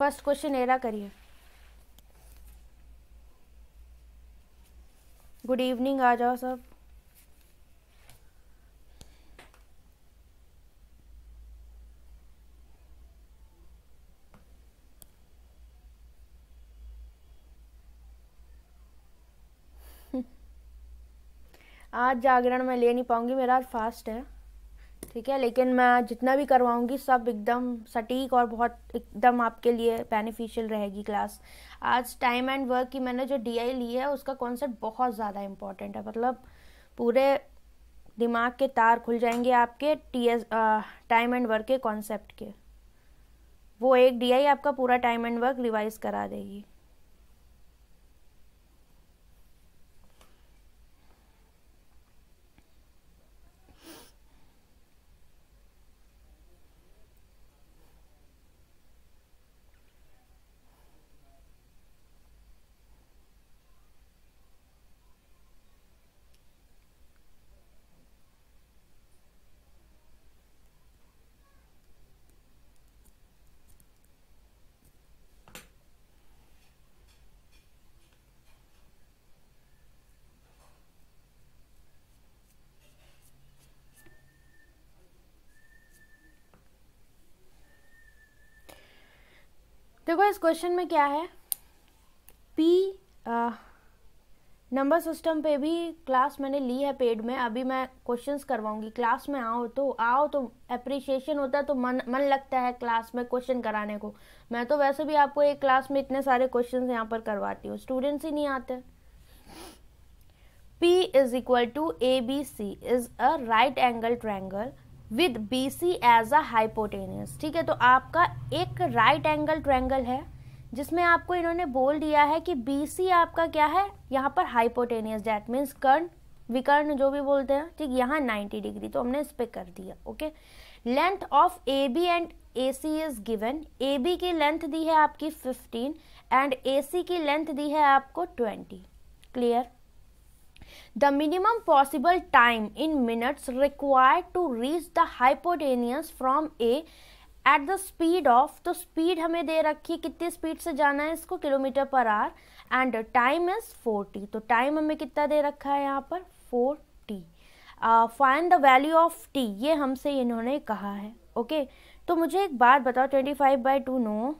First question एरा करिए good evening आ जाओ सब आज जागरण मैं ले नहीं पाऊंगी मेरा आज फास्ट है ठीक है लेकिन मैं जितना भी करवाऊँगी सब एकदम सटीक और बहुत एकदम आपके लिए बेनिफिशियल रहेगी क्लास आज टाइम एंड वर्क की मैंने जो डी आई ली है उसका कॉन्सेप्ट बहुत ज़्यादा इम्पॉर्टेंट है मतलब पूरे दिमाग के तार खुल जाएंगे आपके T S time and work के कॉन्सेप्ट के वो एक डी आई आपका पूरा टाइम एंड वर्क रिवाइज करा देगी देखो इस क्वेश्चन में क्या है पी नंबर सिस्टम पे भी क्लास मैंने ली है पेड में अभी मैं क्वेश्चंस करवाऊंगी क्लास में आओ तो आओ तो अप्रिशिएशन होता है तो मन मन लगता है क्लास में क्वेश्चन कराने को मैं तो वैसे भी आपको एक क्लास में इतने सारे क्वेश्चंस यहाँ पर करवाती हूँ स्टूडेंट्स ही नहीं आते P is equal to A B C is a right angle triangle with B C as a hypotenuse ठीक है तो आपका एक राइट एंगल ट्रैंगल है जिसमें आपको इन्होंने बोल दिया है कि बी सी आपका क्या है यहाँ पर हाइपोटेनियस डैट मीन्स कर्ण विकर्ण जो भी बोलते हैं ठीक यहाँ 90 डिग्री तो हमने इस पर कर दिया okay length of A B and A C is given A B की लेंथ दी है आपकी 15 एंड ए सी की लेंथ दी है आपको 20 clear the minimum possible time in minutes required to reach the hypotenuse from a at the speed of तो speed हमें दे रखी है कितनी स्पीड से जाना है इसको kilometre per hour and time is forty तो टाइम हमें कितना दे रखा है यहाँ पर forty find the value of T ये हमसे इन्होंने कहा है ओके okay? तो मुझे एक बात बताओ twenty five by two no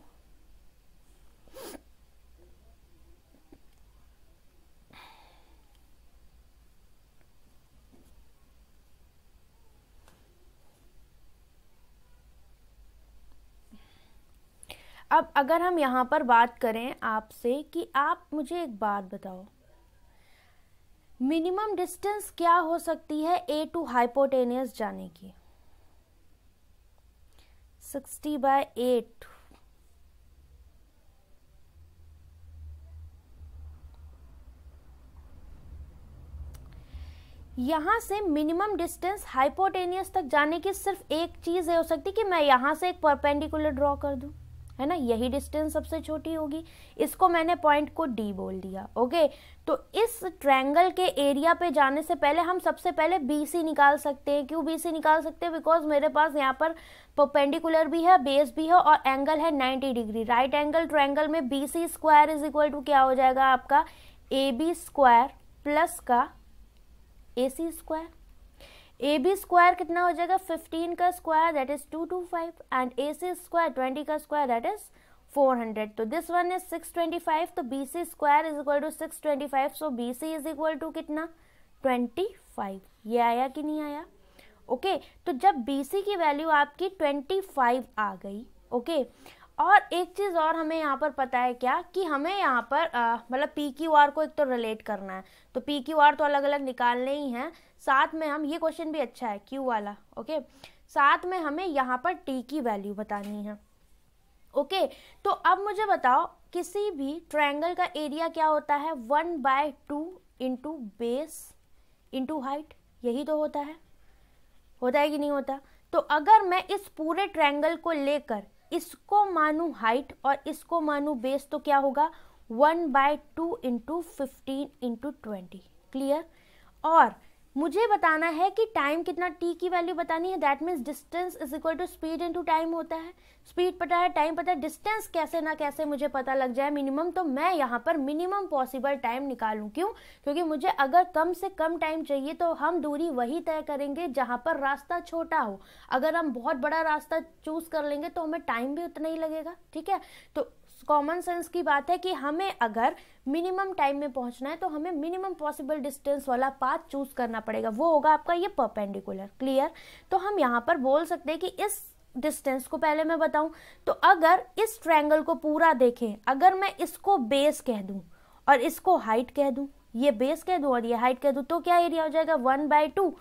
अब अगर हम यहाँ पर बात करें आपसे कि आप मुझे एक बात बताओ मिनिमम डिस्टेंस क्या हो सकती है ए टू हाइपोटेनियस जाने की सिक्सटी बाय एट यहाँ से मिनिमम डिस्टेंस हाइपोटेनियस तक जाने की सिर्फ एक चीज़ हो सकती कि मैं यहाँ से एक परपेंडिकुलर ड्रॉ कर दूँ है ना यही डिस्टेंस सबसे छोटी होगी इसको मैंने पॉइंट को डी बोल दिया ओके तो इस ट्रायंगल के एरिया पे जाने से पहले हम सबसे पहले बी सी निकाल सकते हैं क्यों बी सी निकाल सकते हैं बिकॉज मेरे पास यहाँ पर परपेंडिकुलर भी है बेस भी है और एंगल है 90 डिग्री राइट एंगल ट्रैंगल में B C square is equal to क्या हो जाएगा आपका ए बी स्क्वायर प्लस का A C square A B square कितना हो जाएगा फिफ्टीन का square that is two two five and A C square twenty का square that is four hundred तो this one is six twenty five तो B C square is equal to six twenty five so B C is equal to कितना twenty five ये आया कि नहीं आया okay okay, तो जब बी सी की वैल्यू आपकी ट्वेंटी फाइव आ गई ओके okay, और एक चीज़ और हमें यहाँ पर पता है क्या कि हमें यहाँ पर मतलब पी क्यू आर को एक तो रिलेट करना है तो पी क्यू आर तो अलग अलग निकालने ही हैं साथ में हम ये क्वेश्चन भी अच्छा है क्यू वाला ओके साथ में हमें यहाँ पर टी की वैल्यू बतानी है ओके तो अब मुझे बताओ किसी भी ट्रायंगल का एरिया क्या होता है one by two into base into height यही तो होता है होता है कि नहीं होता तो अगर मैं इस पूरे ट्रायंगल को लेकर इसको मानू हाइट और इसको मानू बेस तो क्या होगा one by two into fifteen into twenty clear और मुझे बताना है कि टाइम कितना टी की वैल्यू बतानी है that means distance is equal to speed to time होता है स्पीड पता है टाइम पता है डिस्टेंस कैसे ना कैसे मुझे पता लग जाए मिनिमम तो मैं यहाँ पर मिनिमम पॉसिबल टाइम निकालूँ क्यों क्योंकि मुझे अगर कम से कम टाइम चाहिए तो हम दूरी वही तय करेंगे जहाँ पर रास्ता छोटा हो अगर हम बहुत बड़ा रास्ता चूज कर लेंगे तो हमें टाइम भी उतना ही लगेगा ठीक है तो कॉमन सेंस की बात है कि हमें अगर मिनिमम टाइम में पहुंचना है तो हमें मिनिमम पॉसिबल डिस्टेंस वाला पाथ चूज करना पड़ेगा वो होगा आपका ये परपेंडिकुलर क्लियर तो हम यहाँ पर बोल सकते हैं कि इस डिस्टेंस को पहले मैं बताऊं तो अगर इस ट्रायंगल को पूरा देखें अगर मैं इसको बेस कह दूं और इसको हाइट कह दूं ये बेस कह दूं और ये हाइट कह दूं तो क्या एरिया हो जाएगा one by two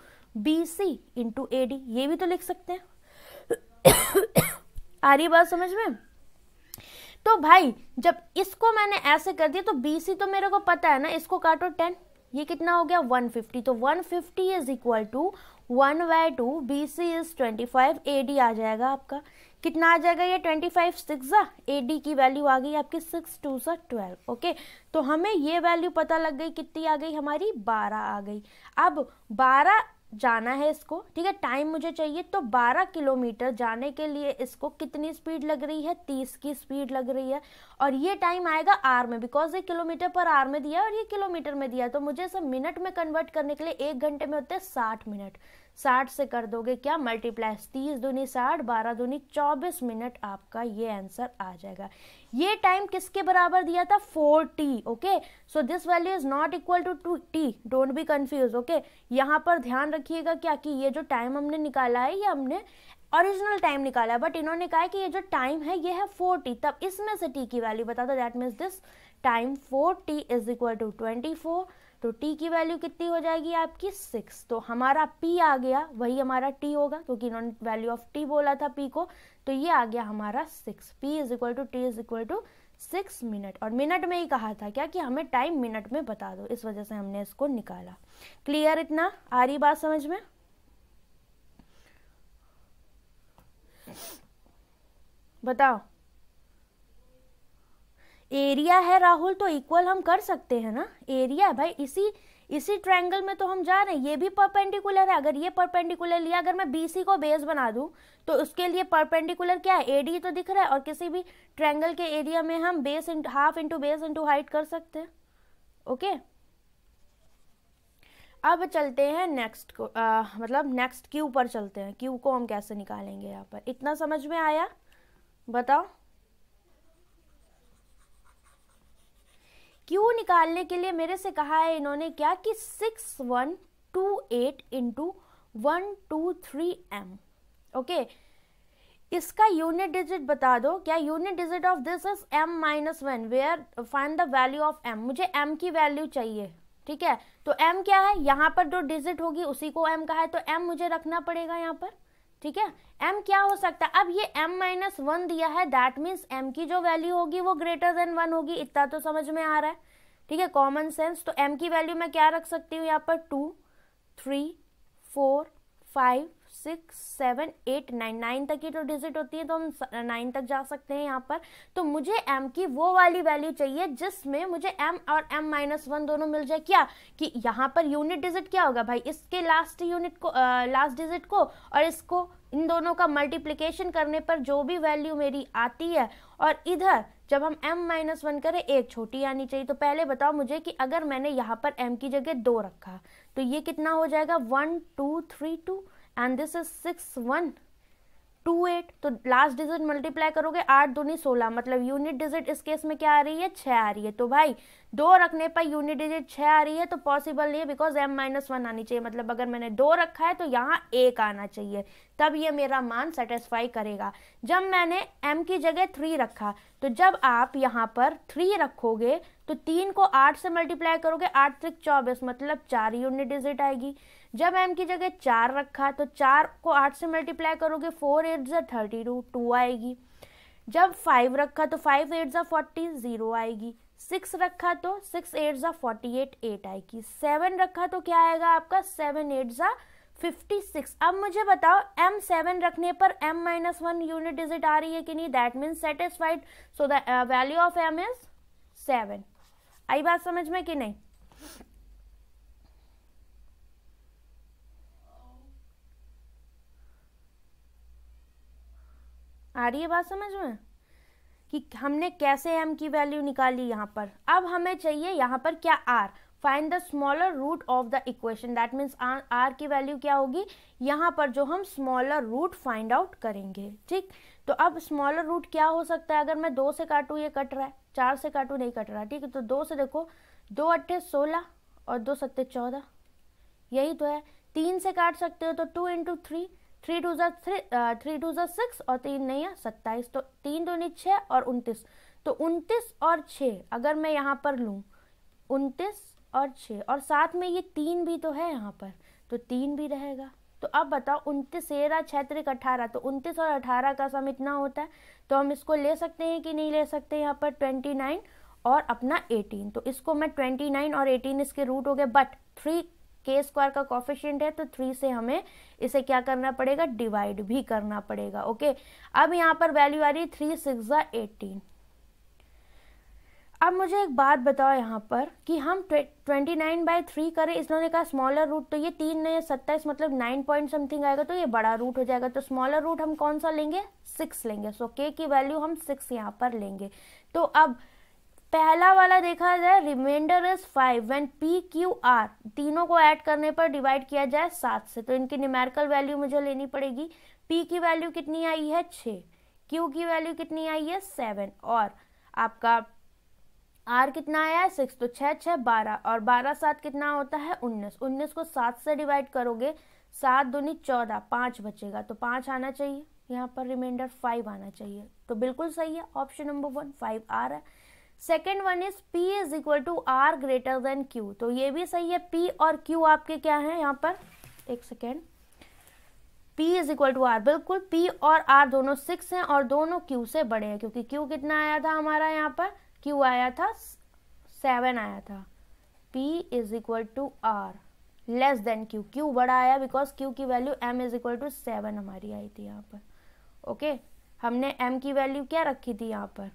B C into A D ये भी तो लिख सकते हैं आ रही बात समझ में तो भाई जब इसको मैंने ऐसे कर दिया तो सी तो मेरे को पता है ना इसको काटो टेन ये कितना हो गया 150 तो 150 fifty is equal to one by two B C is twenty five A D आ जाएगा आपका कितना आ जाएगा ये twenty five six A D की वैल्यू आ गई आपकी सिक्स टू सा ट्वेल्व ओके तो हमें ये वैल्यू पता लग गई कितनी आ गई हमारी बारह आ गई अब बारह जाना है इसको ठीक है टाइम मुझे चाहिए तो 12 किलोमीटर जाने के लिए इसको कितनी स्पीड लग रही है 30 की स्पीड लग रही है और ये टाइम आएगा आर में बिकॉज ये किलोमीटर पर आर में दिया और ये किलोमीटर में दिया तो मुझे इसे मिनट में कन्वर्ट करने के लिए एक घंटे में होते हैं साठ मिनट साठ से कर दोगे क्या मल्टीप्लाई तीस दूनी साठ बारह दूनी चौबीस मिनट आपका ये आंसर आ जाएगा ये टाइम किसके बराबर दिया था four T okay so this value is not equal to two T don't be confuse okay यहाँ पर ध्यान रखिएगा क्या कि ये जो टाइम हमने निकाला है ये हमने ओरिजिनल टाइम निकाला है बट इन्होंने कहा कि ये जो टाइम है ये है फोर टी तब इसमें से टी की वैल्यू बता दो that means this time four T is equal to twenty four तो टी की वैल्यू कितनी हो जाएगी आपकी सिक्स तो हमारा पी आ गया वही हमारा टी होगा क्योंकि इन्होंने वैल्यू ऑफ टी बोला था p को तो ये आ गया हमारा six p is equal to T is equal to six minute और मिनट में ही कहा था क्या कि हमें टाइम मिनट में बता दो इस वजह से हमने इसको निकाला क्लियर इतना आ रही बात समझ में बताओ एरिया है राहुल तो इक्वल हम कर सकते हैं ना एरिया भाई इसी इसी ट्रायंगल में तो हम जा रहे हैं ये भी परपेंडिकुलर है अगर ये परपेंडिकुलर लिया अगर मैं बी को बेस बना दूं तो उसके लिए परपेंडिकुलर क्या है ए तो दिख रहा है और किसी भी ट्रायंगल के एरिया में हम base into half into base into height कर सकते हैं ओके अब चलते हैं नेक्स्ट को आ, मतलब नेक्स्ट क्यू पर चलते हैं क्यू को हम कैसे निकालेंगे यहाँ पर इतना समझ में आया बताओ क्यू निकालने के लिए मेरे से कहा है इन्होंने क्या कि six one two eight into one two three M okay इसका यूनिट डिजिट बता दो क्या unit digit of this is M minus one where find the value of M मुझे एम की वैल्यू चाहिए ठीक है तो एम क्या है यहाँ पर जो डिजिट होगी उसी को एम कहा है तो एम मुझे रखना पड़ेगा यहाँ पर ठीक है m क्या हो सकता है अब ये m माइनस वन दिया है दैट मीन्स m की जो वैल्यू होगी वो ग्रेटर देन वन होगी इतना तो समझ में आ रहा है ठीक है कॉमन सेंस तो m की वैल्यू मैं क्या रख सकती हूँ यहाँ पर two three four five six seven eight nine nine तक की तो डिजिट होती है तो हम नाइन तक जा सकते हैं यहाँ पर तो मुझे एम की वो वाली वैल्यू चाहिए जिसमें मुझे एम और एम माइनस वन दोनों मिल जाए क्या कि यहाँ पर यूनिट डिजिट क्या होगा भाई इसके लास्ट यूनिट को लास्ट डिजिट को और इसको इन दोनों का मल्टीप्लीकेशन करने पर जो भी वैल्यू मेरी आती है और इधर जब हम m माइनस वन करें एक छोटी आनी चाहिए तो पहले बताओ मुझे कि अगर मैंने यहाँ पर m की जगह दो रखा तो ये कितना हो जाएगा one two three two and this is six one two eight तो लास्ट डिजिट मल्टीप्लाई करोगे आठ दूनी सोलह मतलब यूनिट डिजिट इस केस में क्या आ रही है छः आ रही है तो भाई दो रखने पर यूनिट डिजिट छः आ रही है तो पॉसिबल नहीं है बिकॉज एम माइनस वन आनी चाहिए मतलब अगर मैंने दो रखा है तो यहाँ एक आना चाहिए तब ये मेरा मान सेटिस्फाई करेगा जब मैंने एम की जगह थ्री रखा तो जब आप यहाँ पर थ्री रखोगे तो तीन को आठ से मल्टीप्लाई करोगे आठ त्रिक चौबीस मतलब चार यूनिट डिजिट आएगी जब एम की जगह चार रखा तो चार को आठ से मल्टीप्लाई करोगे फोर एट ज़ा थर्टी टू टू आएगी जब फाइव रखा तो फाइव एट ज़ा फोर्टी ज़ीरो आएगी सिक्स रखा तो सिक्स एट ज़ा फोर्टी एट एट आएगी सेवन रखा तो क्या आएगा आपका सेवन एट ज़ा फिफ्टी सिक्स अब मुझे बताओ एम सेवन रखने पर M minus one unit digit आ रही है कि नहीं that means satisfied so the value of M is seven आई बात समझ में कि नहीं आ रही है बात समझ में कि हमने कैसे एम की वैल्यू निकाली यहाँ पर अब हमें चाहिए यहाँ पर क्या R find the smaller root of the equation that means R की वैल्यू क्या होगी यहाँ पर जो हम स्मॉलर रूट फाइंड आउट करेंगे ठीक तो अब स्मॉलर रूट क्या हो सकता है अगर मैं दो से काटूँ ये कट रहा है चार से काटूँ नहीं कट रहा ठीक है तो दो से देखो दो अट्ठे सोलह और दो सत्ते चौदह यही तो है तीन से काट सकते हो तो two into three three two ज़ा थ्री थ्री टू ज़ा सिक्स और तीन नहीं है सत्ताईस तो तीन दूनी छः और उनतीस तो उनतीस और छः अगर मैं यहाँ पर लूँ उनतीस और छः और साथ में ये तीन भी तो है यहाँ पर तो तीन भी रहेगा तो अब बताओ उनतीस तेरह छैत्रिक अठारह तो उनतीस और अठारह का सम इतना होता है तो हम इसको ले सकते हैं कि नहीं ले सकते यहाँ पर ट्वेंटी नाइन और अपना एटीन तो इसको मैं ट्वेंटी नाइन और एटीन इसके रूट हो गए बट थ्री के स्क्वायर का कॉफिशियंट है तो थ्री से हमें इसे क्या करना पड़ेगा डिवाइड भी करना पड़ेगा ओके अब यहाँ पर वैल्यू आ रही है थ्री सिक्स एटीन अब मुझे एक बात बताओ यहाँ पर कि हम ट्वेंटी नाइन बाई थ्री करें इन्होंने कहा स्मॉलर रूट तो ये तीन ने सत्ताईस मतलब नाइन पॉइंट समथिंग आएगा तो ये बड़ा रूट हो जाएगा तो स्मॉलर रूट हम कौन सा लेंगे सिक्स लेंगे सो so, के की वैल्यू हम सिक्स यहाँ पर लेंगे तो अब पहला वाला देखा जाए remainder is five when P Q R तीनों को ऐड करने पर डिवाइड किया जाए सात से तो इनकी न्यूमेरिकल वैल्यू मुझे लेनी पड़ेगी पी की वैल्यू कितनी आई है छ क्यू की वैल्यू कितनी आई है सेवन और आपका आर कितना आया है सिक्स तो छः छः बारह और बारह सात कितना होता है उन्नीस उन्नीस को सात से डिवाइड करोगे सात दूनी चौदह पाँच बचेगा तो पाँच आना चाहिए यहाँ पर रिमाइंडर फाइव आना चाहिए तो बिल्कुल सही है ऑप्शन नंबर वन फाइव आ रहा है second one is P is equal to R greater than Q तो ये भी सही है P और Q आपके क्या हैं यहाँ पर एक second P is equal to R बिल्कुल P और R दोनों सिक्स हैं और दोनों Q से बड़े हैं क्योंकि Q कितना आया था हमारा यहाँ पर Q आया था सेवन आया था P is equal to R less than Q Q बड़ा आया बिकॉज Q की value M is equal to seven हमारी आई थी यहाँ पर ओके okay? हमने M की वैल्यू क्या रखी थी यहाँ पर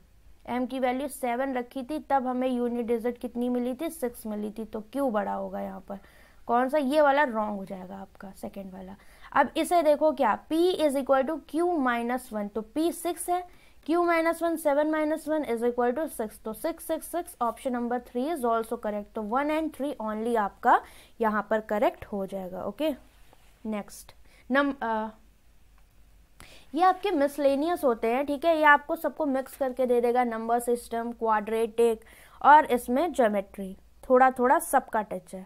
एम की वैल्यू सेवन रखी थी तब हमें यूनिट डिजिट कितनी मिली थी सिक्स मिली थी तो क्यू बड़ा होगा यहाँ पर कौन सा ये वाला रॉन्ग हो जाएगा आपका सेकेंड वाला अब इसे देखो क्या P is equal to Q minus one तो P सिक्स है Q minus one seven minus one is equal to six तो six six six option number three is also correct तो वन एंड थ्री ओनली आपका यहाँ पर correct हो जाएगा okay next number ये आपके मिसलेनियस होते हैं ठीक है ये आपको सबको मिक्स करके दे देगा नंबर सिस्टम क्वाड्रेटिक और इसमें जोमेट्री थोड़ा थोड़ा सबका टच है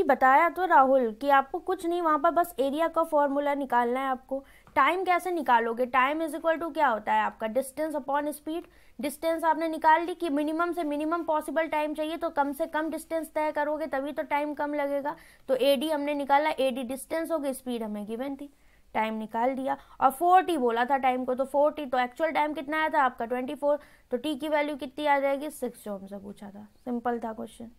भी बताया तो राहुल कि आपको कुछ नहीं वहाँ पर बस एरिया का फॉर्मूला निकालना है आपको टाइम कैसे निकालोगे टाइम इज इक्वल टू क्या होता है आपका डिस्टेंस अपॉन स्पीड डिस्टेंस आपने निकाल ली कि मिनिमम से मिनिमम पॉसिबल टाइम चाहिए तो कम से कम डिस्टेंस तय करोगे तभी तो टाइम कम लगेगा तो ए डी हमने निकाला ए डी डिस्टेंस हो गई स्पीड हमें गिवन थी टाइम निकाल दिया और फोर टी बोला था टाइम को तो फोर टी तो एक्चुअल टाइम कितना आया था आपका ट्वेंटी फोर तो टी की वैल्यू कितनी आ जाएगी सिक्स जो हमसे पूछा था सिंपल था क्वेश्चन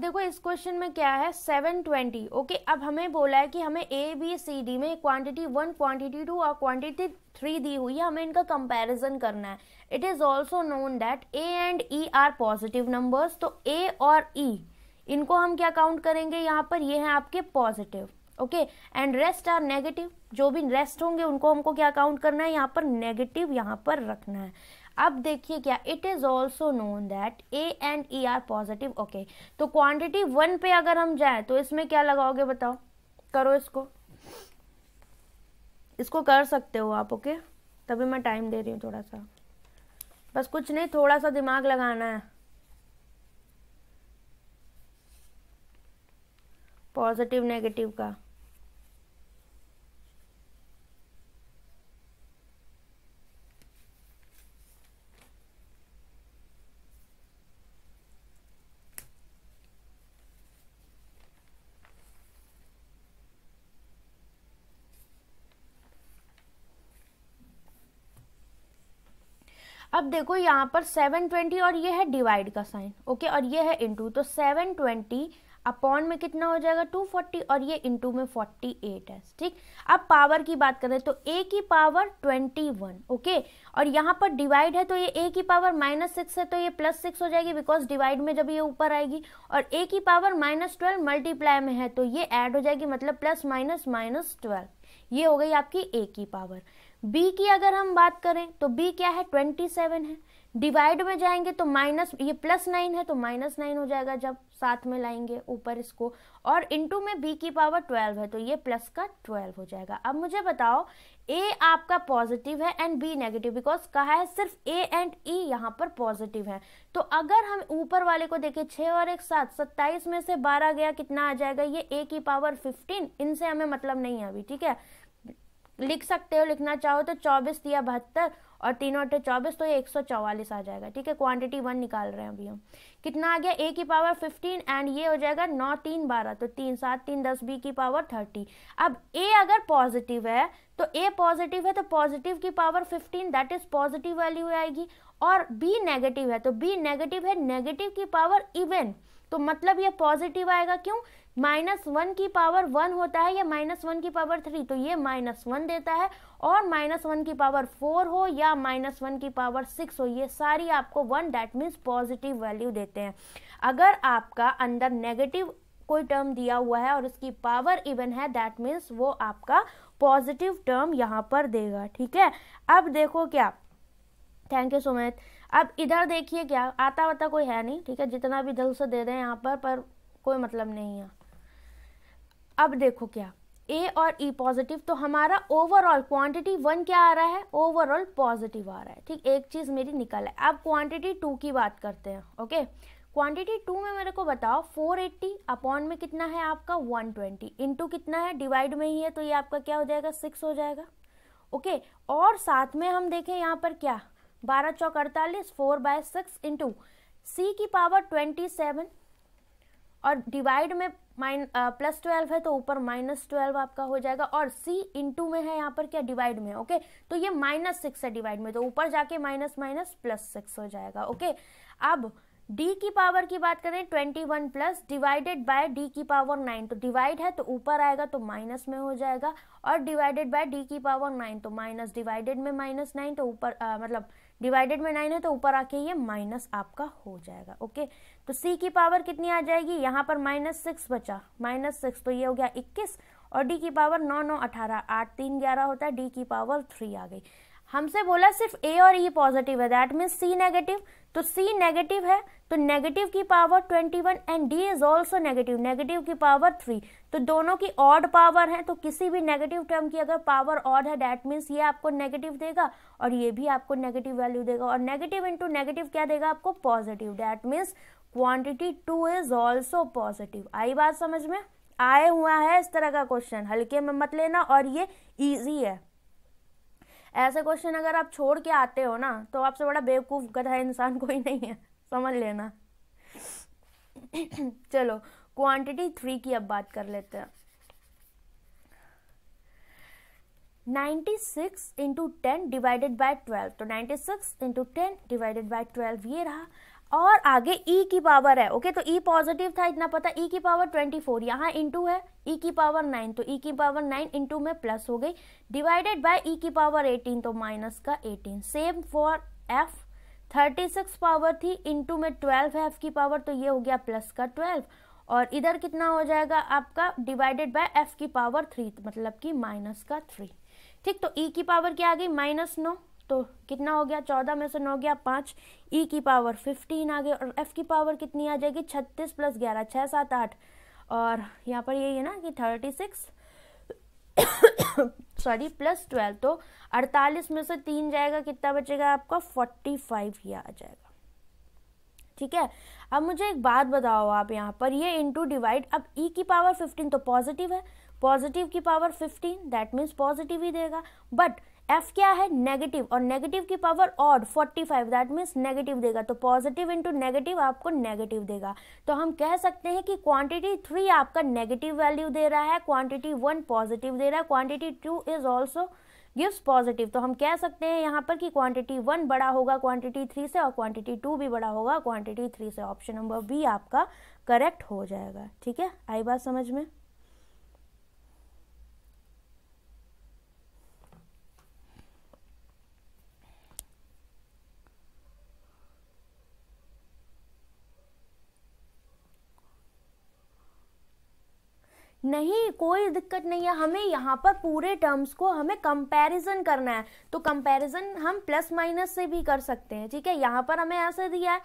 देखो इस क्वेश्चन में क्या है 720 ओके अब हमें बोला है कि हमें ए बी सी डी में क्वांटिटी वन क्वांटिटी टू और क्वांटिटी थ्री दी हुई है हमें इनका कंपैरिजन करना है it is also known that A and E are positive numbers तो ए और ई e, इनको हम क्या काउंट करेंगे यहाँ पर ये हैं आपके positive okay and rest are negative जो भी रेस्ट होंगे उनको हमको क्या काउंट करना है यहाँ पर नेगेटिव यहाँ पर रखना है अब देखिए क्या it is also known that A and E are positive okay तो क्वांटिटी वन पे अगर हम जाएं तो इसमें क्या लगाओगे बताओ करो इसको इसको कर सकते हो आप ओके okay? तभी मैं टाइम दे रही हूँ थोड़ा सा बस कुछ नहीं थोड़ा सा दिमाग लगाना है पॉजिटिव नेगेटिव का अब देखो यहाँ पर 720 और ये है डिवाइड का साइन ओके और ये है इंटू तो 720 ट्वेंटी अपॉन में कितना हो जाएगा 240 और ये इंटू में 48 है ठीक अब पावर की बात करें तो ए की पावर 21 ओके और यहाँ पर डिवाइड है तो ये ए की पावर माइनस सिक्स है तो ये प्लस सिक्स हो जाएगी बिकॉज डिवाइड में जब ये ऊपर आएगी और ए की पावर माइनस ट्वेल्व मल्टीप्लाई में है तो ये एड हो जाएगी मतलब प्लस माइनस माइनस ट्वेल्व ये हो गई आपकी ए की पावर बी की अगर हम बात करें तो बी क्या है ट्वेंटी सेवन है डिवाइड में जाएंगे तो माइनस ये प्लस नाइन है तो माइनस नाइन हो जाएगा जब साथ में लाएंगे ऊपर इसको और इनटू में बी की पावर ट्वेल्व है तो ये प्लस का ट्वेल्व हो जाएगा अब मुझे बताओ ए आपका पॉजिटिव है एंड बी नेगेटिव बिकॉज कहा है सिर्फ ए एंड ई यहाँ पर पॉजिटिव है तो अगर हम ऊपर वाले को देखें छः और एक साथ सत्ताईस में से बारह गया कितना आ जाएगा ये ए की पावर फिफ्टीन इनसे हमें मतलब नहीं है अभी ठीक है लिख सकते हो लिखना चाहो तो चौबीस दिया बहत्तर और तीन अट्ठे चौबीस तो ये एक सौ चौवालीस आ जाएगा ठीक है क्वांटिटी वन निकाल रहे हैं अभी हम कितना आ गया ए की पावर फिफ्टीन एंड ये हो जाएगा नौ तीन बारह तो तीन सात तीन दस बी की पावर थर्टी अब ए अगर पॉजिटिव है तो ए पॉजिटिव है तो पॉजिटिव की power fifteen that is positive value आएगी और बी नेगेटिव है तो बी नेगेटिव है नेगेटिव की पावर इवन तो मतलब ये पॉजिटिव आएगा क्यों माइनस वन की पावर वन होता है या माइनस वन की पावर थ्री तो ये माइनस वन देता है और माइनस वन की पावर फोर हो या माइनस वन की पावर सिक्स हो ये सारी आपको one that means positive value देते हैं अगर आपका अंदर नेगेटिव कोई टर्म दिया हुआ है और उसकी पावर इवन है दैट मीन्स वो आपका पॉजिटिव टर्म यहाँ पर देगा ठीक है अब देखो क्या थैंक यू सुमित अब इधर देखिए क्या आता वाता कोई है नहीं ठीक है जितना भी दिल से दे रहे हैं यहाँ पर पर कोई मतलब नहीं है अब देखो क्या ए और ई e पॉजिटिव तो हमारा ओवरऑल क्वांटिटी वन क्या आ रहा है ओवरऑल पॉजिटिव आ रहा है ठीक एक चीज़ मेरी निकल है अब क्वांटिटी टू की बात करते हैं ओके क्वांटिटी टू में मेरे को बताओ 480 अपॉन में कितना है आपका 120 इनटू कितना है डिवाइड में ही है तो ये आपका क्या हो जाएगा सिक्स हो जाएगा ओके okay, और साथ में हम देखें यहाँ पर क्या बारह चौक अड़तालीस four by six into C की पावर ट्वेंटी सेवन और डिवाइड में माइन प्लस ट्वेल्व है तो ऊपर माइनस ट्वेल्व आपका हो जाएगा और सी इंटू में है यहाँ पर क्या डिवाइड में ओके तो ये माइनस सिक्स है डिवाइड में तो ऊपर जाके माइनस माइनस प्लस सिक्स हो जाएगा ओके अब डी की पावर की बात करें twenty one plus divided by D की पावर नाइन तो डिवाइड है तो ऊपर आएगा तो माइनस में हो जाएगा और डिवाइडेड बाय डी की पावर नाइन तो माइनस डिवाइडेड में माइनस नाइन तो ऊपर मतलब डिवाइडेड में नाइन है तो ऊपर आके ये माइनस आपका हो जाएगा ओके तो सी की पावर कितनी आ जाएगी यहाँ पर माइनस सिक्स बचा माइनस सिक्स तो ये हो गया इक्कीस और डी की पावर नौ नौ अठारह आठ तीन ग्यारह होता है डी की पावर थ्री आ गई हमसे बोला सिर्फ ए और ई पॉजिटिव है दैट मीन्स सी नेगेटिव तो C नेगेटिव है तो नेगेटिव की power 21 and D is also negative negative की पावर 3 तो दोनों की ऑड पावर है तो किसी भी नेगेटिव टर्म की अगर पावर ऑड है डैट मीन्स ये आपको नेगेटिव देगा और ये भी आपको नेगेटिव वैल्यू देगा और नेगेटिव इंटू नेगेटिव क्या देगा आपको positive that means quantity two is also positive आई बात समझ में आए हुआ है इस तरह का क्वेश्चन हल्के में मत लेना और ये ईजी है ऐसे क्वेश्चन अगर आप छोड़ के आते हो ना तो आपसे बड़ा बेवकूफ़ गधा इंसान कोई नहीं है समझ लेना चलो क्वांटिटी थ्री की अब बात कर लेते हैं ninety six into ten divided by twelve तो ninety six into ten divided by twelve ये रहा और आगे e की पावर है ओके तो e पॉजिटिव था इतना पता e की पावर 24 यहाँ इंटू है e की पावर 9 तो e की पावर 9 इंटू में प्लस हो गई डिवाइडेड बाय e की पावर 18 तो माइनस का 18 सेम फॉर f 36 पावर थी इंटू में 12 है f की पावर तो ये हो गया प्लस का 12 और इधर कितना हो जाएगा आपका डिवाइडेड बाय f की पावर 3 मतलब कि माइनस का 3 ठीक तो e की पावर क्या आ गई माइनस नौ तो कितना हो गया चौदह में से नौ गया पाँच ई e की पावर फिफ्टीन आ गई और एफ की पावर कितनी आ जाएगी छत्तीस प्लस ग्यारह छः सात आठ और यहाँ पर यही है ना कि thirty six sorry plus twelve तो अड़तालीस में से तीन जाएगा कितना बचेगा आपका फोर्टी फाइव ही आ जाएगा ठीक है अब मुझे एक बात बताओ आप यहाँ पर ये इंटू डिवाइड अब ई e की पावर फिफ्टीन तो पॉजिटिव है पॉजिटिव की power fifteen that means positive ही देगा बट एफ क्या है नेगेटिव और नेगेटिव की power odd 45 that means negative देगा तो पॉजिटिव इंटू नेगेटिव आपको नेगेटिव देगा तो हम कह सकते हैं कि क्वांटिटी थ्री आपका नेगेटिव वैल्यू दे रहा है क्वांटिटी वन पॉजिटिव दे रहा है quantity two is also gives positive तो हम कह सकते हैं यहाँ पर कि क्वांटिटी वन बड़ा होगा क्वांटिटी थ्री से और क्वांटिटी टू भी बड़ा होगा क्वांटिटी थ्री से ऑप्शन नंबर बी आपका करेक्ट हो जाएगा ठीक है आई बात समझ में नहीं कोई दिक्कत नहीं है हमें यहाँ पर पूरे टर्म्स को हमें कंपैरिजन करना है तो कंपैरिजन हम प्लस माइनस से भी कर सकते हैं ठीक है यहाँ पर हमें ऐसे दिया है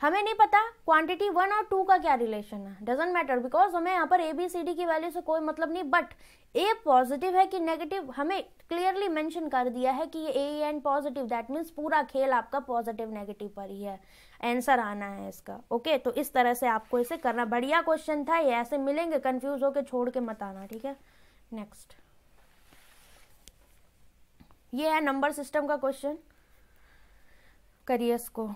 हमें नहीं पता क्वांटिटी वन और टू का क्या रिलेशन है डजेंट मैटर बिकॉज हमें यहाँ पर ए बी सी डी की वैल्यू से कोई मतलब नहीं बट ए पॉजिटिव है कि नेगेटिव हमें क्लियरली मेंशन कर दिया है कि ये A and positive that means पूरा खेल आपका पॉजिटिव नेगेटिव पर ही है आंसर आना है इसका ओके तो इस तरह से आपको इसे करना बढ़िया क्वेश्चन था ये ऐसे मिलेंगे कंफ्यूज होके छोड़ के मत आना ठीक है नेक्स्ट ये है नंबर सिस्टम का क्वेश्चन करिए इसको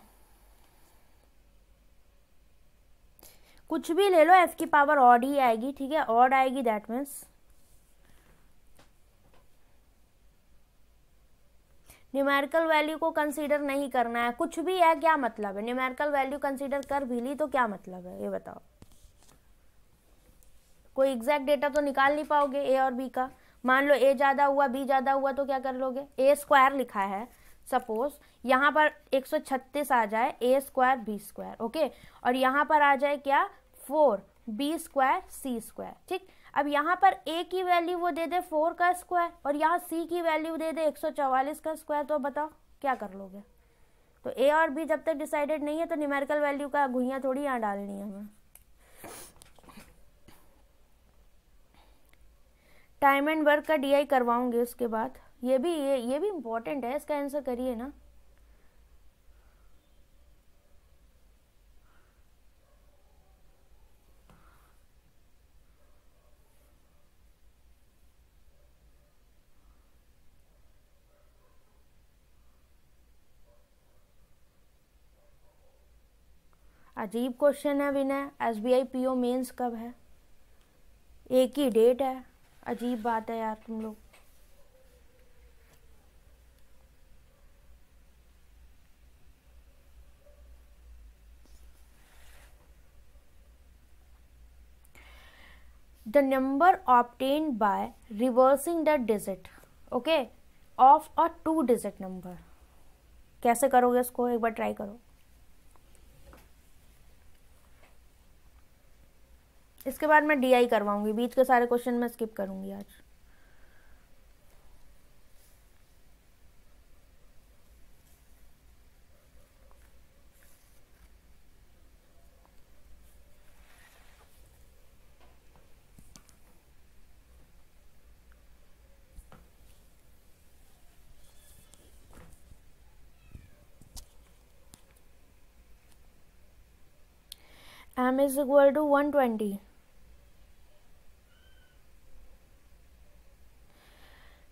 कुछ भी ले लो एफ की पावर ऑड ही आएगी ठीक है ऑड आएगी दैट मीन्स न्यूमेरिकल वैल्यू को कंसीडर नहीं करना है कुछ भी है क्या मतलब है न्यूमेरिकल वैल्यू कंसीडर कर भी ली तो क्या मतलब है ये बताओ कोई एग्जैक्ट डेटा तो निकाल नहीं पाओगे ए और बी का मान लो ए ज़्यादा हुआ बी ज़्यादा हुआ तो क्या कर लोगे ए स्क्वायर लिखा है सपोज यहाँ पर 136 आ जाए A square B square okay और यहाँ पर आ जाए क्या four B square C square ठीक अब यहाँ पर ए की वैल्यू वो दे दे फोर का स्क्वायर और यहाँ सी की वैल्यू दे दे एक सौ चवालीस का स्क्वायर तो बताओ क्या कर लोगे तो ए और बी जब तक डिसाइडेड नहीं है तो न्यूमेरिकल वैल्यू का घुइयाँ थोड़ी यहाँ डालनी है हमें टाइम एंड वर्क का डीआई करवाऊंगी उसके बाद ये भी ये ये भी इम्पोर्टेंट है इसका आंसर करिए ना अजीब क्वेश्चन है Vinay S B I P O mains कब है एक ही डेट है अजीब बात है यार तुम लोग the number obtain by reversing the digit okay of a two digit number कैसे करोगे इसको एक बार ट्राई करो इसके बाद मैं डी आई करवाऊंगी बीच के सारे क्वेश्चन मैं स्किप करूंगी आज is equal to one twenty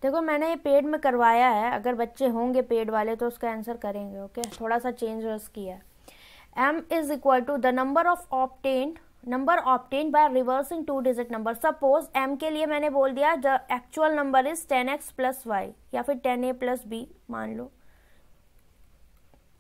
देखो मैंने ये पेड में करवाया है अगर बच्चे होंगे पेड वाले तो उसका आंसर करेंगे ओके okay? थोड़ा सा चेंज किया है M is equal to the number of obtained number obtained by reversing two digit number suppose M के लिए मैंने बोल दिया the actual number is ten X plus Y या फिर टेन ए प्लस बी मान लो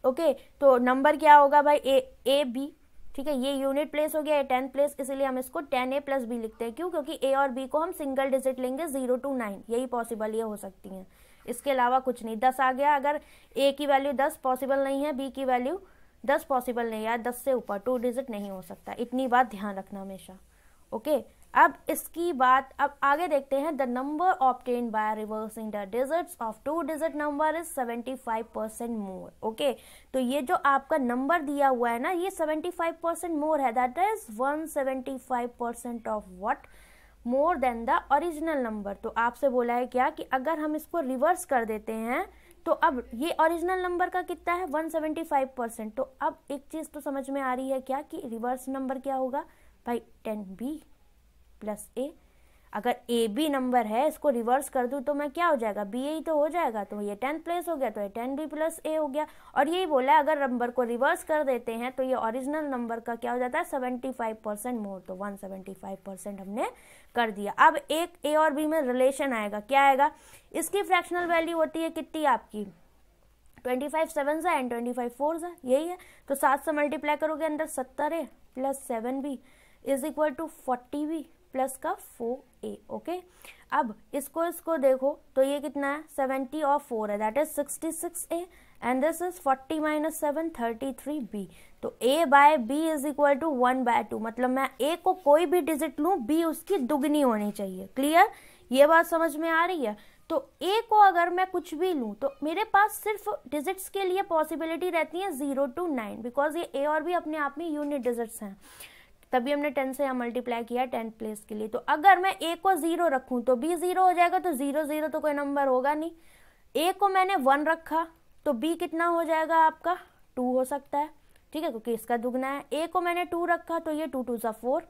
ओके okay, तो नंबर क्या होगा भाई ए ए बी ठीक है ये यूनिट प्लेस हो गया है टेंथ प्लेस इसीलिए हम इसको टेन ए प्लस बी लिखते हैं क्यों क्योंकि ए और बी को हम सिंगल डिजिट लेंगे जीरो टू नाइन यही पॉसिबल ये हो सकती हैं इसके अलावा कुछ नहीं दस आ गया अगर ए की वैल्यू दस पॉसिबल नहीं है बी की वैल्यू दस पॉसिबल नहीं यार दस से ऊपर टू डिजिट नहीं हो सकता इतनी बात ध्यान रखना हमेशा ओके अब इसकी बात अब आगे देखते हैं the number obtain by reversing the digits of two digit number is 75 percent more okay तो ये जो आपका नंबर दिया हुआ है ना ये 75 परसेंट मोर है that is 175 percent of what more than the original number तो आपसे बोला है क्या कि अगर हम इसको रिवर्स कर देते हैं तो अब ये ओरिजिनल नंबर का कितना है 175 परसेंट तो अब एक चीज़ तो समझ में आ रही है क्या कि रिवर्स नंबर क्या होगा भाई टेन बी प्लस ए अगर ए बी नंबर है इसको रिवर्स कर दूँ तो मैं क्या हो जाएगा बी ए तो हो जाएगा तो ये टेन प्लेस हो गया तो ये टेन बी प्लस ए हो गया और यही बोला है अगर नंबर को रिवर्स कर देते हैं तो ये ओरिजिनल नंबर का क्या हो जाता है सेवेंटी फाइव परसेंट मोर तो वन सेवेंटी फाइव परसेंट हमने कर दिया अब एक ए और बी में रिलेशन आएगा क्या आएगा इसकी फ्रैक्शनल वैल्यू होती है कितनी आपकी ट्वेंटी फाइव सेवन सा एंड ट्वेंटी फाइव फोर सा यही है तो सात से मल्टीप्लाई करोगे अंदर सत्तर A plus seven B is equal to forty B plus का फोर ए ओके अब इसको इसको देखो तो ये कितना है सेवेंटी और फोर है that is sixty six A and this is forty minus seven thirty three B तो A by B is equal to one by two मतलब मैं ए को कोई भी डिजिट लूँ बी उसकी दुगनी होनी चाहिए क्लियर ये बात समझ में आ रही है तो ए को अगर मैं कुछ भी लूँ तो मेरे पास सिर्फ डिजिट्स के लिए पॉसिबिलिटी रहती है ज़ीरो टू नाइन बिकॉज ये ए और बी अपने आप में यूनिट डिजिट्स हैं तभी हमने टेन से यहाँ मल्टीप्लाई किया टेन प्लेस के लिए तो अगर मैं ए को जीरो रखूँ तो बी जीरो हो जाएगा तो जीरो जीरो तो कोई नंबर होगा नहीं ए को मैंने वन रखा तो बी कितना हो जाएगा आपका टू हो सकता है ठीक है क्योंकि इसका दुगना है ए को मैंने टू रखा तो ये टू टू ज़ा फोर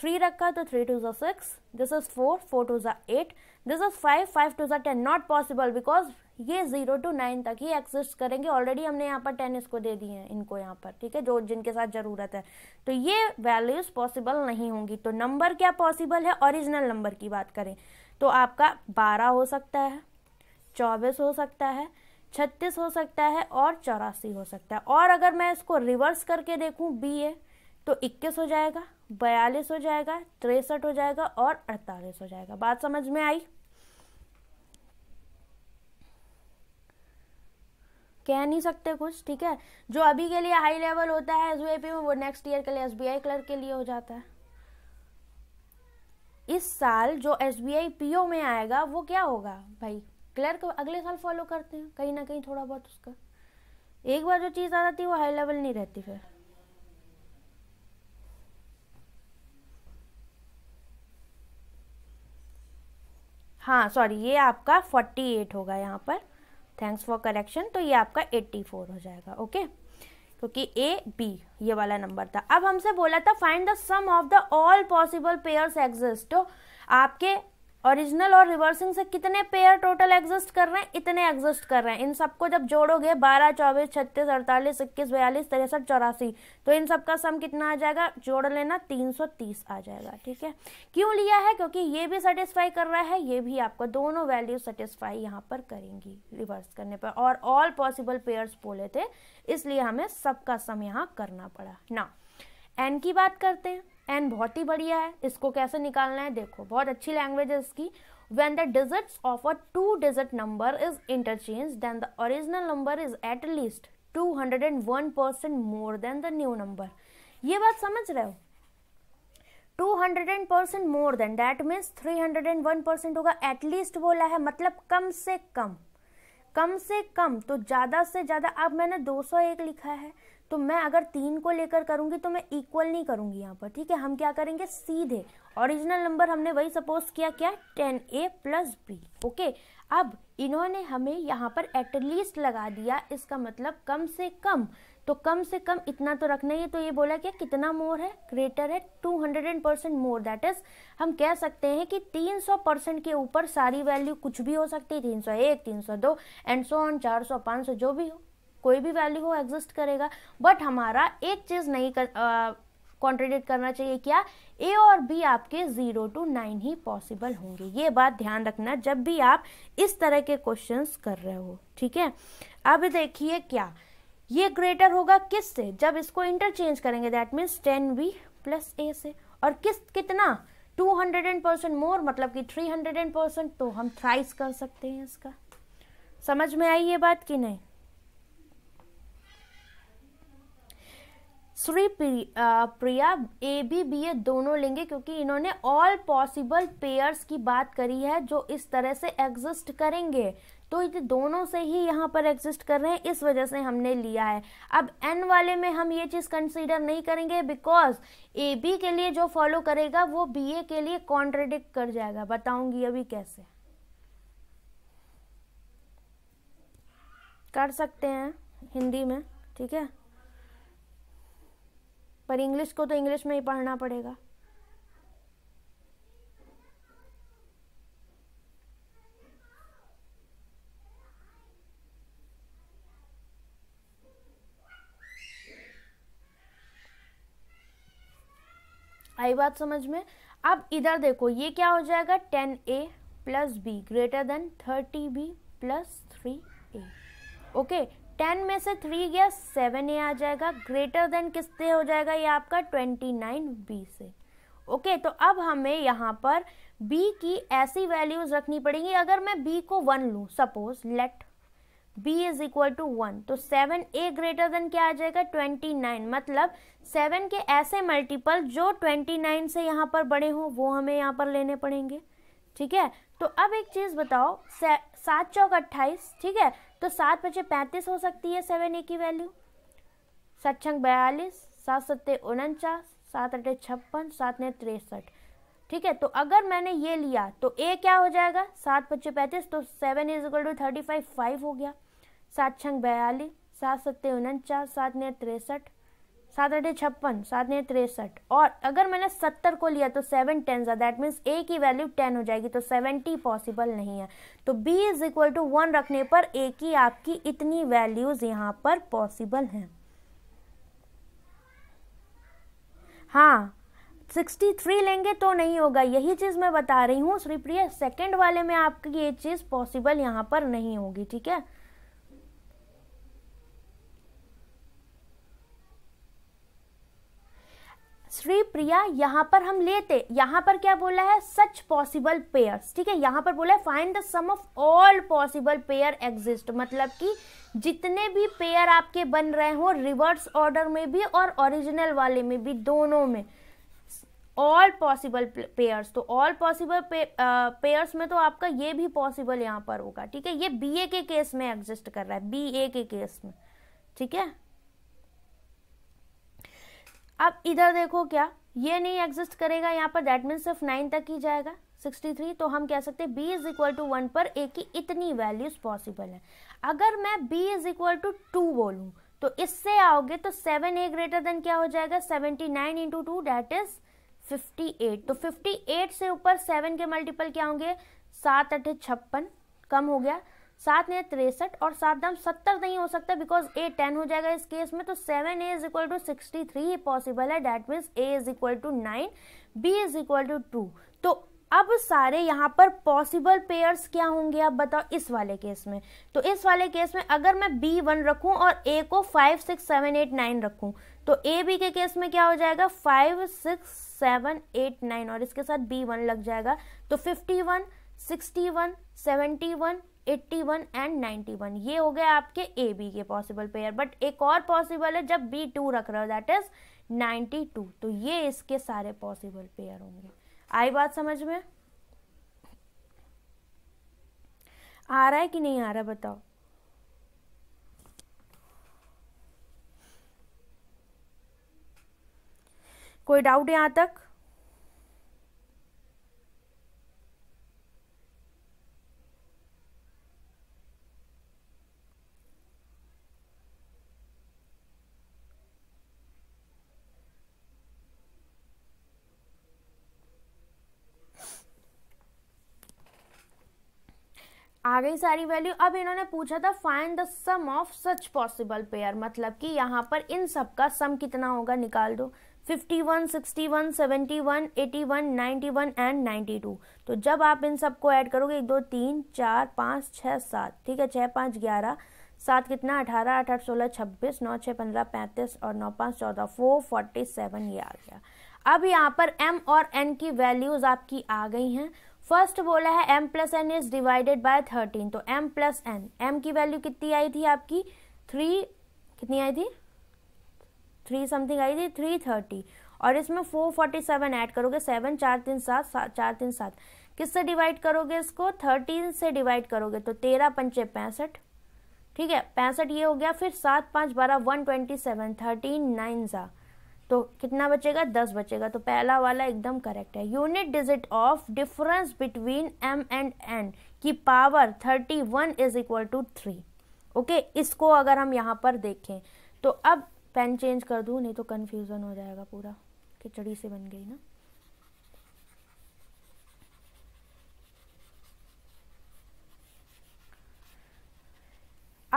थ्री रखा तो थ्री टू ज़ा six this is four four two ज़ा eight this is five five two ज़ा टेन नॉट पॉसिबल बिकॉज ये जीरो टू नाइन तक ही एक्सिस्ट करेंगे ऑलरेडी हमने यहाँ पर टेन इसको दे दिए हैं इनको यहाँ पर ठीक है जो जिनके साथ जरूरत है तो ये वैल्यूज पॉसिबल नहीं होंगी तो नंबर क्या पॉसिबल है ओरिजिनल नंबर की बात करें तो आपका बारह हो सकता है चौबीस हो सकता है छत्तीस हो सकता है और चौरासी हो सकता है और अगर मैं इसको रिवर्स करके देखूँ बी ए तो इक्कीस हो जाएगा बयालीस हो जाएगा तिरसठ हो जाएगा और अड़तालीस हो जाएगा बात समझ में आई कह नहीं सकते कुछ ठीक है जो अभी के लिए हाई लेवल होता है एस में वो नेक्स्ट ईयर के लिए एस क्लर्क के लिए हो जाता है इस साल जो एस बी में आएगा वो क्या होगा भाई क्लर्क अगले साल फॉलो करते हैं कहीं ना कहीं थोड़ा बहुत उसका एक बार जो चीज़ आ जाती है वो हाई लेवल नहीं रहती फिर हाँ सॉरी ये आपका फोर्टी एट होगा यहाँ पर थैंक्स फॉर करेक्शन तो ये आपका 84 हो जाएगा ओके क्योंकि ए बी ये वाला नंबर था अब हमसे बोला था find the sum of the all possible pairs exist आपके ओरिजिनल और रिवर्सिंग से कितने पेयर टोटल एग्जिस्ट कर रहे हैं इतने एग्जिस्ट कर रहे हैं इन सबको जब जोड़ोगे बारह चौबीस छत्तीस अड़तालीस इक्कीस बयालीस तिरसठ चौरासी तो इन सबका सम कितना आ जाएगा जोड़ लेना तीन सौ तीस आ जाएगा ठीक है क्यों लिया है क्योंकि ये भी सेटिस्फाई कर रहा है ये भी आपको दोनों वैल्यू सेटिस्फाई यहाँ पर करेंगी रिवर्स करने पर और ऑल पॉसिबल पेयर्स बोले थे इसलिए हमें सबका सम यहाँ करना पड़ा ना एन की बात करते हैं एन बहुत ही बढ़िया है इसको कैसे निकालना है देखो बहुत अच्छी लैंग्वेज है इसकी when the of a two digit number is interchange digit the original number is at least two hundred and one percent more than the new number ये बात समझ रहे हो two hundred and percent more than that means three hundred and one percent होगा at least बोला है मतलब कम से कम कम से कम तो ज़्यादा से ज़्यादा अब मैंने दो सौ एक लिखा है तो मैं अगर तीन को लेकर करूँगी तो मैं इक्वल नहीं करूँगी यहाँ पर ठीक है हम क्या करेंगे सीधे ओरिजिनल नंबर हमने वही सपोज किया क्या ten A plus B okay अब इन्होंने हमें यहाँ पर एटलीस्ट लगा दिया इसका मतलब कम से कम तो कम से कम इतना तो रखना ही है तो ये बोला क्या कितना मोर है ग्रेटर है two hundred and percent more that is हम कह सकते हैं कि तीन सौ परसेंट के ऊपर सारी वैल्यू कुछ भी हो सकती है तीन सौ एक तीन सौ दो एंड सो ऑन चार सौ पाँच सौ जो भी हो कोई भी वैल्यू हो एग्जिस्ट करेगा बट हमारा एक चीज़ नहीं कर कॉन्ट्रेडिक्ट करना चाहिए क्या ए और बी आपके जीरो टू नाइन ही पॉसिबल होंगे ये बात ध्यान रखना जब भी आप इस तरह के क्वेश्चंस कर रहे हो ठीक है अब देखिए क्या ये ग्रेटर होगा किस से जब इसको इंटरचेंज करेंगे that means ten B plus A से और किस कितना two hundred and percent more मतलब कि थ्री हंड्रेड एंड परसेंट तो हम थ्राइस कर सकते हैं इसका समझ में आई ये बात कि नहीं Shri Priya A B B A दोनों लेंगे क्योंकि इन्होंने ऑल पॉसिबल पेयर्स की बात करी है जो इस तरह से एग्जिस्ट करेंगे तो ये दोनों से ही यहाँ पर एग्जिस्ट कर रहे हैं इस वजह से हमने लिया है अब एन वाले में हम ये चीज़ कंसीडर नहीं करेंगे बिकॉज ए बी के लिए जो फॉलो करेगा वो बी ए के लिए कॉन्ट्रेडिक्ट कर जाएगा बताऊंगी अभी कैसे कर सकते हैं हिंदी में ठीक है पर इंग्लिश को तो इंग्लिश में ही पढ़ना पड़ेगा आई बात समझ में अब इधर देखो ये क्या हो जाएगा ten A plus B greater than thirty B plus three A okay ten में से थ्री गया सेवन ए आ जाएगा ग्रेटर देन किससे हो जाएगा ये आपका ट्वेंटी नाइन बी से ओके okay, तो अब हमें यहाँ पर बी की ऐसी वैल्यूज रखनी पड़ेंगी अगर मैं बी को वन लूँ suppose let B is equal to one तो सेवन ए ग्रेटर देन क्या आ जाएगा ट्वेंटी नाइन मतलब सेवन के ऐसे मल्टीपल जो ट्वेंटी नाइन से यहाँ पर बड़े हों वो हमें यहाँ पर लेने पड़ेंगे ठीक है तो अब एक चीज़ बताओ सात चौक अट्ठाईस ठीक है तो सात बजे पैंतीस हो सकती है सेवन ए की वैल्यू सात छंग बयालीस सात सत्ते उनचास सात अटे छप्पन सात ने तिरसठ ठीक है तो अगर मैंने ये लिया तो ए क्या हो जाएगा सात पच्चे पैंतीस तो seven is equal to thirty five five हो गया सात छंग बयालीस सात सत्ते उनचास सात ने तिरसठ सात अठे छप्पन सात ने तिरसठ और अगर मैंने सत्तर को लिया तो सेवन टेन ज़्यादा दैट मीन्स ए की वैल्यू टेन हो जाएगी तो सेवेंटी पॉसिबल नहीं है तो B is equal to one रखने पर ए की आपकी इतनी वैल्यूज़ यहाँ पर पॉसिबल हैं हाँ सिक्सटी थ्री लेंगे तो नहीं होगा यही चीज़ मैं बता रही हूँ श्रीप्रिया सेकेंड वाले में आपकी ये चीज़ पॉसिबल यहाँ पर नहीं होगी ठीक है श्री प्रिया यहाँ पर हम लेते यहाँ पर क्या बोला है सच पॉसिबल पेयर ठीक है यहाँ पर बोला है find the sum of all possible pair exist मतलब कि जितने भी पेयर आपके बन रहे हो रिवर्स ऑर्डर में भी और ओरिजिनल वाले में भी दोनों में ऑल पॉसिबल पेयर्स तो ऑल पॉसिबल पेयर्स में तो आपका ये भी पॉसिबल यहाँ पर होगा ठीक है ये बी ए के केस में एग्जिस्ट कर रहा है बी ए के केस में ठीक है अब इधर देखो क्या ये नहीं एग्जिस्ट करेगा यहाँ पर दैट मीन सिर्फ नाइन तक ही जाएगा 63 तो हम कह सकते हैं b is equal to one पर a की इतनी वैल्यूज पॉसिबल है अगर मैं b is equal to two बोलूँ तो इससे आओगे तो सेवन ए ग्रेटर देन क्या हो जाएगा seventy nine into two that is fifty eight तो फिफ्टी एट से ऊपर सेवन के मल्टीपल क्या होंगे सात अठे छप्पन कम हो गया सात ने तिरसठ और सात दम सत्तर नहीं हो सकता बिकॉज ए टेन हो जाएगा इस केस में तो seven A is equal to sixty three possible है that means A is equal to nine B is equal to two तो अब सारे यहाँ पर पॉसिबल पेयर्स क्या होंगे आप बताओ इस वाले केस में तो इस वाले केस में अगर मैं बी वन रखूँ और ए को five six seven eight nine रखूँ तो ए बी के केस में क्या हो जाएगा five six seven eight nine और इसके साथ बी वन लग जाएगा तो fifty one sixty one seventy one eighty one and ninety one ये हो गए आपके ए बी के पॉसिबल पेयर बट एक और पॉसिबल है जब बी टू रख रहे हो दैट इज टू तो ये इसके सारे पॉसिबल पेयर होंगे आई बात समझ में आ रहा है कि नहीं आ रहा बताओ कोई डाउट यहाँ तक आ गई सारी वैल्यू अब इन्होंने पूछा था find the sum of such possible pair मतलब कि यहाँ पर इन सब का सम कितना होगा निकाल दो 51, 61, 71, 81, 91 एंड 92 तो जब आप इन सबको ऐड करोगे एक दो तीन चार पाँच छः सात ठीक है छः पाँच ग्यारह सात कितना अठारह आठ आठ सोलह छब्बीस नौ छः पंद्रह पैंतीस और नौ पाँच चौदह फोर फोर्टी सेवन ये आ गया अब यहाँ पर m और n की वैल्यूज़ आपकी आ गई हैं फर्स्ट बोला है M plus N is divided by thirteen तो एम प्लस एन एम की वैल्यू कितनी आई थी आपकी थ्री कितनी आई थी थ्री समथिंग आई थी थ्री थर्टी और इसमें फोर फोर्टी सेवन ऐड करोगे सेवन चार तीन सात चार तीन सात किससे डिवाइड करोगे इसको थर्टीन से डिवाइड करोगे तो तेरह पंचे पैंसठ ठीक है पैंसठ ये हो गया फिर सात पाँच बारह one twenty seven thirteen nine सा तो कितना बचेगा दस बचेगा तो पहला वाला एकदम करेक्ट है unit digit of difference between M and N की power thirty one is equal to three okay इसको अगर हम यहाँ पर देखें तो अब पेन चेंज कर दूँ नहीं तो कन्फ्यूज़न हो जाएगा पूरा खिचड़ी से बन गई ना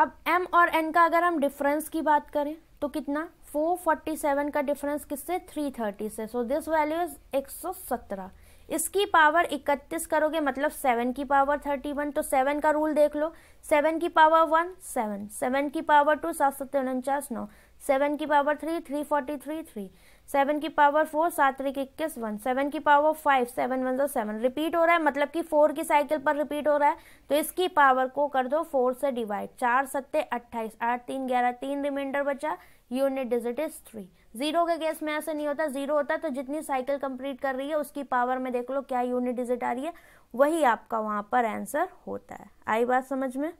अब m और n का अगर हम डिफरेंस की बात करें तो कितना 447 का डिफरेंस किससे 330 से सो दिस वैल्यू इज 117 इसकी पावर 31 करोगे मतलब 7 की पावर 31 तो 7 का रूल देख लो 7 की पावर 1 7 7 की पावर 2 सात सत्तर उनचास नौ सेवन की power three three forty three three seven की पावर फोर सात तरीक इक्कीस वन सेवन की पावर फाइव सेवन वन जो सेवन रिपीट हो रहा है मतलब कि फोर की साइकिल पर रिपीट हो रहा है तो इसकी पावर को कर दो फोर से डिवाइड चार सत्ते अट्ठाईस आठ तीन ग्यारह तीन रिमाइंडर बचा unit digit is three zero के केस में ऐसा नहीं होता जीरो होता तो जितनी साइकिल कंप्लीट कर रही है उसकी पावर में देख लो क्या यूनिट डिजिट आ रही है वही आपका वहां पर आंसर होता है आई बात समझ में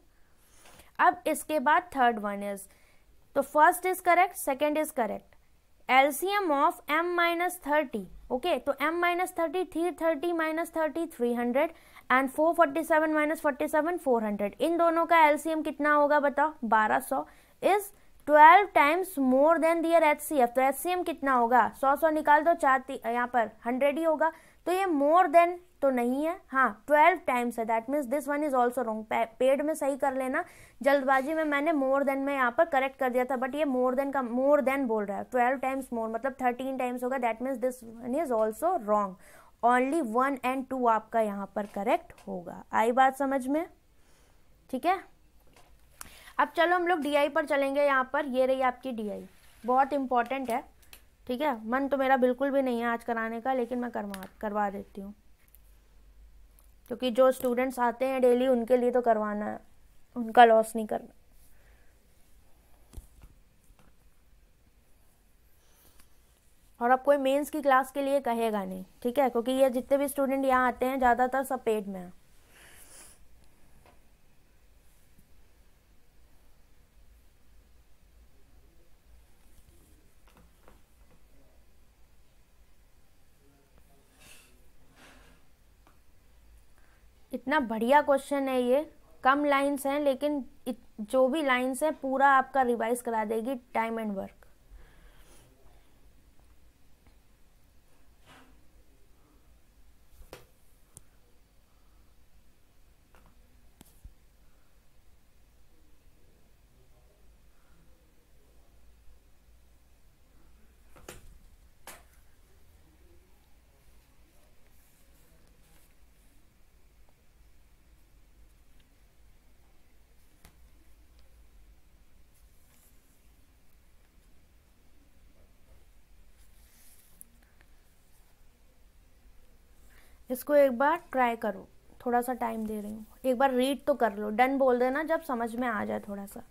अब इसके बाद थर्ड वन इज तो first is correct second is correct LCM of M minus thirty okay तो M minus thirty three thirty minus thirty three hundred and four forty seven minus forty seven four hundred इन दोनों का LCM कितना होगा बताओ बारह सौ is twelve times more than their H C F तो एच सी एम कितना होगा सौ सौ निकाल दो चार यहाँ पर हंड्रेड ही होगा तो ये मोर देन तो नहीं है हाँ ट्वेल्व टाइम्स है that means this one is also wrong पेड में सही कर लेना जल्दबाजी में मैंने मोर देन में यहाँ पर करेक्ट कर दिया था बट ये मोर देन का मोर देन बोल रहा है ट्वेल्व टाइम्स मोर मतलब थर्टीन टाइम्स होगा that means this one is also wrong only one and two आपका यहाँ पर करेक्ट होगा आई बात समझ में ठीक है अब चलो हम लोग डी पर चलेंगे यहाँ पर ये रही आपकी डी बहुत इंपॉर्टेंट है ठीक है मन तो मेरा बिल्कुल भी नहीं है आज कराने का लेकिन मैं करवा करवा देती हूँ क्योंकि तो जो स्टूडेंट्स आते हैं डेली उनके लिए तो करवाना है उनका लॉस नहीं करना और अब कोई मेंस की क्लास के लिए कहेगा नहीं ठीक है क्योंकि ये जितने भी स्टूडेंट यहाँ आते हैं ज़्यादातर सब पेड में हैं कितना बढ़िया क्वेश्चन है ये कम लाइंस हैं लेकिन जो भी लाइंस हैं पूरा आपका रिवाइज करा देगी टाइम एंड वर्क इसको एक बार ट्राई करो थोड़ा सा टाइम दे रही हूँ एक बार रीड तो कर लो डन बोल देना जब समझ में आ जाए थोड़ा सा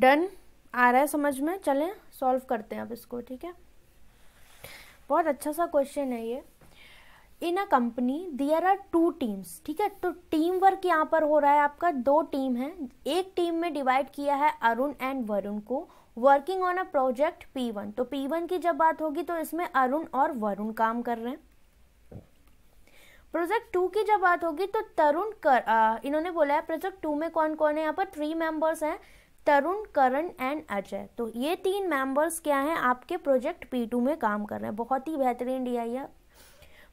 डन आ रहा है समझ में चलें सॉल्व करते हैं अब इसको ठीक है बहुत अच्छा सा क्वेश्चन है ये in a company there are two teams ठीक है तो टीम वर्क यहाँ पर हो रहा है आपका दो टीम है एक टीम में डिवाइड किया है अरुण एंड वरुण को working on a project P one तो पी वन की जब बात होगी तो इसमें अरुण और वरुण काम कर रहे हैं प्रोजेक्ट टू की जब बात होगी तो तरुण कर आ, इन्होंने बोला है प्रोजेक्ट टू में कौन कौन है यहाँ पर थ्री मेंबर्स हैं तरुण करण एंड अजय तो ये तीन मेंबर्स क्या हैं आपके प्रोजेक्ट पी टू में काम कर रहे हैं बहुत ही बेहतरीन डी आई है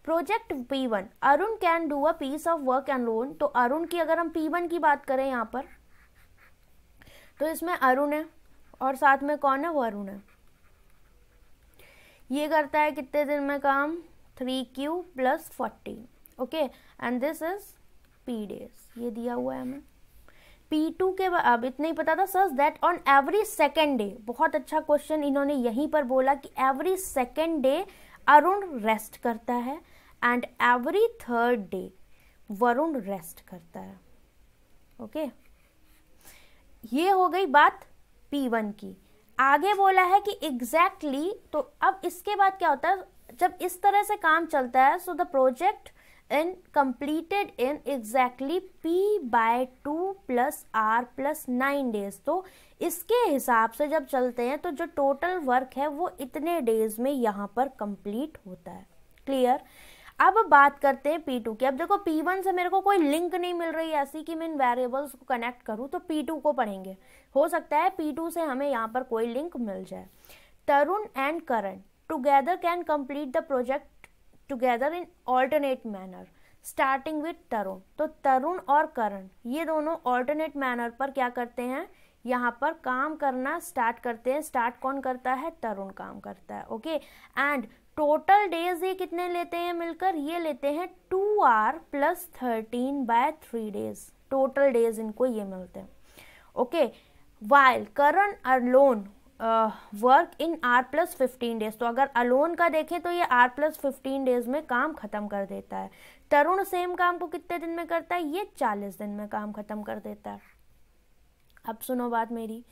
project P one Arun can do a piece of work and alone तो अरुण की अगर हम पी वन की बात करें यहाँ पर तो इसमें अरुण है और साथ में कौन है वो अरुण है ये करता है कितने दिन में काम three Q plus forty okay and this is P days ये दिया हुआ है हमें पी टू के अब इतना ही पता था sir that on every second day बहुत अच्छा क्वेश्चन इन्होंने यहीं पर बोला कि every second day Arun rest करता है and every third day Varun rest करता है ओके okay? ये हो गई बात पी वन की आगे बोला है कि एग्जैक्टली exactly, तो अब इसके बाद क्या होता है जब इस तरह से काम चलता है so the project and completed in exactly p by 2 plus r plus 9 days तो इसके हिसाब से जब चलते हैं तो जो टोटल वर्क है वो इतने डेज में यहाँ पर कंप्लीट होता है क्लियर अब बात करते हैं P2 की अब देखो P1 से मेरे को कोई लिंक नहीं मिल रही ऐसी कि मैं इन वेरिएबल्स को कनेक्ट करूँ तो P2 को पढ़ेंगे हो सकता है P2 से हमें यहाँ पर कोई लिंक मिल जाए Tarun and Karan together can complete the project together in alternate manner starting with Tarun तो तरुण और करण ये दोनों ऑल्टरनेट मैनर पर क्या करते हैं यहाँ पर काम करना स्टार्ट करते हैं स्टार्ट कौन करता है तरुण काम करता है ओके एंड टोटल डेज ये कितने लेते हैं मिलकर ये लेते हैं two R plus thirteen by three days total days इनको ये मिलते हैं okay while Karan alone work in R plus fifteen days तो अगर अलोन का देखें तो ये आर प्लस फिफ्टीन डेज में काम ख़त्म कर देता है तरुण सेम काम को कितने दिन में करता है ये चालीस दिन में काम ख़त्म कर देता है अब सुनो बात मेरी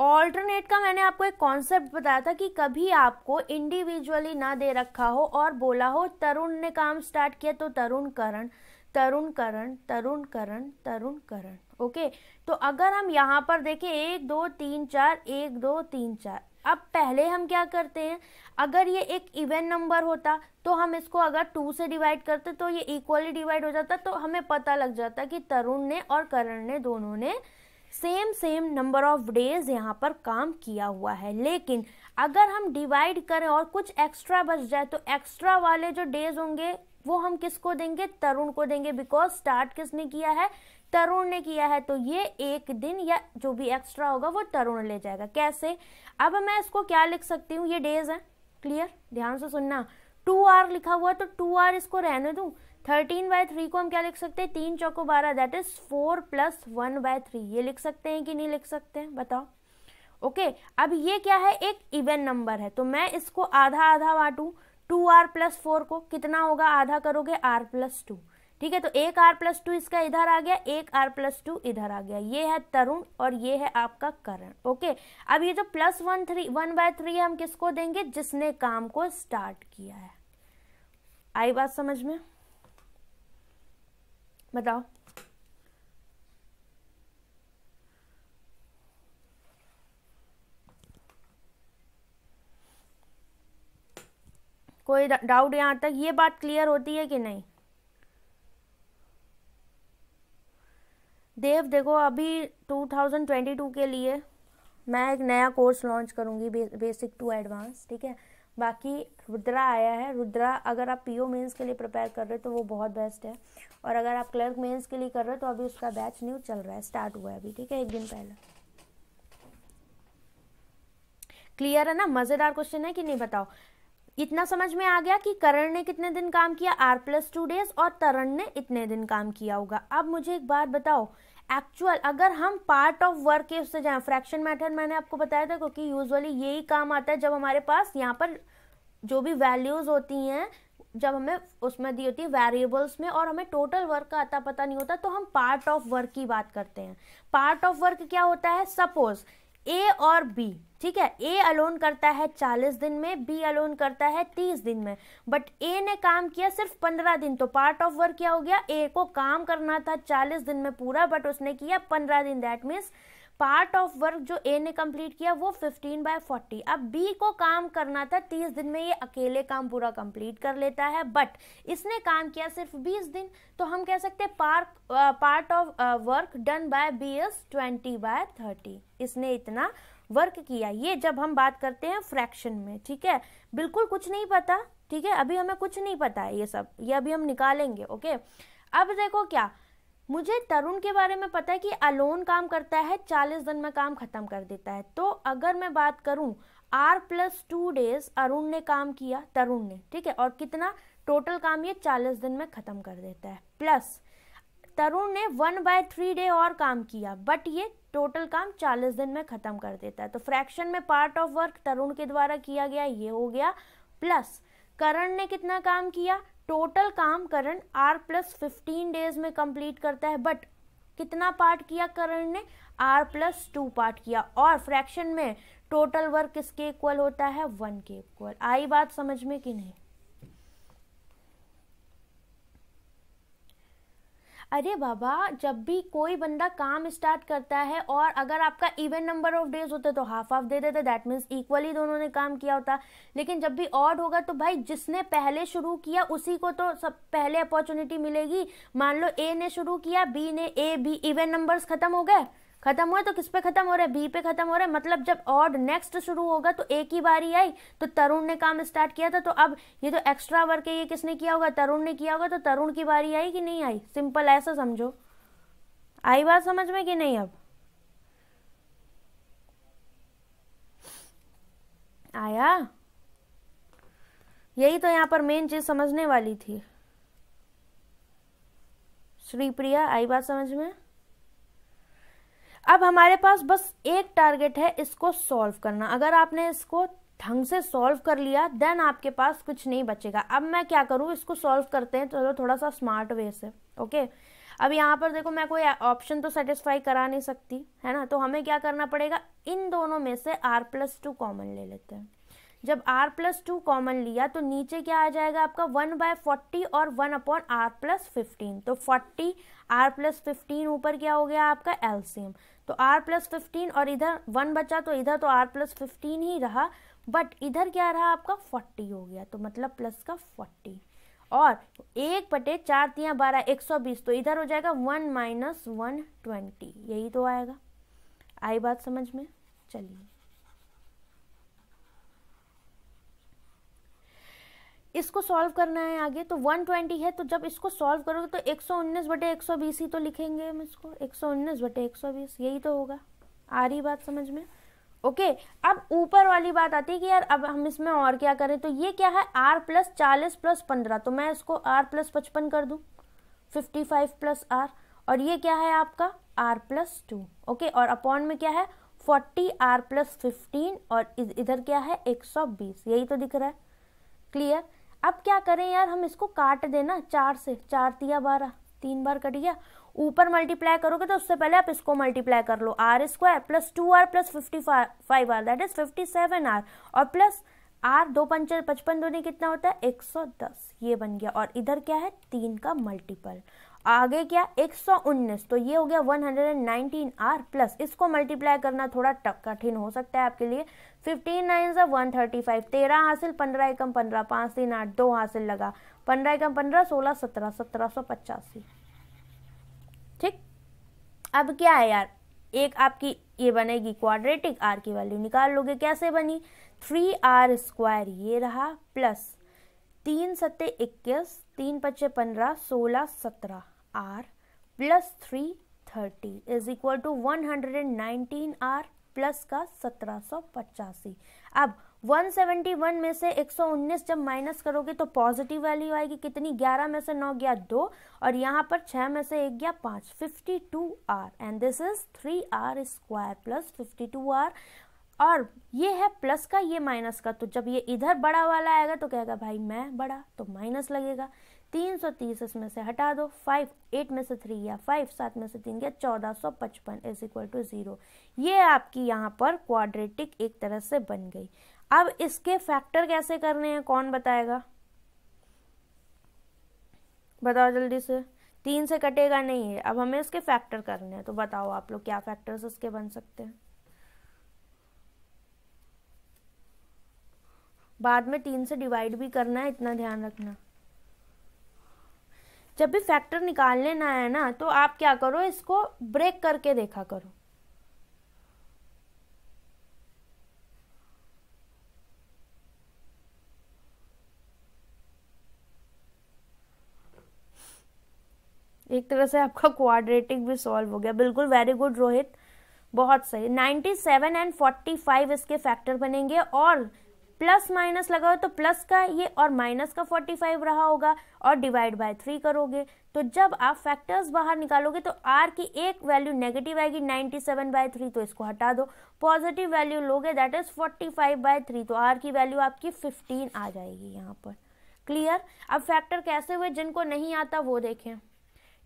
ऑल्टरनेट का मैंने आपको एक कॉन्सेप्ट बताया था कि कभी आपको इंडिविजुअली ना दे रखा हो और बोला हो तरुण ने काम स्टार्ट किया तो तरुण करण तरुण करण तरुण करण तरुण करण ओके तो अगर हम यहाँ पर देखें एक दो तीन चार एक दो तीन चार अब पहले हम क्या करते हैं अगर ये एक इवन नंबर होता तो हम इसको अगर टू से डिवाइड करते तो ये इक्वली डिवाइड हो जाता तो हमें पता लग जाता कि तरुण ने और करण ने दोनों ने same same number of days यहाँ पर काम किया हुआ है लेकिन अगर हम डिवाइड करें और कुछ एक्स्ट्रा बच जाए तो एक्स्ट्रा वाले जो डेज होंगे वो हम किसको देंगे तरुण को देंगे बिकॉज स्टार्ट किसने किया है तरुण ने किया है तो ये एक दिन या जो भी एक्स्ट्रा होगा वो तरुण ले जाएगा कैसे अब मैं इसको क्या लिख सकती हूँ ये डेज है क्लियर ध्यान से सुनना टू आर लिखा हुआ है तो टू आर इसको रहने दूँ थर्टीन बाय थ्री को हम क्या लिख सकते हैं तीन चौको बारह that is four plus one by three ये लिख सकते हैं कि नहीं लिख सकते हैं बताओ ओके okay, अब ये क्या है एक इवेन नंबर है तो मैं इसको आधा आधा बांटूँ टू आर प्लस फोर को कितना होगा आधा करोगे आर प्लस टू ठीक है तो एक आर प्लस टू इसका इधर आ गया एक आर प्लस टू इधर आ गया ये है तरुण और ये है आपका करण ओके अब ये जो plus one three one by three हम किसको देंगे जिसने काम को स्टार्ट किया है आई बात समझ में बताओ कोई डाउट यहाँ तक ये बात क्लियर होती है कि नहीं देव देखो अभी 2022 के लिए मैं एक नया कोर्स लॉन्च करूँगी बे, बेसिक टू एडवांस ठीक है बाकी रुद्रा आया है रुद्रा अगर आप पीओ मेंस के लिए प्रिपेयर कर रहे हो तो वो बहुत बेस्ट है और अगर आप क्लर्क मेंस के लिए कर रहे हो तो अभी उसका बैच न्यू चल रहा है स्टार्ट हुआ है अभी ठीक है एक दिन पहले क्लियर है ना मज़ेदार क्वेश्चन है कि नहीं बताओ इतना समझ में आ गया कि करण ने कितने दिन काम किया आर प्लस टू डेज और तरण ने इतने दिन काम किया होगा अब मुझे एक बात बताओ एक्चुअल अगर हम पार्ट ऑफ वर्क के उससे जाए फ्रैक्शन मेथड मैंने आपको बताया था क्योंकि यूजुअली यही काम आता है जब हमारे पास यहाँ पर जो भी वैल्यूज़ होती हैं जब हमें उसमें दी होती है वेरिएबल्स में और हमें टोटल वर्क का अता पता नहीं होता तो हम पार्ट ऑफ वर्क की बात करते हैं पार्ट ऑफ वर्क क्या होता है सपोज ए और बी ठीक है ए अलोन करता है चालीस दिन में बी अलोन करता है तीस दिन में बट ए ने काम किया सिर्फ पंद्रह दिन तो पार्ट ऑफ वर्क क्या हो गया ए को काम करना था चालीस दिन में पूरा बट उसने किया पंद्रह दिन that means part of work जो ए ने कंप्लीट किया वो 15 बाय 40 अब बी को काम करना था 30 दिन में ये अकेले काम पूरा कंप्लीट कर लेता है बट इसने काम किया सिर्फ 20 दिन तो हम कह सकते हैं park part of work done by B S twenty by thirty इसने इतना वर्क किया ये जब हम बात करते हैं फ्रैक्शन में ठीक है बिल्कुल कुछ नहीं पता ठीक है अभी हमें कुछ नहीं पता है ये सब ये अभी हम निकालेंगे ओके अब देखो क्या मुझे तरुण के बारे में पता है कि अलोन काम करता है चालीस दिन में काम ख़त्म कर देता है तो अगर मैं बात करूं R plus two days Arun ने काम किया तरुण ने ठीक है और कितना टोटल काम ये चालीस दिन में ख़त्म कर देता है प्लस तरुण ने वन बाय थ्री डे और काम किया बट ये टोटल काम चालीस दिन में ख़त्म कर देता है तो फ्रैक्शन में पार्ट ऑफ वर्क तरुण के द्वारा किया गया ये हो गया प्लस करण ने कितना काम किया टोटल काम Karan R plus fifteen days में कंप्लीट करता है बट कितना पार्ट किया करण ने आर प्लस टू पार्ट किया और फ्रैक्शन में टोटल वर्क किसके इक्वल होता है वन के इक्वल आई बात समझ में कि नहीं अरे बाबा जब भी कोई बंदा काम स्टार्ट करता है और अगर आपका इवन नंबर ऑफ डेज होते तो हाफ हाफ दे देते दैट मीन्स इक्वली दोनों ने काम किया होता लेकिन जब भी ऑड होगा तो भाई जिसने पहले शुरू किया उसी को तो सब पहले अपॉर्चुनिटी मिलेगी मान लो ए ने शुरू किया बी ने ए बी इवन नंबर्स खत्म हो गए खत्म हुआ तो किस पे खत्म हो रहा है बी पे खत्म हो रहा है मतलब जब ऑड नेक्स्ट शुरू होगा तो ए की बारी आई तो तरुण ने काम स्टार्ट किया था तो अब ये जो तो एक्स्ट्रा वर्क है ये किसने किया होगा तरुण ने किया होगा तो तरुण की बारी आई कि नहीं आई सिंपल ऐसा समझो आई बात समझ में कि नहीं अब आया यही तो यहाँ पर मेन चीज समझने वाली थी श्री प्रिया आई बात समझ में अब हमारे पास बस एक टारगेट है इसको सॉल्व करना अगर आपने इसको ढंग से सॉल्व कर लिया देन आपके पास कुछ नहीं बचेगा अब मैं क्या करूँ इसको सॉल्व करते हैं चलो थोड़ा सा स्मार्ट वे से ओके अब यहाँ पर देखो मैं कोई ऑप्शन तो सेटिस्फाई करा नहीं सकती है ना तो हमें क्या करना पड़ेगा इन दोनों में से आर प्लस टू कॉमन ले लेते हैं जब आर प्लस टू कॉमन लिया तो नीचे क्या आ जाएगा आपका वन बाय फोर्टी और one upon R plus fifteen तो फोर्टी आर प्लस फिफ्टीन ऊपर क्या हो गया आपका एल्सियम तो आर प्लस फिफ्टीन और इधर वन बचा तो इधर तो आर प्लस फिफ्टीन ही रहा बट इधर क्या रहा आपका फोर्टी हो गया तो मतलब प्लस का फोर्टी और एक बटे चार तिया बारह एक सौ बीस तो इधर हो जाएगा वन माइनस वन ट्वेंटी यही तो आएगा आई बात समझ में चलिए इसको सॉल्व करना है आगे तो 120 है तो जब इसको सॉल्व करोगे तो 119 बटे एक ही तो लिखेंगे हम इसको 119 बटे एक यही तो होगा आ रही बात समझ में ओके अब ऊपर वाली बात आती है कि यार अब हम इसमें और क्या करें तो ये क्या है आर प्लस चालीस प्लस पंद्रह तो मैं इसको आर प्लस पचपन कर दूँ फिफ्टी फाइव प्लस आर और ये क्या है आपका आर प्लस टू ओके और अपॉन में क्या है फोर्टी आर प्लस फिफ्टीन और इधर क्या है एक सौ बीस यही तो दिख रहा है क्लियर अब क्या करें यार हम इसको काट देना चार से चार तिया बारह तीन बार कट गया ऊपर मल्टीप्लाई करोगे तो उससे पहले आप इसको मल्टीप्लाई कर लो R square plus two R plus fifty five R that is fifty seven R और प्लस आर दो पंच पचपन दोनों कितना होता है एक सौ दस ये बन गया और इधर क्या है तीन का मल्टीपल आगे क्या 119 तो ये हो गया 119 आर प्लस इसको मल्टीप्लाई करना थोड़ा कठिन हो सकता है आपके लिए 15 नाइन सा थर्टी फाइव तेरह हासिल पंद्रह एकम पंद्रह पाँच तीन आठ दो हासिल लगा पंद्रह एकम पंद्रह सोलह सत्रह सत्रह सौ पचासी ठीक अब क्या है यार एक आपकी ये बनेगी क्वाड्रेटिक आर की वैल्यू निकाल लोगे कैसे बनी थ्री आर स्क्वायर ये रहा प्लस तीन सत्ते इक्कीस तीन पच्चे पंद्रह सोलह सत्रह R plus three thirty is equal to one hundred and nineteen R plus का सत्रह सौ पचासी अब 171 में से 119 जब माइनस करोगे तो पॉजिटिव वैल्यू आएगी कितनी 11 में से 9 गया 2 और यहाँ पर 6 में से 1 गया 5 two R and this is 3 R square plus fifty two R और ये है प्लस का ये माइनस का तो जब ये इधर बड़ा वाला आएगा तो कहेगा भाई मैं बड़ा तो माइनस लगेगा तीन सौ तीस इसमें से हटा दो फाइव एट में से थ्री या फाइव सात में से तीन गया चौदह सौ पचपन इज इक्वल टू ज़ीरो ये आपकी यहाँ पर क्वाड्रेटिक एक तरह से बन गई अब इसके फैक्टर कैसे करने हैं कौन बताएगा बताओ जल्दी से तीन से कटेगा नहीं है अब हमें इसके फैक्टर करने हैं तो बताओ आप लोग क्या फैक्टर्स इसके बन सकते हैं बाद में तीन से डिवाइड भी करना है इतना ध्यान रखना जब भी फैक्टर निकाल लेना है ना तो आप क्या करो इसको ब्रेक करके देखा करो एक तरह से आपका क्वाड्रेटिक भी सॉल्व हो गया बिल्कुल वेरी गुड रोहित बहुत सही 97 एंड 45 इसके फैक्टर बनेंगे और प्लस माइनस लगाओ तो प्लस का ये और माइनस का 45 रहा होगा और डिवाइड बाय थ्री करोगे तो जब आप फैक्टर्स बाहर निकालोगे तो आर की एक वैल्यू नेगेटिव आएगी 97 सेवन बाय थ्री तो इसको हटा दो पॉजिटिव वैल्यू लोगे that is 45 five by three तो आर की वैल्यू आपकी 15 आ जाएगी यहाँ पर क्लियर अब फैक्टर कैसे हुए जिनको नहीं आता वो देखें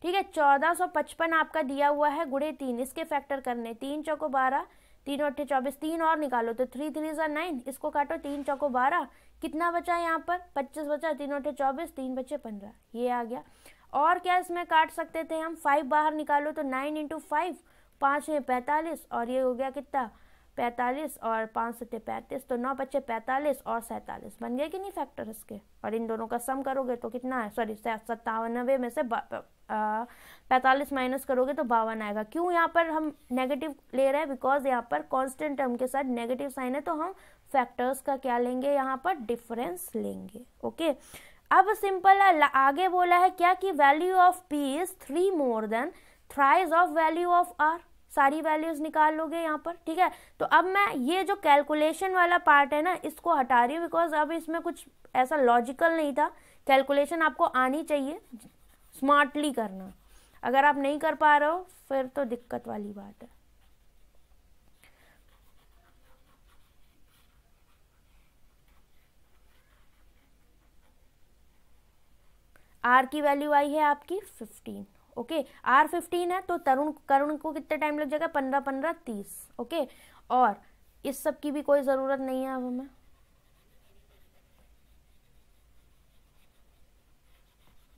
ठीक है चौदह सौ पचपन आपका दिया हुआ है गुड़े तीन इसके फैक्टर करने तीन चौको बारह तीन अट्ठे चौबीस तीन और निकालो तो थ्री थ्री सा नाइन इसको काटो तीन चौको बारह कितना बचा यहाँ पर पच्चीस बचा तीन अट्ठे चौबीस तीन बचे पंद्रह ये आ गया और क्या इसमें काट सकते थे हम फाइव बाहर निकालो तो नाइन इंटू फाइव पाँच है पैंतालीस और ये हो गया कितना पैंतालीस और पाँच सत्य पैंतीस तो नौ बच्चे पैंतालीस और सैंतालीस बन गए कि नहीं फैक्टर इसके और इन दोनों का सम करोगे तो कितना है सॉरी सत्तावनबे में से पैंतालीस माइनस करोगे तो बावन आएगा क्यों यहाँ पर हम नेगेटिव ले रहे हैं बिकॉज यहाँ पर कांस्टेंट टर्म के साथ नेगेटिव साइन है तो हम फैक्टर्स का क्या लेंगे यहाँ पर डिफरेंस लेंगे ओके अब सिंपल है आगे बोला है क्या कि value of P is three more than thrice of value of R सारी वैल्यूज निकाल लोगे यहाँ पर ठीक है तो अब मैं ये जो कैलकुलेशन वाला पार्ट है ना इसको हटा रही हूँ बिकॉज अब इसमें कुछ ऐसा लॉजिकल नहीं था कैलकुलेशन आपको आनी चाहिए स्मार्टली करना अगर आप नहीं कर पा रहे हो फिर तो दिक्कत वाली बात है आर की वैल्यू आई है आपकी फिफ्टीन ओके आर फिफ्टीन है तो तरुण करुण को कितना टाइम लग जाएगा पंद्रह पंद्रह तीस ओके और इस सब की भी कोई ज़रूरत नहीं है अब हमें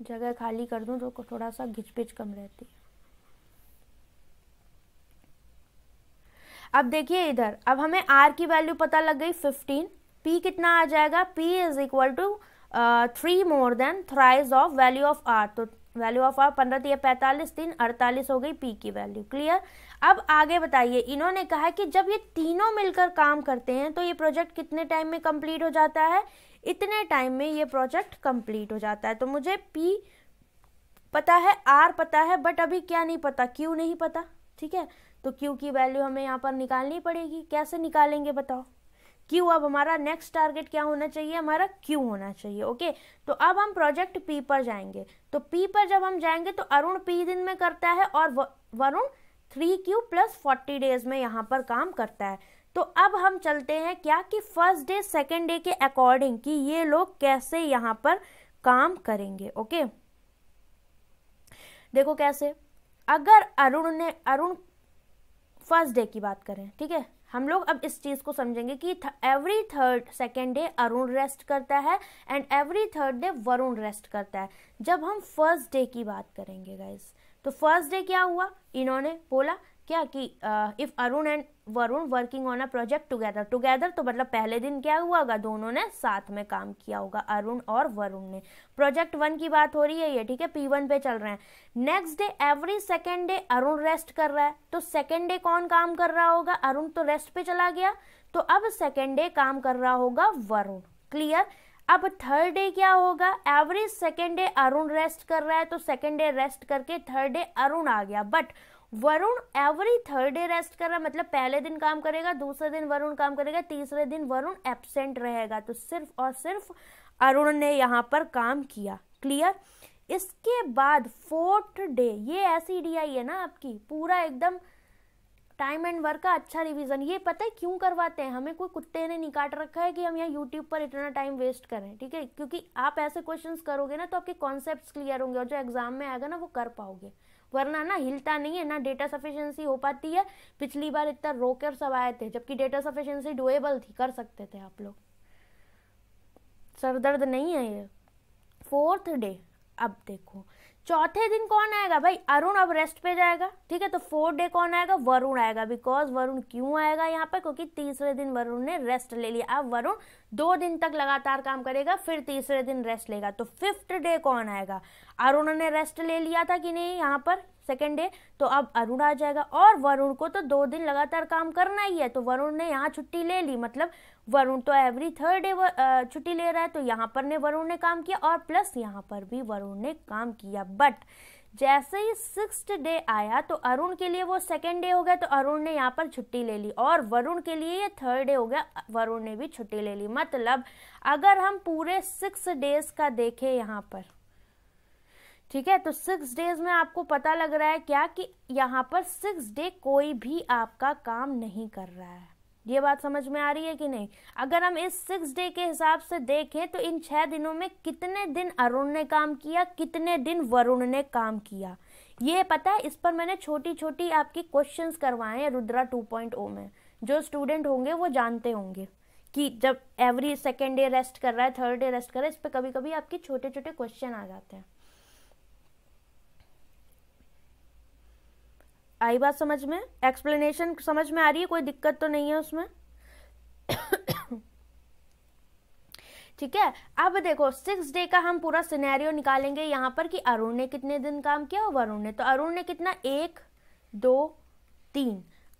जगह खाली कर दूं तो थोड़ा सा घिचपिच कम रहती अब देखिए इधर अब हमें आर की वैल्यू पता लग गई फिफ्टीन पी कितना आ जाएगा P is equal to three more than thrice of value of R तो वैल्यू ऑफ आर पंद्रह तीन पैंतालीस दिन अड़तालीस हो गई पी की वैल्यू क्लियर अब आगे बताइए इन्होंने कहा कि जब ये तीनों मिलकर काम करते हैं तो ये प्रोजेक्ट कितने टाइम में कंप्लीट हो जाता है इतने टाइम में ये प्रोजेक्ट कंप्लीट हो जाता है तो मुझे पी पता है आर पता है बट अभी क्या नहीं पता क्यू नहीं पता ठीक है तो क्यू की वैल्यू हमें यहाँ पर निकालनी पड़ेगी कैसे निकालेंगे बताओ क्यू अब हमारा नेक्स्ट टारगेट क्या होना चाहिए हमारा क्यू होना चाहिए ओके तो अब हम प्रोजेक्ट पी पर जाएंगे तो पी पर जब हम जाएंगे तो अरुण पी दिन में करता है और Varun three Q plus forty days में यहाँ पर काम करता है तो अब हम चलते हैं क्या कि फर्स्ट डे सेकेंड डे के अकॉर्डिंग कि ये लोग कैसे यहाँ पर काम करेंगे ओके देखो कैसे अगर अरुण ने अरुण फर्स्ट डे की बात करें ठीक है हम लोग अब इस चीज़ को समझेंगे कि every third second day Arun rest करता है and every third day Varun rest करता है जब हम फर्स्ट डे की बात करेंगे गाइज तो फर्स्ट डे क्या हुआ इन्होंने बोला क्या कि if Arun and Varun working on a project together together तो मतलब पहले दिन क्या हुआ होगा दोनों ने साथ में काम किया होगा अरुण और वरुण ने प्रोजेक्ट वन की बात हो रही है ये ठीक है पी वन पे चल रहे हैं next day every second day Arun rest कर रहा है तो सेकेंड डे कौन काम कर रहा होगा अरुण तो रेस्ट पे चला गया तो अब सेकेंड डे काम कर रहा होगा वरुण क्लियर अब थर्ड डे क्या होगा every second day Arun rest कर रहा है तो सेकेंड डे रेस्ट करके थर्ड डे अरुण आ गया but Varun every third day rest कर रहा है मतलब पहले दिन काम करेगा दूसरे दिन वरुण काम करेगा तीसरे दिन वरुण एबसेंट रहेगा तो सिर्फ और सिर्फ अरुण ने यहाँ पर काम किया क्लियर इसके बाद फोर्थ डे ये ऐसी डी आई है ना आपकी पूरा एकदम टाइम एंड वर्क का अच्छा रिवीजन ये पता है क्यों करवाते हैं हमें कोई कुत्ते ने नहीं काट रखा है कि हम यहाँ यूट्यूब पर इतना टाइम वेस्ट करें ठीक है क्योंकि आप ऐसे क्वेश्चंस करोगे ना तो आपके कॉन्सेप्ट्स क्लियर होंगे और जो एग्जाम में आएगा ना वो कर पाओगे वरना ना हिलता नहीं है ना डेटा सफिशियंसी हो पाती है पिछली बार इतना रोकर सब आए थे जबकि डेटा सफिशियंसी डुएबल थी कर सकते थे आप लोग सर दर्द नहीं है ये फोर्थ डे अब देखो चौथे दिन कौन आएगा भाई अरुण अब रेस्ट पे जाएगा ठीक है तो फोर्थ डे कौन आएगा वरुण आएगा बिकॉज वरुण क्यों आएगा यहाँ पर क्योंकि तीसरे दिन वरुण ने रेस्ट ले लिया अब वरुण दो दिन तक लगातार काम करेगा फिर तीसरे दिन रेस्ट लेगा तो फिफ्थ डे कौन आएगा अरुण ने रेस्ट ले लिया था कि नहीं यहाँ पर सेकेंड डे तो अब अरुण आ जाएगा और वरुण को तो दो दिन लगातार काम करना ही है तो वरुण ने यहाँ छुट्टी ले ली मतलब वरुण तो एवरी थर्ड डे छुट्टी ले रहा है तो यहाँ पर ने वरुण ने काम किया और प्लस यहाँ पर भी वरुण ने काम किया बट जैसे ही सिक्स डे आया तो अरुण के लिए वो सेकेंड डे हो गया तो अरुण ने यहाँ पर छुट्टी ले ली और वरुण के लिए ये थर्ड डे हो गया वरुण ने भी छुट्टी ले ली मतलब अगर हम पूरे सिक्स डेज का देखें यहाँ पर ठीक है तो सिक्स डेज में आपको पता लग रहा है क्या कि यहाँ पर सिक्स डे कोई भी आपका काम नहीं कर रहा है ये बात समझ में आ रही है कि नहीं अगर हम इस सिक्स डे के हिसाब से देखें तो इन छः दिनों में कितने दिन अरुण ने काम किया कितने दिन वरुण ने काम किया ये पता है इस पर मैंने छोटी छोटी आपकी क्वेश्चंस करवाए हैं रुद्रा ओ oh में जो स्टूडेंट होंगे वो जानते होंगे कि जब एवरी सेकेंड डे रेस्ट कर रहा है थर्ड डे रेस्ट कर रहा है इस पर कभी कभी आपके छोटे छोटे क्वेश्चन आ जाते हैं आई बात समझ में एक्सप्लेनेशन समझ में आ रही है कोई दिक्कत तो नहीं है उसमें ठीक है अब देखो सिक्स डे का हम पूरा सिनेरियो निकालेंगे यहाँ पर कि अरुण ने कितने दिन काम किया और वरुण ने तो अरुण ने कितना एक दो तीन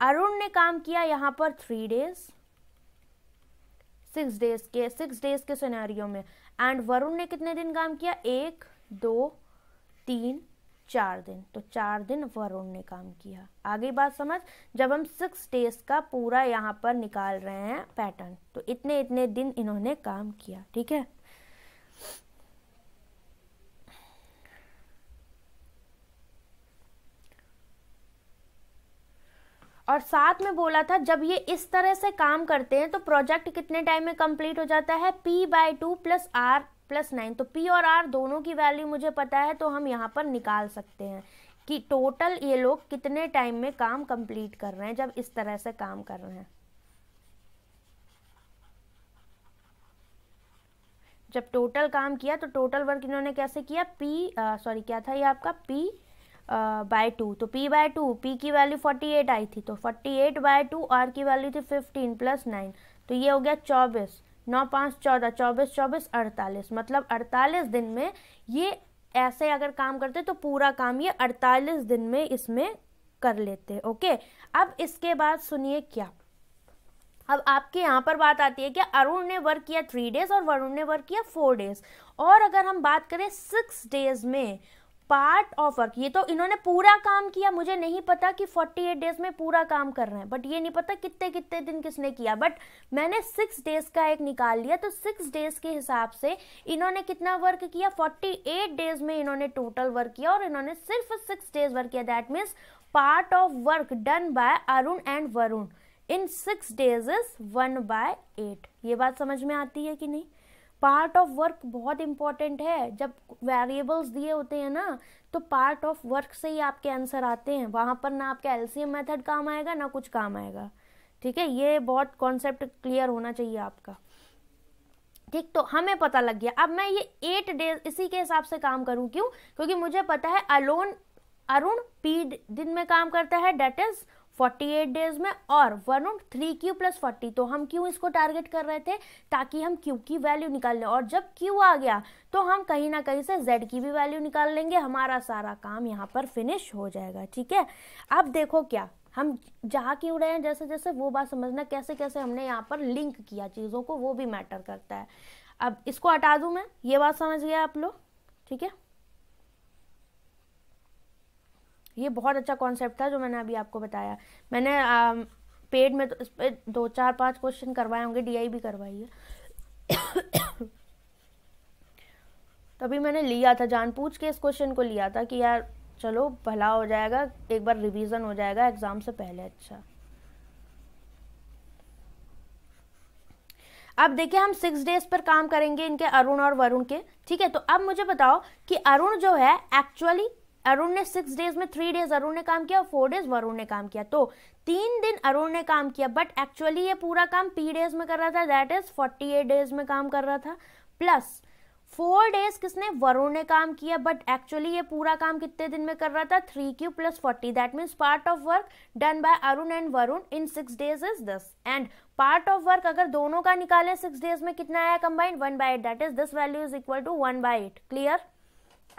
अरुण ने काम किया यहाँ पर थ्री डेज सिक्स डेज के सिक्स डेज के सिनेरियो में एंड वरुण ने कितने दिन काम किया एक दो तीन चार दिन तो चार दिन वरुण ने काम किया आगे बात समझ जब हम सिक्स डेज का पूरा यहाँ पर निकाल रहे हैं पैटर्न तो इतने इतने दिन इन्होंने काम किया ठीक है और साथ में बोला था जब ये इस तरह से काम करते हैं तो प्रोजेक्ट कितने टाइम में कंप्लीट हो जाता है P by two plus R plus nine तो पी और आर दोनों की वैल्यू मुझे पता है तो हम यहाँ पर निकाल सकते हैं कि टोटल ये लोग कितने टाइम में काम कंप्लीट कर रहे हैं जब इस तरह से काम कर रहे हैं जब टोटल काम किया तो टोटल वर्क इन्होंने कैसे किया पी सॉरी क्या था ये आपका पी बाय टू तो पी बाय टू पी की वैल्यू फोर्टी एट आई थी तो forty eight by two R की वैल्यू थी फिफ्टीन प्लस नाइन तो ये हो गया चौबीस नौ पाँच चौदह चौबीस चौबीस अड़तालीस मतलब अड़तालीस दिन में ये ऐसे अगर काम करते तो पूरा काम ये अड़तालीस दिन में इसमें कर लेते ओके अब इसके बाद सुनिए क्या अब आपके यहाँ पर बात आती है कि अरुण ने वर्क किया थ्री डेज और वरुण ने वर्क किया फोर डेज और अगर हम बात करें सिक्स डेज में पार्ट ऑफ वर्क ये तो इन्होंने पूरा काम किया मुझे नहीं पता कि 48 डेज में पूरा काम कर रहे हैं बट ये नहीं पता कितने कितने दिन किसने किया बट मैंने सिक्स डेज का एक निकाल लिया तो सिक्स डेज के हिसाब से इन्होंने कितना वर्क किया 48 डेज में इन्होंने टोटल वर्क किया और इन्होंने सिर्फ सिक्स डेज वर्क किया that means part of work done by Arun and Varun in six days is one by eight ये बात समझ में आती है कि नहीं पार्ट ऑफ वर्क बहुत इंपॉर्टेंट है जब वेरिएबल्स दिए होते हैं ना तो पार्ट ऑफ वर्क से ही आपके आंसर आते हैं वहाँ पर ना आपका एलसीएम मेथड काम आएगा ना कुछ काम आएगा ठीक है ये बहुत कॉन्सेप्ट क्लियर होना चाहिए आपका ठीक तो हमें पता लग गया अब मैं ये एट डेज इसी के हिसाब से काम करूं क्यों क्योंकि मुझे पता है अलोन अरुण पी दिन में काम करता है डेट इज 48 डेज में और one on three Q plus forty तो हम क्यों इसको टारगेट कर रहे थे ताकि हम क्यू की वैल्यू निकाल लें और जब क्यू आ गया तो हम कहीं ना कहीं से जेड की भी वैल्यू निकाल लेंगे हमारा सारा काम यहाँ पर फिनिश हो जाएगा ठीक है अब देखो क्या हम जहाँ क्यों रहे हैं जैसे जैसे वो बात समझना कैसे कैसे हमने यहाँ पर लिंक किया चीज़ों को वो भी मैटर करता है अब इसको हटा दूँ मैं ये बात समझ गया आप लोग ठीक है ये बहुत अच्छा कॉन्सेप्ट था जो मैंने अभी आपको बताया मैंने आ, um, पेड में तो, इस दो चार पांच क्वेश्चन करवाए होंगे डीआई भी करवाई है तभी मैंने लिया था जानबूझ के इस क्वेश्चन को लिया था कि यार चलो भला हो जाएगा एक बार रिवीजन हो जाएगा एग्ज़ाम से पहले अच्छा अब देखिए हम सिक्स डेज पर काम करेंगे इनके अरुण और वरुण के ठीक है तो अब मुझे बताओ कि अरुण जो है एक्चुअली अरुण ने सिक्स डेज में थ्री डेज अरुण ने काम किया और फोर डेज वरुण ने काम किया तो तीन दिन अरुण ने काम किया बट एक्चुअली ये पूरा काम पी डेज में कर रहा था that is forty eight days में काम कर रहा था प्लस फोर डेज किसने वरुण ने काम किया बट एक्चुअली ये पूरा काम कितने दिन में कर रहा था three Q plus forty that means part of work done by Arun and Varun in six days is दस एंड पार्ट ऑफ वर्क अगर दोनों का निकालें सिक्स डेज में कितना आया combined one by eight that is this value is equal to one by eight clear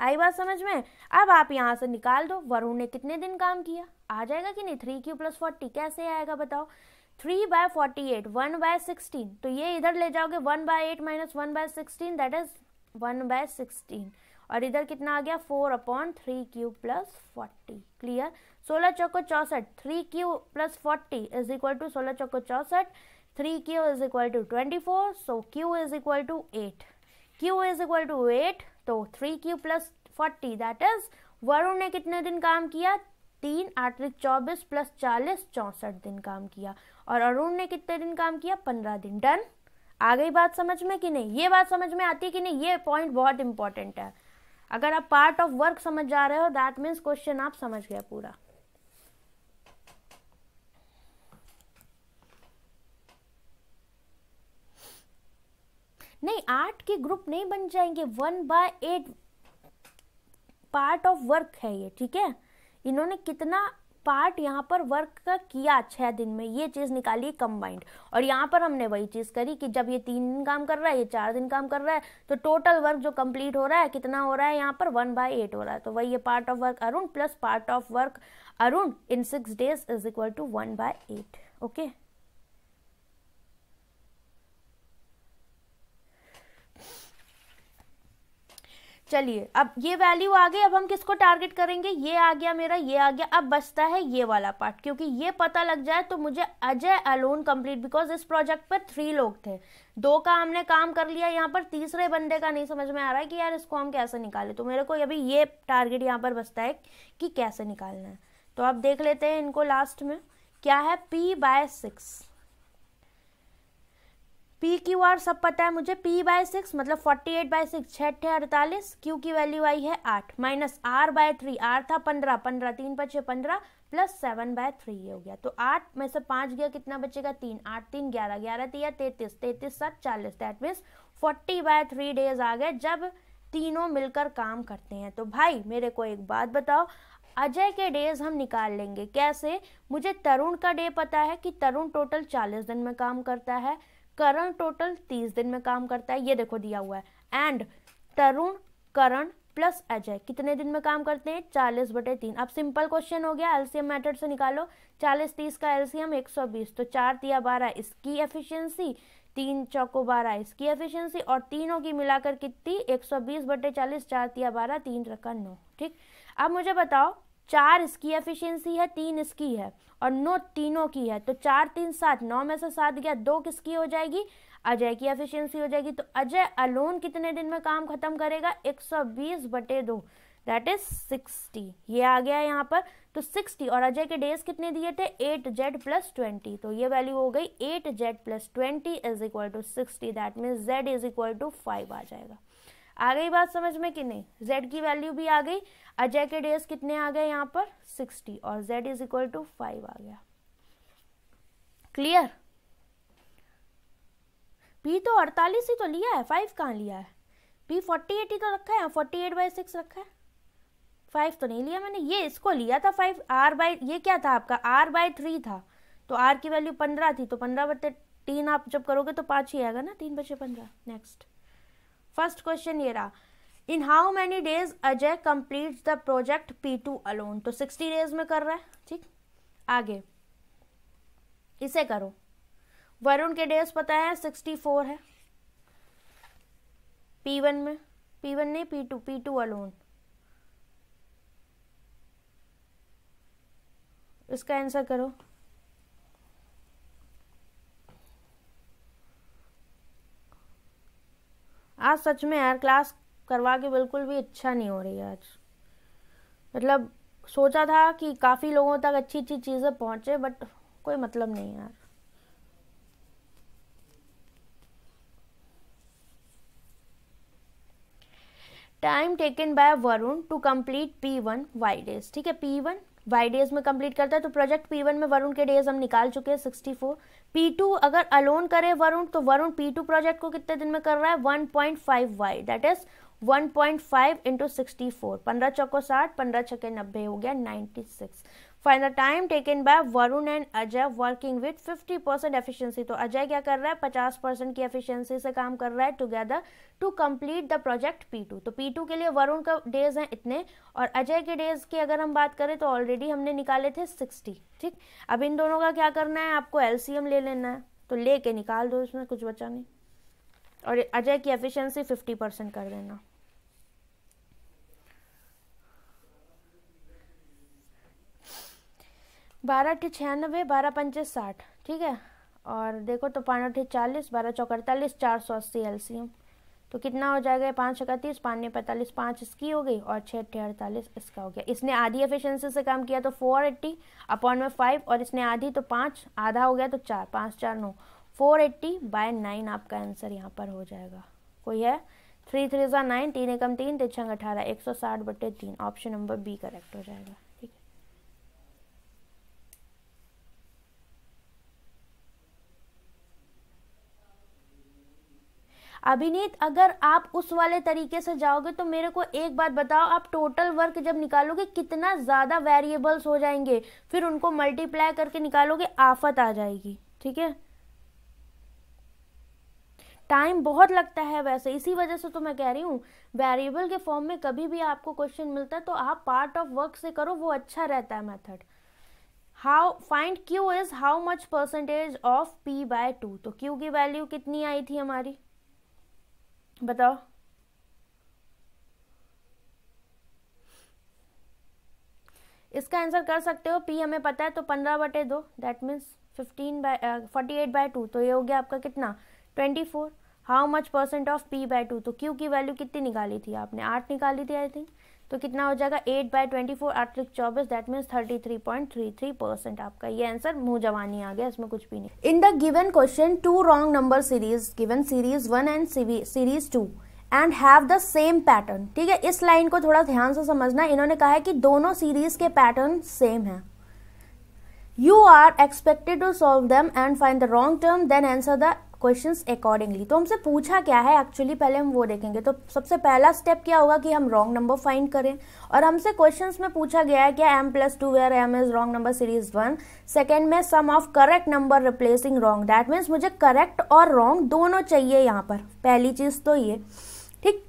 आई बात समझ में अब आप यहाँ से निकाल दो वरुण ने कितने दिन काम किया आ जाएगा कि नहीं थ्री क्यू प्लस फोर्टी कैसे आएगा बताओ three by forty eight one by sixteen तो ये इधर ले जाओगे one by eight minus one by sixteen that is one by sixteen और इधर कितना आ गया four upon three Q plus forty clear सोलह चौको चौसठ three Q plus forty is equal to सोलह चौको चौसठ three Q is equal to twenty four so Q is equal to eight Q is equal to eight तो three Q plus forty that is Varun ने कितने दिन काम किया तीन आठलिक चौबीस प्लस चालीस चौंसठ दिन काम किया और अरुण ने कितने दिन काम किया पंद्रह दिन डन आ गई बात समझ में कि नहीं ये बात समझ में आती है कि नहीं ये पॉइंट बहुत इंपॉर्टेंट है अगर आप पार्ट ऑफ वर्क समझ जा रहे हो दैट मीन्स क्वेश्चन आप समझ गए पूरा नहीं आठ के ग्रुप नहीं बन जाएंगे one by eight part of work है ये ठीक है इन्होंने कितना पार्ट यहाँ पर वर्क का किया छः दिन में ये चीज़ निकाली कंबाइंड और यहाँ पर हमने वही चीज़ करी कि जब ये तीन दिन काम कर रहा है ये चार दिन काम कर रहा है तो टोटल वर्क जो कंप्लीट हो रहा है कितना हो रहा है यहाँ पर वन बाय एट हो रहा है तो वही ये part of work Arun plus part of work Arun in six days is equal to one by eight okay चलिए अब ये वैल्यू आ गई अब हम किसको टारगेट करेंगे ये आ गया मेरा ये आ गया अब बचता है ये वाला पार्ट क्योंकि ये पता लग जाए तो मुझे अजय अलोन कंप्लीट बिकॉज इस प्रोजेक्ट पर थ्री लोग थे दो का हमने काम कर लिया यहाँ पर तीसरे बंदे का नहीं समझ में आ रहा है कि यार इसको हम कैसे निकाले तो मेरे को अभी ये टारगेट यहाँ पर बचता है कि कैसे निकालना है तो अब देख लेते हैं इनको लास्ट में क्या है P by six P Q R सब पता है मुझे पी बाय सिक्स मतलब फोर्टी एट बाई सिक्स छठ है अड़तालीस क्यू की वैल्यू आई है आठ minus R by three R था पंद्रह पंद्रह तीन पचे पंद्रह प्लस सेवन बाय थ्री ये हो गया तो आठ में से पाँच गया कितना बचेगा तीन आठ तीन ग्यारह ग्यारह तीन तैतीस तैतीस सात चालीस that means forty by three days आ गए जब तीनों मिलकर काम करते हैं तो भाई मेरे को एक बात बताओ अजय के डेज हम निकाल लेंगे कैसे मुझे तरुण का डे पता है कि तरुण टोटल चालीस दिन में काम करता है करण टोटल तीस दिन में काम करता है ये देखो दिया हुआ है एंड तरुण करण प्लस अजय कितने दिन में काम करते हैं चालीस बटे तीन अब सिंपल क्वेश्चन हो गया एलसीएम मेथड से निकालो चालीस तीस का एलसीएम एक सौ बीस तो चार दिया बारह इसकी एफिशिएंसी तीन चौको बारह इसकी एफिशिएंसी और तीनों की मिलाकर कितनी एक सौ बीस बटे चालीस चार दिया बारह तीन रखा नौ ठीक अब मुझे बताओ चार इसकी एफिशिएंसी है तीन इसकी है और नौ तीनों की है तो चार तीन सात नौ में से सात गया दो किसकी हो जाएगी अजय की एफिशिएंसी हो जाएगी तो अजय अलोन कितने दिन में काम खत्म करेगा 120 बटे दो दैट इज 60 ये आ गया यहाँ पर तो 60 और अजय के डेज कितने दिए थे एट जेड प्लस ट्वेंटी तो ये वैल्यू हो गई eight Z plus twenty is equal to sixty that means Z is equal to five आ जाएगा आ गई बात समझ में कि नहीं z की वैल्यू भी आ गई अजय के डेज कितने आ गए यहाँ पर 60 और z is equal to five आ गया क्लियर पी तो 48 ही तो लिया है फाइव कहाँ लिया है पी 48 ही तो रखा है फोर्टी एट बाई सिक्स रखा है फाइव तो नहीं लिया मैंने ये इसको लिया था फाइव आर बाई ये क्या था आपका आर बाई थ्री था तो आर की वैल्यू पंद्रह थी तो पंद्रह बटे तीन आप जब करोगे तो पाँच ही आएगा ना तीन बचे पंद्रह नेक्स्ट फर्स्ट क्वेश्चन ये रहा in how many days Ajay complete the project P two alone तो सिक्सटी डेज में कर रहा है ठीक आगे इसे करो वरुण के डेज पता है सिक्सटी फोर है पी वन में पी वन नहीं P two P two alone इसका आंसर करो आज सच में यार क्लास करवा के बिल्कुल भी इच्छा नहीं हो रही आज मतलब सोचा था कि काफ़ी लोगों तक अच्छी अच्छी चीज़ें पहुँचे बट कोई मतलब नहीं यार time taken by Varun to complete P one Y days ठीक है पी वन वाई डेज में कंप्लीट करता है तो प्रोजेक्ट पी वन में वरुण के डेज हम निकाल चुके हैं सिक्सटी फोर पी टू अगर अलोन करे वरुण तो वरुण पी टू प्रोजेक्ट को कितने दिन में कर रहा है one point five Y that is one point five into sixty four पंद्रह चौको साठ पंद्रह छके नब्बे हो गया six fine the time taken by Varun and Ajay working with 50 percent efficiency तो अजय क्या कर रहा है 50 परसेंट की एफिशियंसी से काम कर रहा है together to complete the project two तो टू के लिए वरुण का डेज हैं इतने और अजय के डेज की अगर हम बात करें तो ऑलरेडी हमने निकाले थे 60 ठीक अब इन दोनों का क्या करना है आपको एलसीएम ले लेना है तो ले निकाल दो इसमें कुछ बचा नहीं और अजय की एफिशियंसी फिफ्टी परसेंट कर देना बारह अठे छियानवे बारह पंचे साठ ठीक है और देखो तो पाँच अठे चालीस बारह चौक अड़तालीस चार सौ अस्सी एलसीएम तो कितना हो जाएगा पाँच इकतीस पाँच पैंतालीस पाँच इसकी हो गई और छः अट्ठे अड़तालीस इसका हो गया इसने आधी एफिशिएंसी से काम किया तो फोर एट्टी अपॉन में फाइव और इसने आधी तो पाँच आधा हो गया तो चार पाँच चार नौ फोर एट्टी बाय नाइन आपका आंसर यहाँ पर हो जाएगा कोई है थ्री थ्री ज़ा नाइन तीन एकम तीन तिरछंग अठारह एक सौ साठ बटे तीन ऑप्शन नंबर बी करेक्ट हो जाएगा अभिनीत अगर आप उस वाले तरीके से जाओगे तो मेरे को एक बात बताओ आप टोटल वर्क जब निकालोगे कितना ज़्यादा वेरिएबल्स हो जाएंगे फिर उनको मल्टीप्लाई करके निकालोगे आफत आ जाएगी ठीक है टाइम बहुत लगता है वैसे इसी वजह से तो मैं कह रही हूँ वेरिएबल के फॉर्म में कभी भी आपको क्वेश्चन मिलता है तो आप पार्ट ऑफ वर्क से करो वो अच्छा रहता है method how find Q is how much percentage of P by two तो क्यू की वैल्यू कितनी आई थी हमारी बताओ इसका आंसर कर सकते हो पी हमें पता है तो पंद्रह बटे दो that means fifteen by forty eight by two तो ये हो गया आपका कितना twenty four how much percent of P by two तो क्यू की वैल्यू कितनी निकाली थी आपने आठ निकाली थी आई थिंक तो कितना हो जाएगा एट बाय ट्वेंटी फोर आठ लिख चौबीस that means thirty three point three three percent आपका ये आंसर मुंह जवानी आ गया इसमें कुछ भी नहीं in the given question two wrong number series given series one and series two and have the same pattern ठीक है इस लाइन को थोड़ा ध्यान से समझना इन्होंने कहा है कि दोनों सीरीज के पैटर्न सेम है you are expected to solve them and find the wrong term then answer the questions accordingly तो हमसे पूछा क्या है एक्चुअली पहले हम वो देखेंगे तो सबसे पहला स्टेप क्या होगा कि हम रॉन्ग नंबर फाइंड करें और हमसे क्वेश्चंस में पूछा गया है क्या M plus two where M is wrong number series one second में sum of correct number replacing wrong that means मुझे करेक्ट और रॉन्ग दोनों चाहिए यहाँ पर पहली चीज़ तो ये ठीक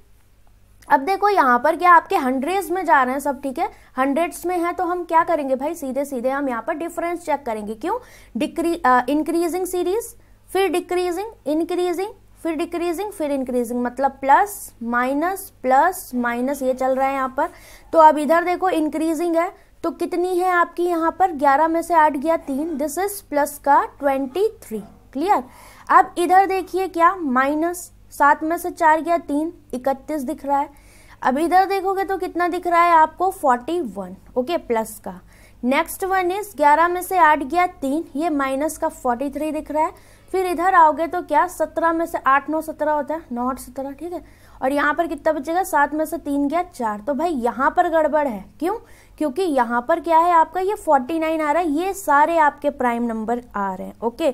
अब देखो यहाँ पर क्या आपके हंड्रेड्स में जा रहे हैं सब ठीक है हंड्रेड्स में है तो हम क्या करेंगे भाई सीधे सीधे हम यहाँ पर डिफरेंस चेक करेंगे क्यों डिक्री इंक्रीजिंग सीरीज़ फिर डिक्रीजिंग इंक्रीजिंग फिर डिक्रीजिंग फिर इंक्रीजिंग मतलब प्लस माइनस प्लस माइनस ये चल रहा है यहाँ पर तो अब इधर देखो इंक्रीजिंग है तो कितनी है आपकी यहाँ पर ग्यारह में से आठ गया तीन दिस इज प्लस का ट्वेंटी थ्री क्लियर अब इधर देखिए क्या माइनस सात में से चार गया तीन इकतीस दिख रहा है अब इधर देखोगे तो कितना दिख रहा है आपको फोर्टी वन ओके प्लस का नेक्स्ट वन इज ग्यारह में से आठ गया तीन ये माइनस का फोर्टी थ्री दिख रहा है फिर इधर आओगे तो क्या सत्रह में से आठ नौ सत्रह होता है नौ आठ सत्रह ठीक है और यहाँ पर कितना बचेगा सात में से तीन गया चार तो भाई यहाँ पर गड़बड़ है क्यों क्योंकि यहाँ पर क्या है आपका ये फोर्टी नाइन आ रहा है ये सारे आपके प्राइम नंबर आ रहे हैं ओके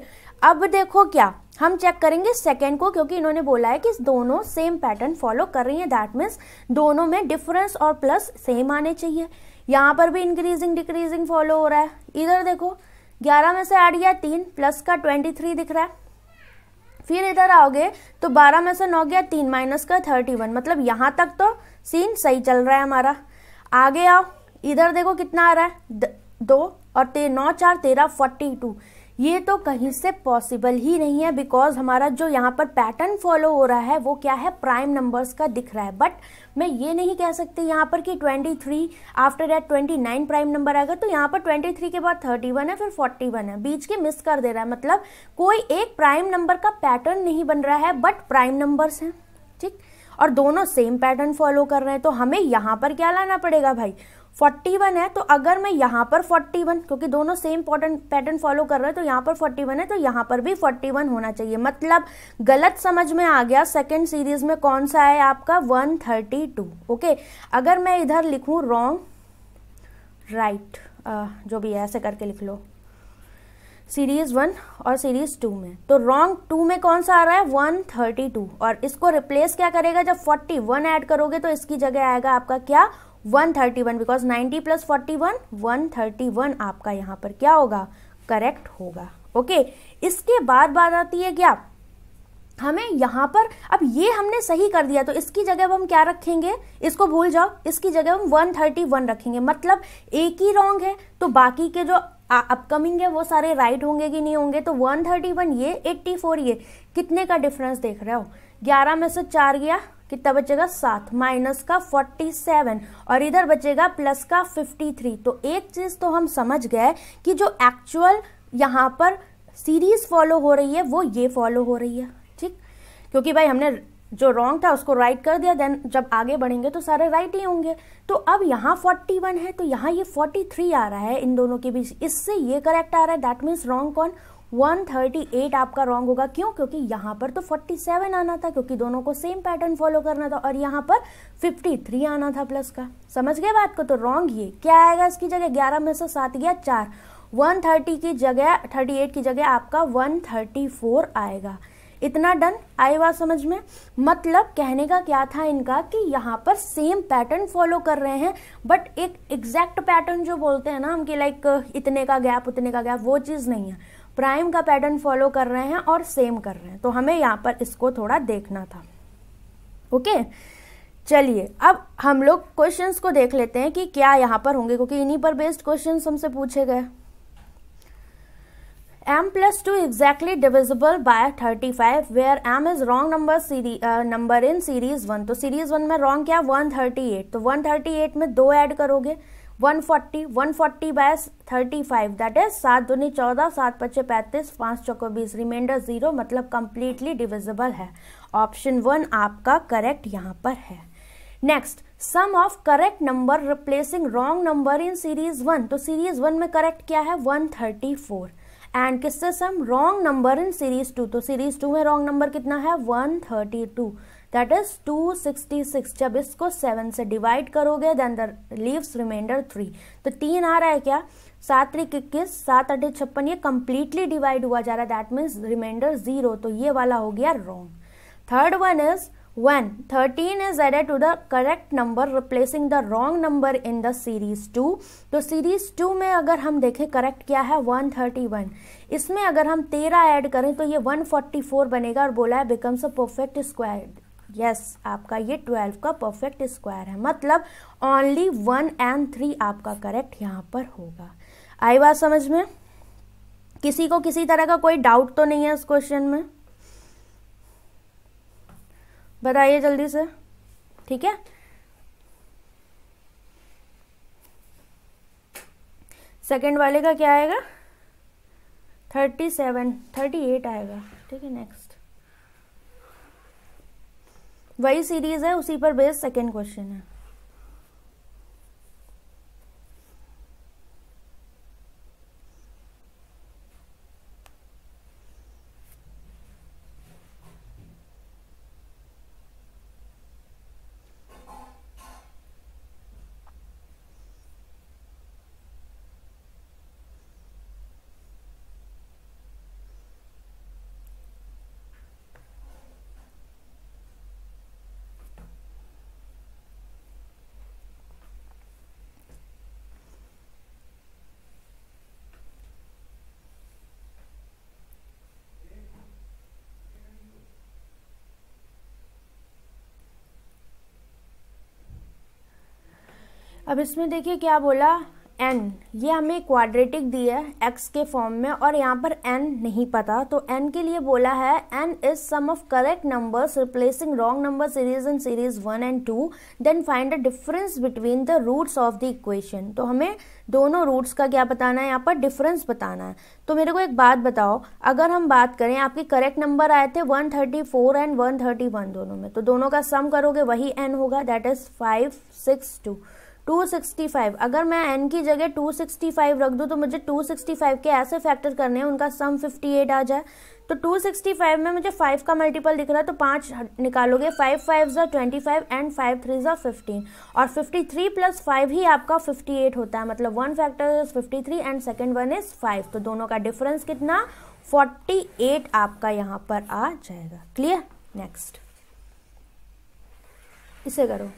अब देखो क्या हम चेक करेंगे सेकेंड को क्योंकि इन्होंने बोला है कि दोनों सेम पैटर्न फॉलो कर रही है दैट मीन्स दोनों में डिफरेंस और प्लस सेम आने चाहिए यहाँ पर भी इंक्रीजिंग डिक्रीजिंग फॉलो हो रहा है इधर देखो 11 में से आठ गया तीन प्लस का 23 दिख रहा है फिर इधर आओगे तो बारह में से नौ गया तीन माइनस का थर्टी वन मतलब यहाँ तक तो सीन सही चल रहा है हमारा आगे आओ इधर देखो कितना आ रहा है दो और ते नौ चार तेरह फोर्टी टू ये तो कहीं से पॉसिबल ही नहीं है बिकॉज हमारा जो यहाँ पर पैटर्न फॉलो हो रहा है वो क्या है प्राइम नंबर्स का दिख रहा है बट मैं ये नहीं कह सकती यहाँ पर कि 23 आफ्टर दैट 29 प्राइम नंबर आएगा तो यहाँ पर 23 के बाद 31 है फिर 41 है बीच के मिस कर दे रहा है मतलब कोई एक प्राइम नंबर का पैटर्न नहीं बन रहा है बट प्राइम नंबर्स हैं ठीक और दोनों सेम पैटर्न फॉलो कर रहे हैं तो हमें यहाँ पर क्या लाना पड़ेगा भाई फोर्टी वन है तो अगर मैं यहाँ पर फोर्टी वन क्योंकि दोनों सेम पैटर्न फॉलो कर रहे हैं तो यहाँ पर फोर्टी वन है तो यहाँ पर भी फोर्टी वन होना चाहिए मतलब गलत समझ में आ गया सेकेंड सीरीज में कौन सा है आपका वन थर्टी टू ओके अगर मैं इधर लिखूँ रॉन्ग राइट जो भी है ऐसे करके लिख लो सीरीज वन और सीरीज टू में तो रॉन्ग टू में कौन सा आ रहा है वन थर्टी टू और इसको रिप्लेस क्या करेगा जब फोर्टी वन ऐड करोगे तो इसकी जगह आएगा आपका क्या 131 बिकॉज 90 प्लस 41 131 आपका यहाँ पर क्या होगा करेक्ट होगा ओके okay? इसके बाद बात आती है क्या हमें यहाँ पर अब ये हमने सही कर दिया तो इसकी जगह अब हम क्या रखेंगे इसको भूल जाओ इसकी जगह हम 131 रखेंगे मतलब एक ही रॉन्ग है तो बाकी के जो अपकमिंग है वो सारे राइट right होंगे कि नहीं होंगे तो 131 ये 84 ये कितने का डिफरेंस देख रहे हो 11 में से चार गया कितना बचेगा सात माइनस का फोर्टी सेवन और इधर बचेगा प्लस का फिफ्टी थ्री तो एक चीज़ तो हम समझ गए कि जो एक्चुअल यहाँ पर सीरीज फॉलो हो रही है वो ये फॉलो हो रही है ठीक क्योंकि भाई हमने जो रॉन्ग था उसको राइट right कर दिया देन जब आगे बढ़ेंगे तो सारे राइट right ही होंगे तो अब यहाँ फोर्टी वन है तो यहाँ ये फोर्टी थ्री आ रहा है इन दोनों के बीच इससे ये करेक्ट आ रहा है दैट मीन्स रॉन्ग कौन 138 आपका रॉन्ग होगा क्यों क्योंकि यहाँ पर तो 47 आना था क्योंकि दोनों को सेम पैटर्न फॉलो करना था और यहाँ पर 53 आना था प्लस का समझ गए बात को तो रॉन्ग ये क्या आएगा इसकी जगह 11 में से सात गया चार 130 की जगह 38 की जगह आपका 134 आएगा इतना डन आई बात समझ में मतलब कहने का क्या था इनका कि यहाँ पर सेम पैटर्न फॉलो कर रहे हैं बट एक एग्जैक्ट पैटर्न जो बोलते हैं ना हम कि लाइक इतने का गैप उतने का गैप वो चीज़ नहीं है प्राइम का पैटर्न फॉलो कर रहे हैं और सेम कर रहे हैं तो हमें यहाँ पर इसको थोड़ा देखना था ओके चलिए अब हम लोग क्वेश्चंस को देख लेते हैं कि क्या यहाँ पर होंगे क्योंकि इन्हीं पर बेस्ड क्वेश्चंस हमसे पूछे गए M plus two exactly divisible by thirty five where M is wrong number number in series one तो सीरीज वन में रॉन्ग क्या वन थर्टी एट तो वन थर्टी एट में दो ऐड करोगे one forty one forty by thirty five that is सात दुनी चौदह सात पच्चे पैंतीस पाँच चौको बीस रिमाइंडर ज़ीरो मतलब कंप्लीटली डिविजिबल है ऑप्शन वन आपका करेक्ट यहाँ पर है next sum of correct number replacing wrong number in series one तो सीरीज वन में करेक्ट क्या है वन थर्टी फोर एंड किससे sum wrong number in series two तो सीरीज टू में रॉन्ग नंबर कितना है one thirty two that is two sixty six जब इसको सेवन से डिवाइड करोगे then the leaves reminder three तो तीन आ रहा है क्या सात त्रिक इक्कीस सात अठे छप्पन ये कंप्लीटली डिवाइड हुआ जा रहा है दैट मीन्स रिमाइंडर जीरो तो ये वाला हो गया wrong third one is one thirteen is added to the correct number replacing the wrong number in the series two तो सीरीज टू में अगर हम देखें करेक्ट क्या है वन थर्टी वन इसमें अगर हम तेरह ऐड करें तो ये वन फोर्टी फोर बनेगा और बोला है becomes a perfect square yes आपका ये ट्वेल्व का परफेक्ट स्क्वायर है मतलब ओनली वन एंड थ्री आपका करेक्ट यहाँ पर होगा आई बात समझ में किसी को किसी तरह का कोई डाउट तो नहीं है इस क्वेश्चन में बताइए जल्दी से ठीक है सेकेंड वाले का क्या आएगा थर्टी सेवन थर्टी एट आएगा ठीक है नेक्स्ट वही सीरीज है उसी पर बेस्ड सेकेंड क्वेश्चन है अब इसमें देखिए क्या बोला एन ये हमें क्वाड्रेटिक दी है एक्स के फॉर्म में और यहाँ पर एन नहीं पता तो एन के लिए बोला है N is sum of correct numbers replacing wrong number series in series one and two then find a difference between the roots of the equation तो हमें दोनों रूट्स का क्या बताना है यहाँ पर डिफरेंस बताना है तो मेरे को एक बात बताओ अगर हम बात करें आपके करेक्ट नंबर आए थे 134 एंड 131 दोनों में तो दोनों का सम करोगे वही एन होगा that is five six two 265 अगर मैं n की जगह 265 रख दूँ तो मुझे 265 के ऐसे फैक्टर करने हैं उनका सम 58 आ जाए तो 265 में मुझे 5 का मल्टीपल दिख रहा है तो पाँच निकालोगे फाइव फाइव ज़ा twenty five and five three ज़ा फिफ्टीन और 53 थ्री प्लस फाइव ही आपका 58 होता है मतलब one factor is 53 and second one is five तो दोनों का डिफरेंस कितना 48 आपका यहाँ पर आ जाएगा क्लियर नेक्स्ट इसे करो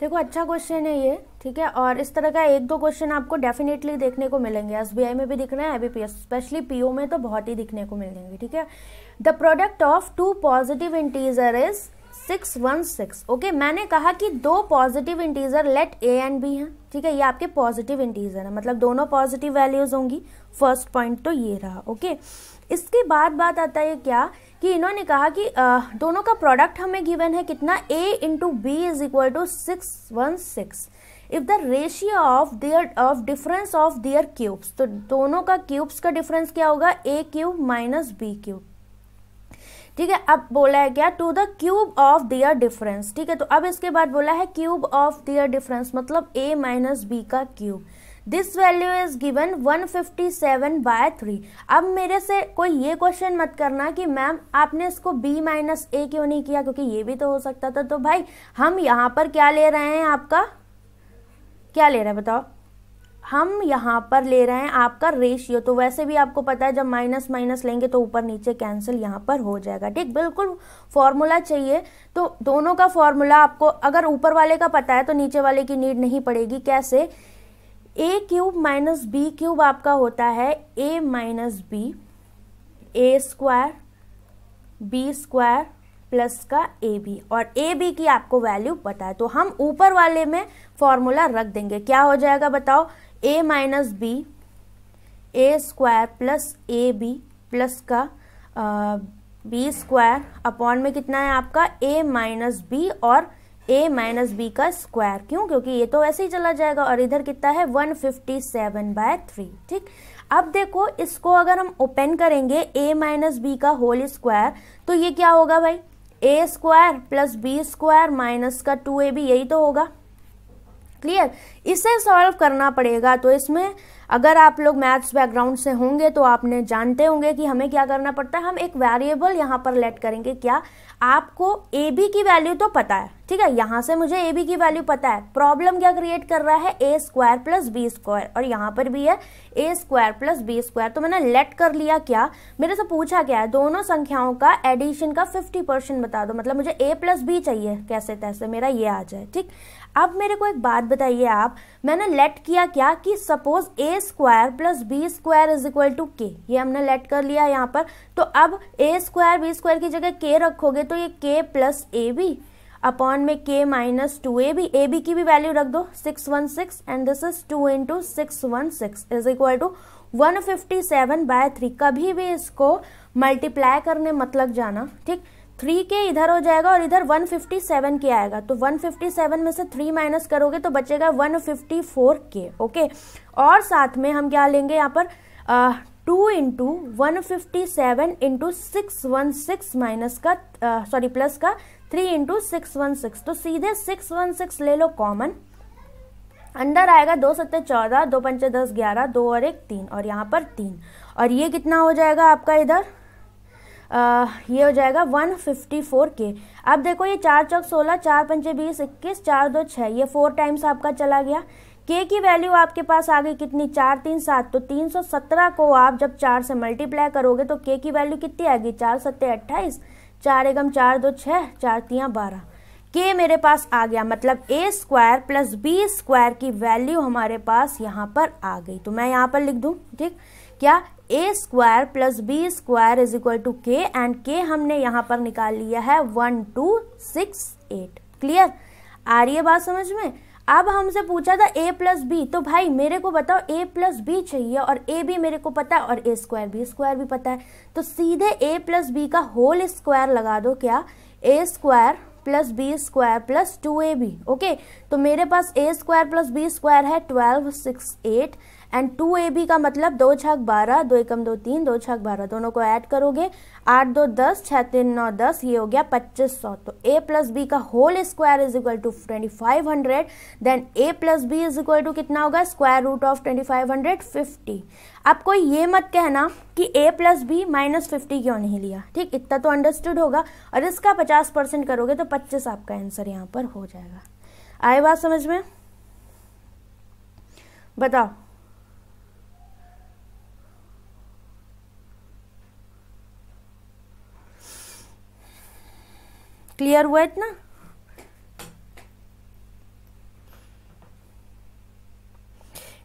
देखो अच्छा क्वेश्चन है ये ठीक है और इस तरह का एक दो क्वेश्चन आपको डेफिनेटली देखने को मिलेंगे एसबीआई में भी दिख रहे हैं आईबीपीएस स्पेशली पीओ में तो बहुत ही दिखने को मिलेंगे ठीक है the product of two positive integer is six one six okay मैंने कहा कि दो positive integer let A and B हैं ठीक है ये आपके पॉजिटिव इंटीजर है मतलब दोनों पॉजिटिव वैल्यूज होंगी फर्स्ट पॉइंट तो ये रहा ओके okay? इसके बाद बात आता है क्या कि इन्होंने कहा कि आ, दोनों का प्रोडक्ट हमें गिवन है कितना a into b is equal to six one six if the ratio of their of difference of their cubes तो दोनों का क्यूब्स का डिफरेंस क्या होगा a cube minus b cube ठीक है अब बोला है क्या to the cube of their difference ठीक है तो अब इसके बाद बोला है क्यूब ऑफ दियर डिफरेंस मतलब ए माइनस बी का cube this value is given 157 fifty seven by three अब मेरे से कोई ये क्वेश्चन मत करना कि मैम आपने इसको b माइनस ए क्यों नहीं किया क्योंकि ये भी तो हो सकता था तो भाई हम यहाँ पर क्या ले रहे हैं आपका क्या ले रहे हैं बताओ हम यहाँ पर ले रहे हैं आपका रेशियो तो वैसे भी आपको पता है जब माइनस माइनस लेंगे तो ऊपर नीचे कैंसिल यहाँ पर हो जाएगा ठीक बिल्कुल फॉर्मूला चाहिए तो दोनों का फॉर्मूला आपको अगर ऊपर वाले का पता है तो नीचे वाले की नीड नहीं पड़ेगी कैसे a cube minus b cube आपका होता है a minus b a square B square plus का ए बी और ए बी की आपको वैल्यू पता है तो हम ऊपर वाले में फॉर्मूला रख देंगे क्या हो जाएगा बताओ a minus b a square plus a b plus का बी स्क्वायर अपॉन में कितना है आपका ए माइनस बी और ए माइनस बी का स्क्वायर क्यों क्योंकि ये तो वैसे ही चला जाएगा और इधर कितना है one fifty seven by three ठीक अब देखो इसको अगर हम ओपन करेंगे ए माइनस बी का होल स्क्वायर तो ये क्या होगा भाई a square plus b square minus का टू ए बी यही तो होगा क्लियर इसे सॉल्व करना पड़ेगा तो इसमें अगर आप लोग मैथ्स बैकग्राउंड से होंगे तो आपने जानते होंगे कि हमें क्या करना पड़ता है हम एक वेरिएबल यहाँ पर लेट करेंगे क्या आपको ए बी की वैल्यू तो पता है ठीक है यहाँ से मुझे ए बी की वैल्यू पता है प्रॉब्लम क्या क्रिएट कर रहा है a square plus b square और यहाँ पर भी है a square plus b square तो मैंने लेट कर लिया क्या मेरे से पूछा क्या है दोनों संख्याओं का एडिशन का फिफ्टी परसेंट बता दो मतलब मुझे ए प्लस बी चाहिए कैसे तैसे मेरा ये आ जाए ठीक अब मेरे को एक बात बताइए आप मैंने लेट किया क्या कि suppose a square plus b square is equal to k ये हमने लेट कर लिया यहाँ पर तो अब ए स्क्वायर बी स्क्वायर की जगह के रखोगे तो ये के प्लस ए बी अपॉन में k minus two A b a B की भी वैल्यू रख दो six one six and this is two into six one six is equal to one fifty seven by three कभी भी इसको multiply करने मत लग जाना ठीक थ्री के इधर हो जाएगा और इधर 157 के आएगा तो 157 में से थ्री माइनस करोगे तो बचेगा 154 के ओके और साथ में हम क्या लेंगे यहाँ पर two into one fifty seven into six one six minus का सॉरी प्लस का three into six one six तो सीधे सिक्स वन सिक्स ले लो कॉमन अंदर आएगा दो सत्तर चौदह दो पंचे दस ग्यारह दो और एक तीन और यहाँ पर तीन और ये कितना हो जाएगा आपका इधर आ, ये हो जाएगा 154 के अब देखो ये चार चौक सोलह चार पंचे बीस इक्कीस चार दो छः ये फोर टाइम्स आपका चला गया के की वैल्यू आपके पास आ गई कितनी चार तीन सात तो तीन सौ सत्रह को आप जब चार से मल्टीप्लाई करोगे तो के की वैल्यू कितनी आएगी चार सत्ते अट्ठाईस चार एकम चार दो छः चार तियाँ बारह के मेरे पास आ गया मतलब a square plus b square की वैल्यू हमारे पास यहाँ पर आ गई तो मैं यहाँ पर लिख दूँ ठीक क्या a square plus b square is equal to k and k हमने यहाँ पर निकाल लिया है one two six eight clear आ रही है बात समझ में अब हमसे पूछा था ए प्लस बी तो भाई मेरे को बताओ ए प्लस बी चाहिए और ए बी मेरे को पता है और ए स्क्वायर बी स्क्वायर भी पता है तो सीधे ए प्लस बी का होल स्क्वायर लगा दो क्या a square plus b square plus two A b okay तो मेरे पास a square plus b square है twelve six eight and two A b का मतलब दो छाक बारह दो एकम दो तीन दो छाक बारह दोनों को ऐड करोगे आठ दो दस छः तीन नौ दस ये हो गया पच्चीस सौ तो ए प्लस बी का whole square is equal to twenty five hundred then a plus b is equal to कितना होगा square root of twenty five hundred fifty आपको ये मत कहना कि a plus b minus fifty क्यों नहीं लिया ठीक इतना तो अंडरस्टूड होगा और इसका पचास परसेंट करोगे तो पच्चीस आपका आंसर यहाँ पर हो जाएगा आए बात समझ में बताओ क्लियर हुआ इतना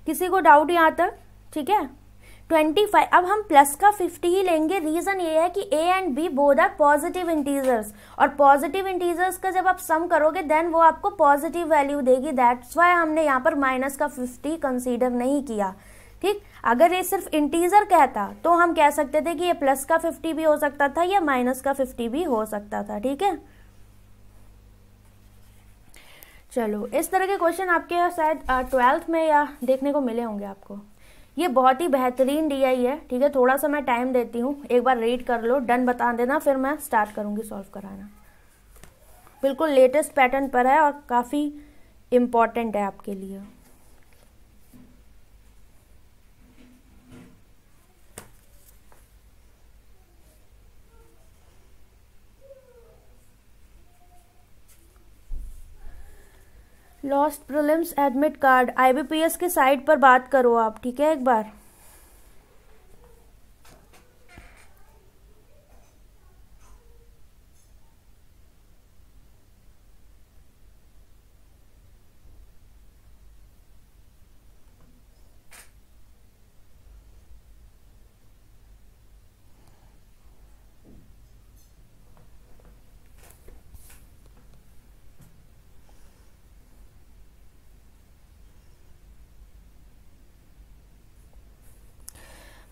किसी को डाउट यहाँ तक ठीक है ट्वेंटी फाइव अब हम प्लस का फिफ्टी ही लेंगे रीज़न ये है कि a and b both are positive integers और पॉजिटिव इंटीजर्स का जब आप सम करोगे देन वो आपको पॉजिटिव वैल्यू देगी दैट्स वाई हमने यहाँ पर माइनस का फिफ्टी कंसीडर नहीं किया ठीक अगर ये सिर्फ इंटीजर कहता तो हम कह सकते थे कि ये प्लस का फिफ्टी भी हो सकता था या माइनस का फिफ्टी भी हो सकता था ठीक है चलो इस तरह के क्वेश्चन आपके शायद ट्वेल्थ में या देखने को मिले होंगे आपको ये बहुत ही बेहतरीन डी आई है ठीक है थोड़ा सा मैं टाइम देती हूँ एक बार रीड कर लो डन बता देना फिर मैं स्टार्ट करूँगी सॉल्व कराना बिल्कुल लेटेस्ट पैटर्न पर है और काफ़ी इम्पॉर्टेंट है आपके लिए last prelims admit card IBPS के साइट पर बात करो आप ठीक है एक बार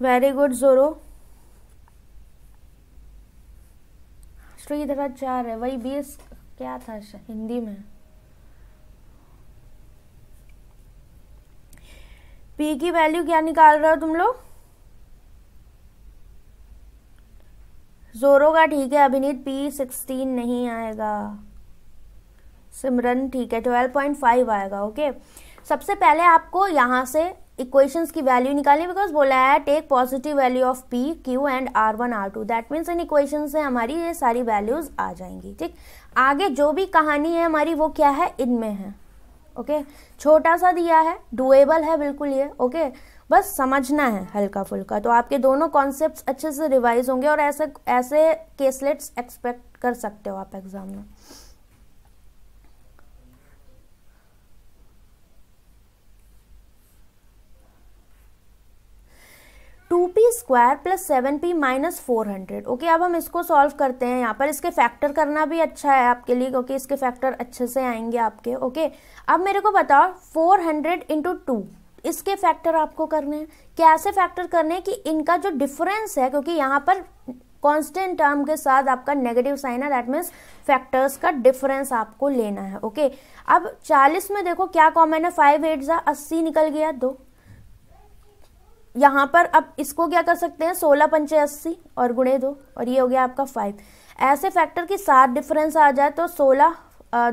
वेरी गुड जोरो श्रीधराचार्य है वही बीस क्या था हिंदी में पी की वैल्यू क्या निकाल रहे हो तुम लोग जोरो का ठीक है अभिनीत पी सिक्सटीन नहीं आएगा सिमरन ठीक है ट्वेल्व पॉइंट फाइव आएगा ओके सबसे पहले आपको यहां से इक्वेशंस की वैल्यू निकालें बिकॉज बोला है take positive value of p q and r one r two that means इन इक्वेशन से हमारी ये सारी वैल्यूज आ जाएंगी ठीक आगे जो भी कहानी है हमारी वो क्या है इनमें है ओके okay? छोटा सा दिया है डुएबल है बिल्कुल ये ओके okay? बस समझना है हल्का फुल्का तो आपके दोनों कॉन्सेप्ट्स अच्छे से रिवाइज होंगे और ऐसे ऐसे केसलेट्स एक्सपेक्ट कर सकते हो आप एग्जाम में square plus seven p minus four hundred okay अब हम इसको सॉल्व करते हैं यहाँ पर इसके फैक्टर करना भी अच्छा है आपके लिए क्योंकि इसके फैक्टर अच्छे से आएंगे आपके ओके अब मेरे को बताओ फोर हंड्रेड इंटू टू इसके फैक्टर आपको करने हैं कैसे फैक्टर करने हैं कि इनका जो डिफरेंस है क्योंकि यहाँ पर कॉन्स्टेंट टर्म के साथ आपका नेगेटिव साइन है दैट मीन्स फैक्टर्स का डिफरेंस आपको लेना है ओके okay? अब 40 में देखो क्या कॉमन है फाइव एट ज़ा अस्सी निकल गया दो यहाँ पर अब इसको क्या कर सकते हैं सोलह पंचे अस्सी और गुणे दो और ये हो गया आपका फाइव ऐसे फैक्टर की सात डिफरेंस आ जाए तो सोलह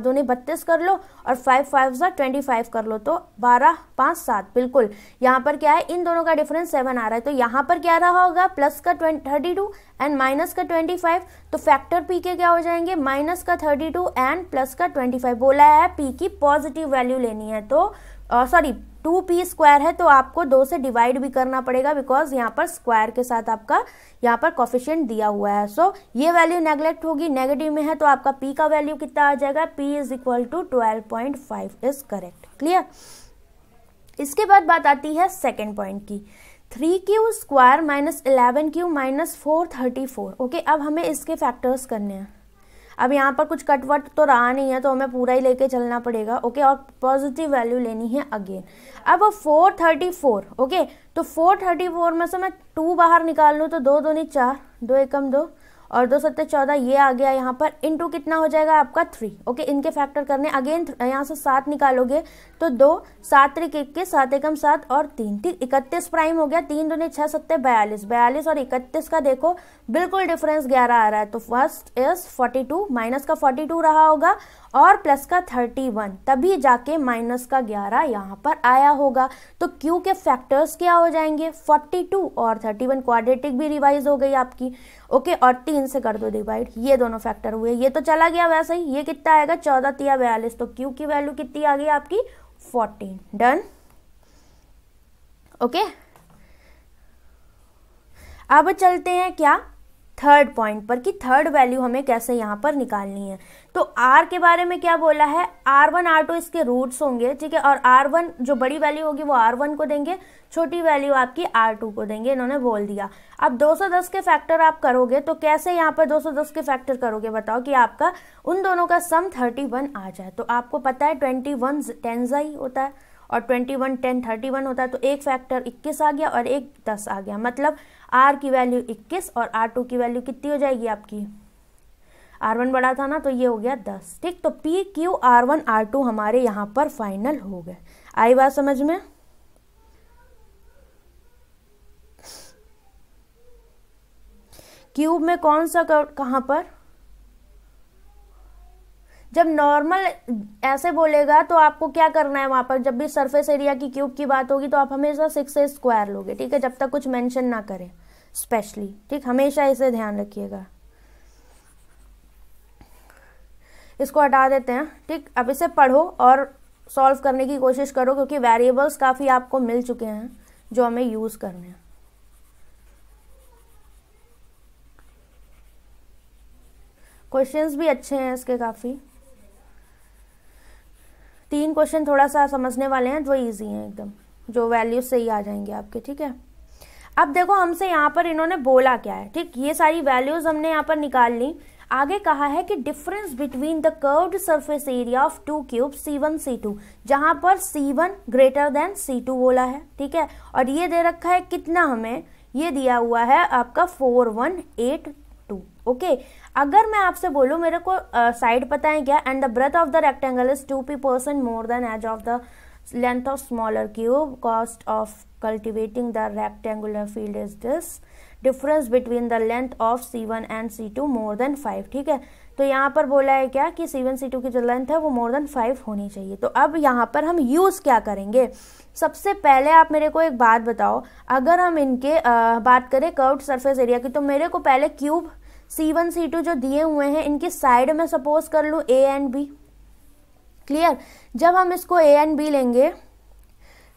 दोनों बत्तीस कर लो और फाइव फाइव सा ट्वेंटी फाइव कर लो तो बारह पाँच सात बिल्कुल यहाँ पर क्या है इन दोनों का डिफरेंस सेवन आ रहा है तो यहाँ पर क्या रहा होगा प्लस का twenty thirty two and minus का ट्वेंटी फाइव तो फैक्टर पी के क्या हो जाएंगे माइनस का थर्टी टू एंड प्लस का ट्वेंटी फाइव बोला है पी की पॉजिटिव वैल्यू लेनी है तो सॉरी टू पी स्क्वायर है तो आपको दो से डिवाइड भी करना पड़ेगा बिकॉज यहाँ पर स्क्वायर के साथ आपका यहाँ पर कॉफिशियंट दिया हुआ है सो so, ये वैल्यू नेग्लेक्ट होगी नेगेटिव में है तो आपका पी का वैल्यू कितना आ जाएगा P is equal to twelve point five is correct clear इसके बाद बात आती है सेकेंड पॉइंट की three q square minus eleven q minus four thirty four okay अब हमें इसके फैक्टर्स करने हैं अब यहाँ पर कुछ कटवट तो रहा नहीं है तो हमें पूरा ही लेके चलना पड़ेगा ओके और पॉजिटिव वैल्यू लेनी है अगेन अब फोर थर्टी फोर ओके तो फोर थर्टी फोर में से मैं टू बाहर निकाल लूँ तो दो दो नहीं चार दो एकम दो और दो सत्तर चौदह ये आ गया यहाँ पर टू कितना हो जाएगा आपका थ्री ओके इनके फैक्टर करने अगेन यहाँ से सात निकालोगे तो दो सात त्रिक इक्कीस सात एकम सात और तीन ठीक इकतीस प्राइम हो गया तीन दोनों छः सत्तर बयालीस बयालीस और इकतीस का देखो बिल्कुल डिफरेंस ग्यारह आ रहा है तो first is forty two minus का फोर्टी टू रहा होगा और प्लस का थर्टी वन तभी जाके माइनस का ग्यारह यहाँ पर आया होगा तो क्यू के फैक्टर्स क्या हो जाएंगे फोर्टी टू और थर्टी वन क्वाड्रेटिक भी रिवाइज हो गई आपकी ओके और तीन से कर दो डिवाइड ये दोनों फैक्टर हुए ये तो चला गया वैसे ही ये कितना आएगा चौदह तिया बयालीस तो क्यू की वैल्यू कितनी आ गई आपकी फोर्टीन डन ओके अब चलते हैं क्या थर्ड पॉइंट पर कि थर्ड वैल्यू हमें कैसे यहाँ पर निकालनी है तो आर के बारे में क्या बोला है आर वन आर टू इसके रूट्स होंगे ठीक है और आर वन जो बड़ी वैल्यू होगी वो आर वन को देंगे छोटी वैल्यू आपकी आर टू को देंगे इन्होंने बोल दिया अब 210 के फैक्टर आप करोगे तो कैसे यहाँ पर 210 के फैक्टर करोगे बताओ कि आपका उन दोनों का सम थर्टी आ जाए तो आपको पता है ट्वेंटी वन ही होता है और twenty one ten thirty one होता है तो एक फैक्टर इक्कीस आ गया और एक दस आ गया मतलब आर की वैल्यू इक्कीस और आर टू की वैल्यू कितनी हो जाएगी आपकी आर वन बड़ा था ना तो ये हो गया दस ठीक तो p Q r one r two हमारे यहाँ पर फाइनल हो गए आई बात समझ में क्यूब में कौन सा कहाँ पर जब नॉर्मल ऐसे बोलेगा तो आपको क्या करना है वहाँ पर जब भी सरफेस एरिया की क्यूब की बात होगी तो आप हमेशा सिक्स से स्क्वायर लोगे ठीक है जब तक कुछ मेंशन ना करें स्पेशली ठीक हमेशा इसे ध्यान रखिएगा इसको हटा देते हैं ठीक अब इसे पढ़ो और सॉल्व करने की कोशिश करो क्योंकि वेरिएबल्स काफ़ी आपको मिल चुके हैं जो हमें यूज़ करने हैं क्वेश्चंस भी अच्छे हैं इसके काफ़ी तीन क्वेश्चन थोड़ा सा समझने वाले हैं जो ईजी हैं एकदम जो वैल्यूज से ही आ जाएंगे आपके ठीक है अब देखो हमसे यहाँ पर इन्होंने बोला क्या है ठीक ये सारी वैल्यूज हमने यहाँ पर निकाल ली आगे कहा है कि difference between the curved surface area of two cube C one C two जहाँ पर C one greater than C two बोला है ठीक है और ये दे रखा है कितना हमें ये दिया हुआ है आपका four one eight two okay अगर मैं आपसे बोलूँ मेरे को साइड uh, पता है क्या and the breadth of the rectangle is two p percent more than edge of the length of smaller cube cost of cultivating rectangular field is this difference between the length of C one and C two more than five ठीक है तो यहाँ पर बोला है क्या कि सी to की जो लेंथ है वो मोर देन फाइव होनी चाहिए तो अब यहाँ पर हम यूज़ क्या करेंगे सबसे पहले आप मेरे को एक बात बताओ अगर हम इनके आ, बात करें कर्व्ड सरफेस एरिया की तो मेरे को पहले cube C one C two जो दिए हुए हैं इनकी साइड में सपोज कर लूँ ए एंड बी क्लियर जब हम इसको ए एंड बी लेंगे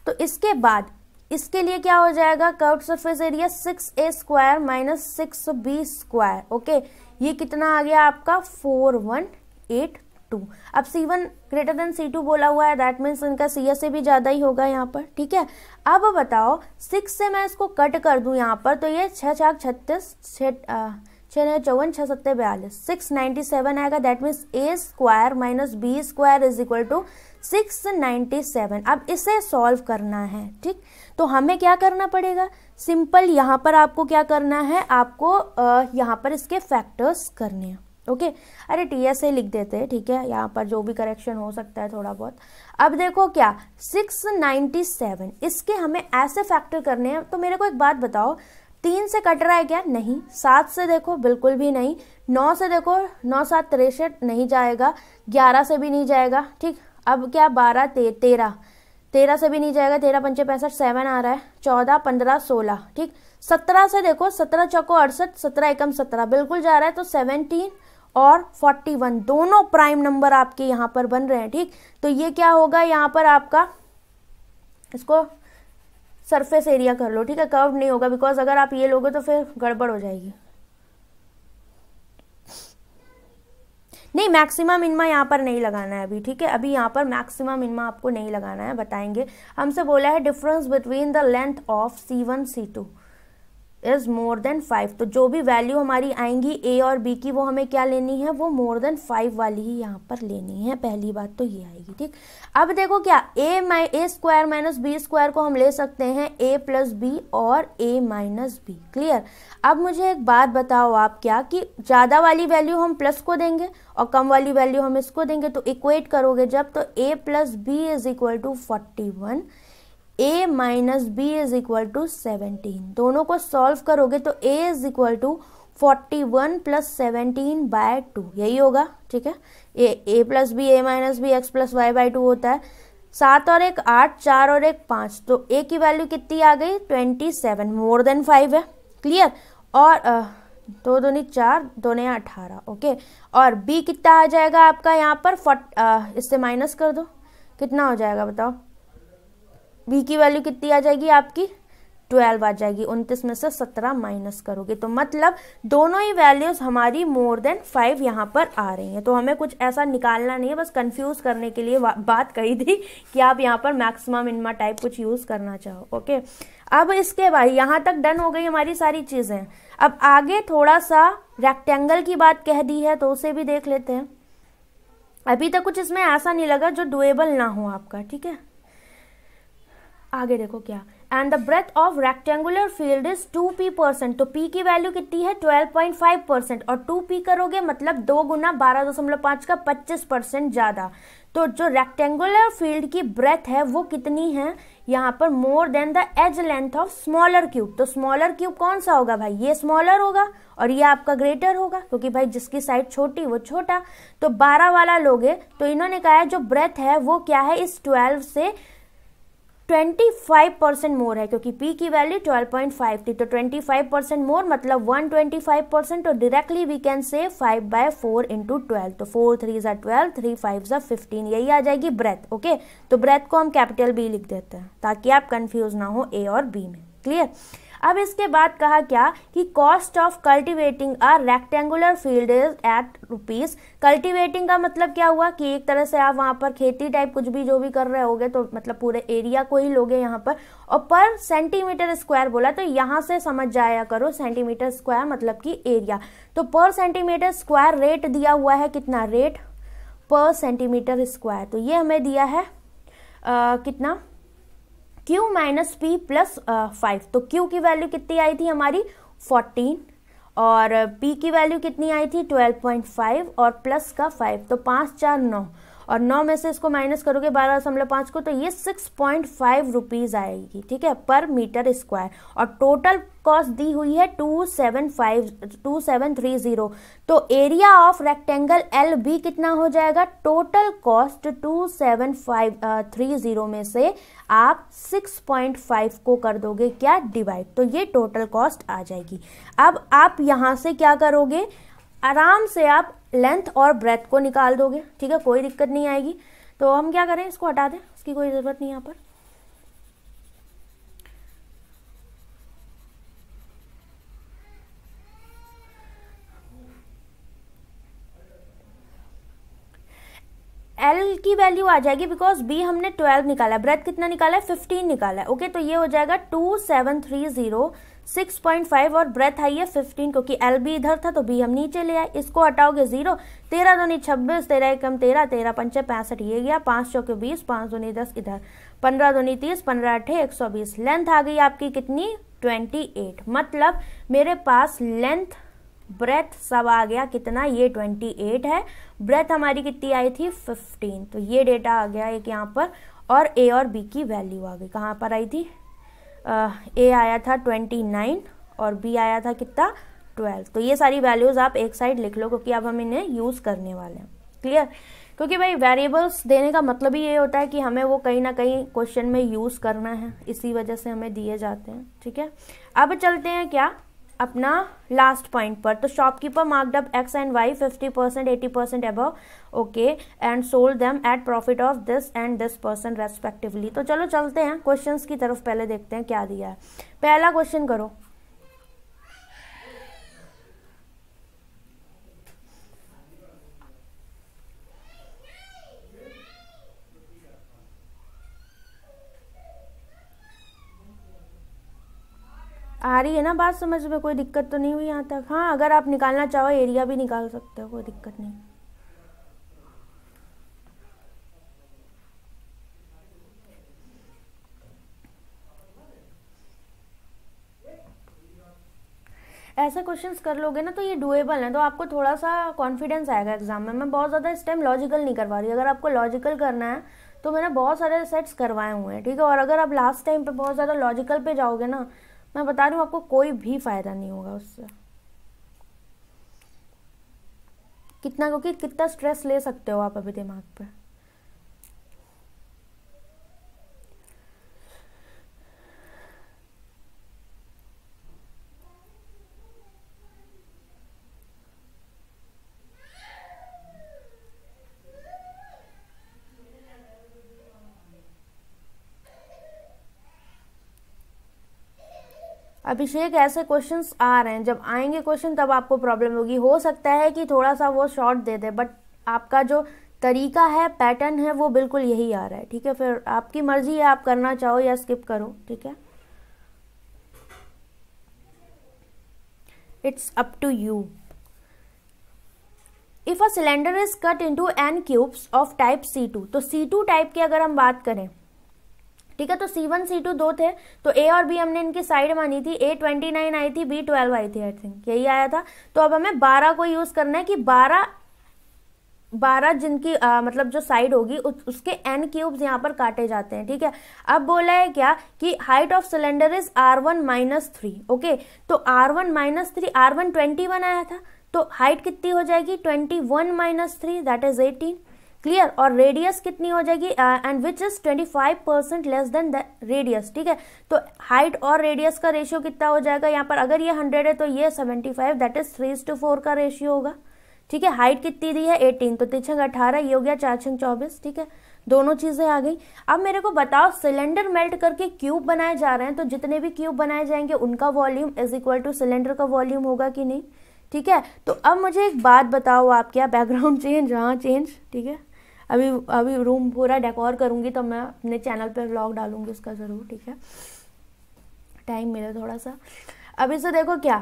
तो इसके बाद इसके लिए क्या हो जाएगा curve surface area six a square minus six b square okay ये कितना आ गया आपका फोर वन एट टू अब C one greater than C two बोला हुआ है दैट मीन्स इनका सी एस से भी ज़्यादा ही होगा यहाँ पर ठीक है अब बताओ सिक्स से मैं इसको कट कर दूँ यहाँ पर तो ये छः छाक छत्तीस छः छः नौ चौवन छः सत्तर बयालीस सिक्स नाइन्टी सेवन आएगा that means a square minus b square is equal to six ninety seven अब इसे सॉल्व करना है ठीक तो हमें क्या करना पड़ेगा सिंपल यहाँ पर आपको क्या करना है आपको यहाँ पर इसके फैक्टर्स करने हैं ओके okay? अरे टी एस ए लिख देते हैं ठीक है यहाँ पर जो भी करेक्शन हो सकता है थोड़ा बहुत अब देखो क्या सिक्स नाइन्टी सेवन इसके हमें ऐसे फैक्टर करने हैं तो मेरे को एक बात बताओ तीन से कट रहा है क्या नहीं सात से देखो बिल्कुल भी नहीं नौ से देखो नौ सात तिरसठ नहीं जाएगा ग्यारह से भी नहीं जाएगा ठीक अब क्या बारह ते, तेरह तेरह से भी नहीं जाएगा तेरह पंचे पैंसठ सेवन आ रहा है चौदह पंद्रह सोलह ठीक सत्रह से देखो सत्रह चौको अड़सठ सत्रह एकम सत्रह बिल्कुल जा रहा है तो सेवनटीन और फोर्टी वन दोनों प्राइम नंबर आपके यहाँ पर बन रहे हैं ठीक तो ये क्या होगा यहाँ पर आपका इसको सरफेस एरिया कर लो ठीक है कर्व नहीं होगा बिकॉज अगर आप ये लोगे तो फिर गड़बड़ हो जाएगी नहीं मैक्सिमम इनमा यहाँ पर नहीं लगाना है अभी ठीक है अभी यहाँ पर मैक्सिमम इनमा आपको नहीं लगाना है बताएंगे हमसे बोला है difference between the length of C one C two is more than five तो जो भी वैल्यू हमारी आएंगी ए और बी की वो हमें क्या लेनी है वो मोर देन फाइव वाली ही यहाँ पर लेनी है पहली बात तो ये आएगी ठीक अब देखो क्या a my a square minus b square को हम ले सकते हैं ए प्लस बी और ए माइनस बी क्लियर अब मुझे एक बात बताओ आप क्या कि ज़्यादा वाली वैल्यू हम प्लस को देंगे और कम वाली वैल्यू हम इसको देंगे तो इक्वेट करोगे जब तो a plus b is equal to forty one a minus b is equal to seventeen दोनों को सॉल्व करोगे तो a is equal to forty one plus seventeen by two यही होगा ठीक है a a plus b a minus b x plus y by two होता है सात और एक आठ चार और एक पाँच तो ए की वैल्यू कितनी आ गई twenty seven more than five है क्लियर और आ, दो दोनी चार दोने अठारह ओके और बी कितना आ जाएगा आपका यहाँ पर फोर्ट इससे माइनस कर दो कितना हो जाएगा बताओ बी की वैल्यू कितनी आ जाएगी आपकी ट्वेल्व आ जाएगी उनतीस में से सत्रह माइनस करोगे तो मतलब दोनों ही वैल्यूज हमारी मोर देन फाइव यहाँ पर आ रही हैं तो हमें कुछ ऐसा निकालना नहीं है बस कंफ्यूज करने के लिए बात कही थी कि आप यहाँ पर मैक्सिमम इनमा टाइप कुछ यूज़ करना चाहो ओके अब इसके बाद यहाँ तक डन हो गई हमारी सारी चीज़ें अब आगे थोड़ा सा रेक्टेंगल की बात कह दी है तो उसे भी देख लेते हैं अभी तक कुछ इसमें ऐसा नहीं लगा जो डुएबल ना हो आपका ठीक है आगे देखो क्या and the breadth of rectangular field is two p percent तो पी की वैल्यू कितनी है ट्वेल्व पॉइंट फाइव परसेंट और टू पी करोगे मतलब दो गुना बारह दशमलव पांच का पच्चीस परसेंट ज़्यादा तो जो रेक्टेंगुलर फील्ड की ब्रेथ है वो कितनी है यहाँ पर more than the edge length of smaller cube तो स्मॉलर क्यूब कौन सा होगा भाई ये स्मॉलर होगा और ये आपका ग्रेटर होगा क्योंकि भाई जिसकी साइड छोटी वो छोटा तो बारह वाला लोगे तो इन्होंने कहा है जो ब्रेथ है वो क्या है इस ट्वेल्व से 25 परसेंट मोर है क्योंकि पी की वैल्यू 12.5 थी तो 25 परसेंट मोर मतलब 125 परसेंट और directly we can say 5 by four into twelve तो फोर थ्री ज़ा ट्वेल्व थ्री फाइव ज़ा फिफ्टीन यही आ जाएगी ब्रेथ ओके तो ब्रेथ को हम कैपिटल बी लिख देते हैं ताकि आप कन्फ्यूज ना हो ए और बी में क्लियर अब इसके बाद कहा क्या कि cost of cultivating a rectangular field is eight rupees cultivating का मतलब क्या हुआ कि एक तरह से आप वहाँ पर खेती टाइप कुछ भी जो भी कर रहे होगे तो मतलब पूरे एरिया को ही लोगे यहाँ पर और पर सेंटीमीटर स्क्वायर बोला तो यहाँ से समझ जाया करो सेंटीमीटर स्क्वायर मतलब कि एरिया तो पर सेंटीमीटर स्क्वायर रेट दिया हुआ है कितना रेट पर सेंटीमीटर स्क्वायर तो ये हमें दिया है आ, कितना q minus p plus five तो q की वैल्यू कितनी आई थी हमारी फोर्टीन और p की वैल्यू कितनी आई थी ट्वेल्व पॉइंट फाइव और प्लस का फाइव तो पाँच चार नौ और नौ में से इसको माइनस करोगे बारह दशमलव पाँच को तो ये सिक्स पॉइंट फाइव रुपीज़ आएगी ठीक है पर मीटर स्क्वायर और टोटल कॉस्ट दी हुई है two seven five two seven three zero तो area of rectangle l b कितना हो जाएगा total cost two seven five three zero में से आप सिक्स पॉइंट फाइव को कर दोगे क्या डिवाइड तो ये टोटल कॉस्ट आ जाएगी अब आप यहाँ से क्या करोगे आराम से आप लेंथ और ब्रेथ को निकाल दोगे ठीक है कोई दिक्कत नहीं आएगी तो हम क्या करें इसको हटा दें उसकी कोई ज़रूरत नहीं यहाँ पर एल की वैल्यू आ जाएगी बिकॉज बी हमने ट्वेल्व निकाला है ब्रेथ कितना निकाला है फिफ्टीन निकाला है ओके okay, तो ये हो जाएगा टू सेवन थ्री जीरो 6.5 और ब्रेथ आई है 15 क्योंकि एल बी इधर था तो बी हम नीचे ले आए इसको हटाओगे जीरो तेरह धोनी छब्बीस तेरह एकम तेरह तेरह पंचे पैंसठ ये गया पाँच चौके बीस पाँच धोनी दस इधर पंद्रह धोनी तीस पंद्रह अठे एक सौ बीस लेंथ आ गई आपकी कितनी ट्वेंटी एट मतलब मेरे पास लेंथ ब्रेथ सब आ गया कितना ये ट्वेंटी एट है ब्रेथ हमारी कितनी आई थी फिफ्टीन तो ये डेटा आ गया एक यहाँ पर और ए और बी की वैल्यू आ गई कहाँ पर आई थी ए आया था ट्वेंटी नाइन और बी आया था कितना ट्वेल्व तो ये सारी वैल्यूज़ आप एक साइड लिख लो क्योंकि अब हम इन्हें यूज़ करने वाले हैं क्लियर क्योंकि भाई वेरिएबल्स देने का मतलब ही ये होता है कि हमें वो कहीं ना कहीं क्वेश्चन में यूज़ करना है इसी वजह से हमें दिए जाते हैं ठीक है अब चलते हैं क्या अपना लास्ट पॉइंट पर तो shopkeeper marked up x and y fifty percent eighty percent above okay and sold them at profit of this and this person respectively तो चलो चलते हैं क्वेश्चंस की तरफ पहले देखते हैं क्या दिया है पहला क्वेश्चन करो आ रही है ना बात समझ में कोई दिक्कत तो नहीं हुई यहाँ तक हाँ अगर आप निकालना चाहो एरिया भी निकाल सकते हो कोई दिक्कत नहीं ऐसे क्वेश्चंस कर लोगे ना तो ये डुएबल है तो आपको थोड़ा सा कॉन्फिडेंस आएगा एग्जाम में मैं बहुत ज़्यादा इस टाइम लॉजिकल नहीं करवा रही अगर आपको लॉजिकल करना है तो मैंने बहुत सारे सेट्स करवाए हुए हैं ठीक है और अगर आप लास्ट टाइम पे बहुत ज़्यादा लॉजिकल पे जाओगे ना मैं बता रही हूँ आपको कोई भी फ़ायदा नहीं होगा उससे कितना क्योंकि कितना स्ट्रेस ले सकते हो आप अभी दिमाग पर अभिषेक ऐसे क्वेश्चंस आ रहे हैं जब आएंगे क्वेश्चन तब आपको प्रॉब्लम होगी हो सकता है कि थोड़ा सा वो शॉर्ट दे दे बट आपका जो तरीका है पैटर्न है वो बिल्कुल यही आ रहा है ठीक है फिर आपकी मर्जी है आप करना चाहो या स्किप करो ठीक है it's up to you if a cylinder is cut to N cubes of type C two तो सी टू टाइप की अगर हम बात करें ठीक है तो सी वन सी टू दो थे तो ए और बी हमने इनकी साइड मानी थी ए ट्वेंटी नाइन आई थी बी ट्वेल्व आई थी आई थिंक यही आया था तो अब हमें बारह को यूज करना है कि बारह बारह जिनकी आ, मतलब जो साइड होगी उस, उसके एन क्यूब्स यहाँ पर काटे जाते हैं ठीक है अब बोला है क्या कि height of cylinder is R one minus three okay तो R one minus three R one twenty one आया था तो हाइट कितनी हो जाएगी twenty one minus three that is eighteen clear और रेडियस कितनी हो जाएगी and which is 25 percent less than the radius ठीक है तो हाइट और रेडियस का रेशियो कितना हो जाएगा यहाँ पर अगर ये 100 है तो ये 75 that is three to four का रेशियो होगा ठीक है हाइट कितनी दी है 18 तो तिछंग 18 ये हो गया चार छंग चौबीस ठीक है दोनों चीज़ें आ गई अब मेरे को बताओ सिलेंडर मेल्ट करके क्यूब बनाए जा रहे हैं तो जितने भी क्यूब बनाए जाएंगे उनका volume is equal to cylinder का वॉल्यूम होगा कि नहीं ठीक है तो अब मुझे एक बात बताओ आप क्या बैकग्राउंड चेंज हाँ चेंज ठीक है अभी अभी रूम पूरा डेकोर करूँगी तो मैं अपने चैनल पर व्लॉग डालूंगी उसका ज़रूर ठीक है टाइम मिले थोड़ा सा अभी से देखो क्या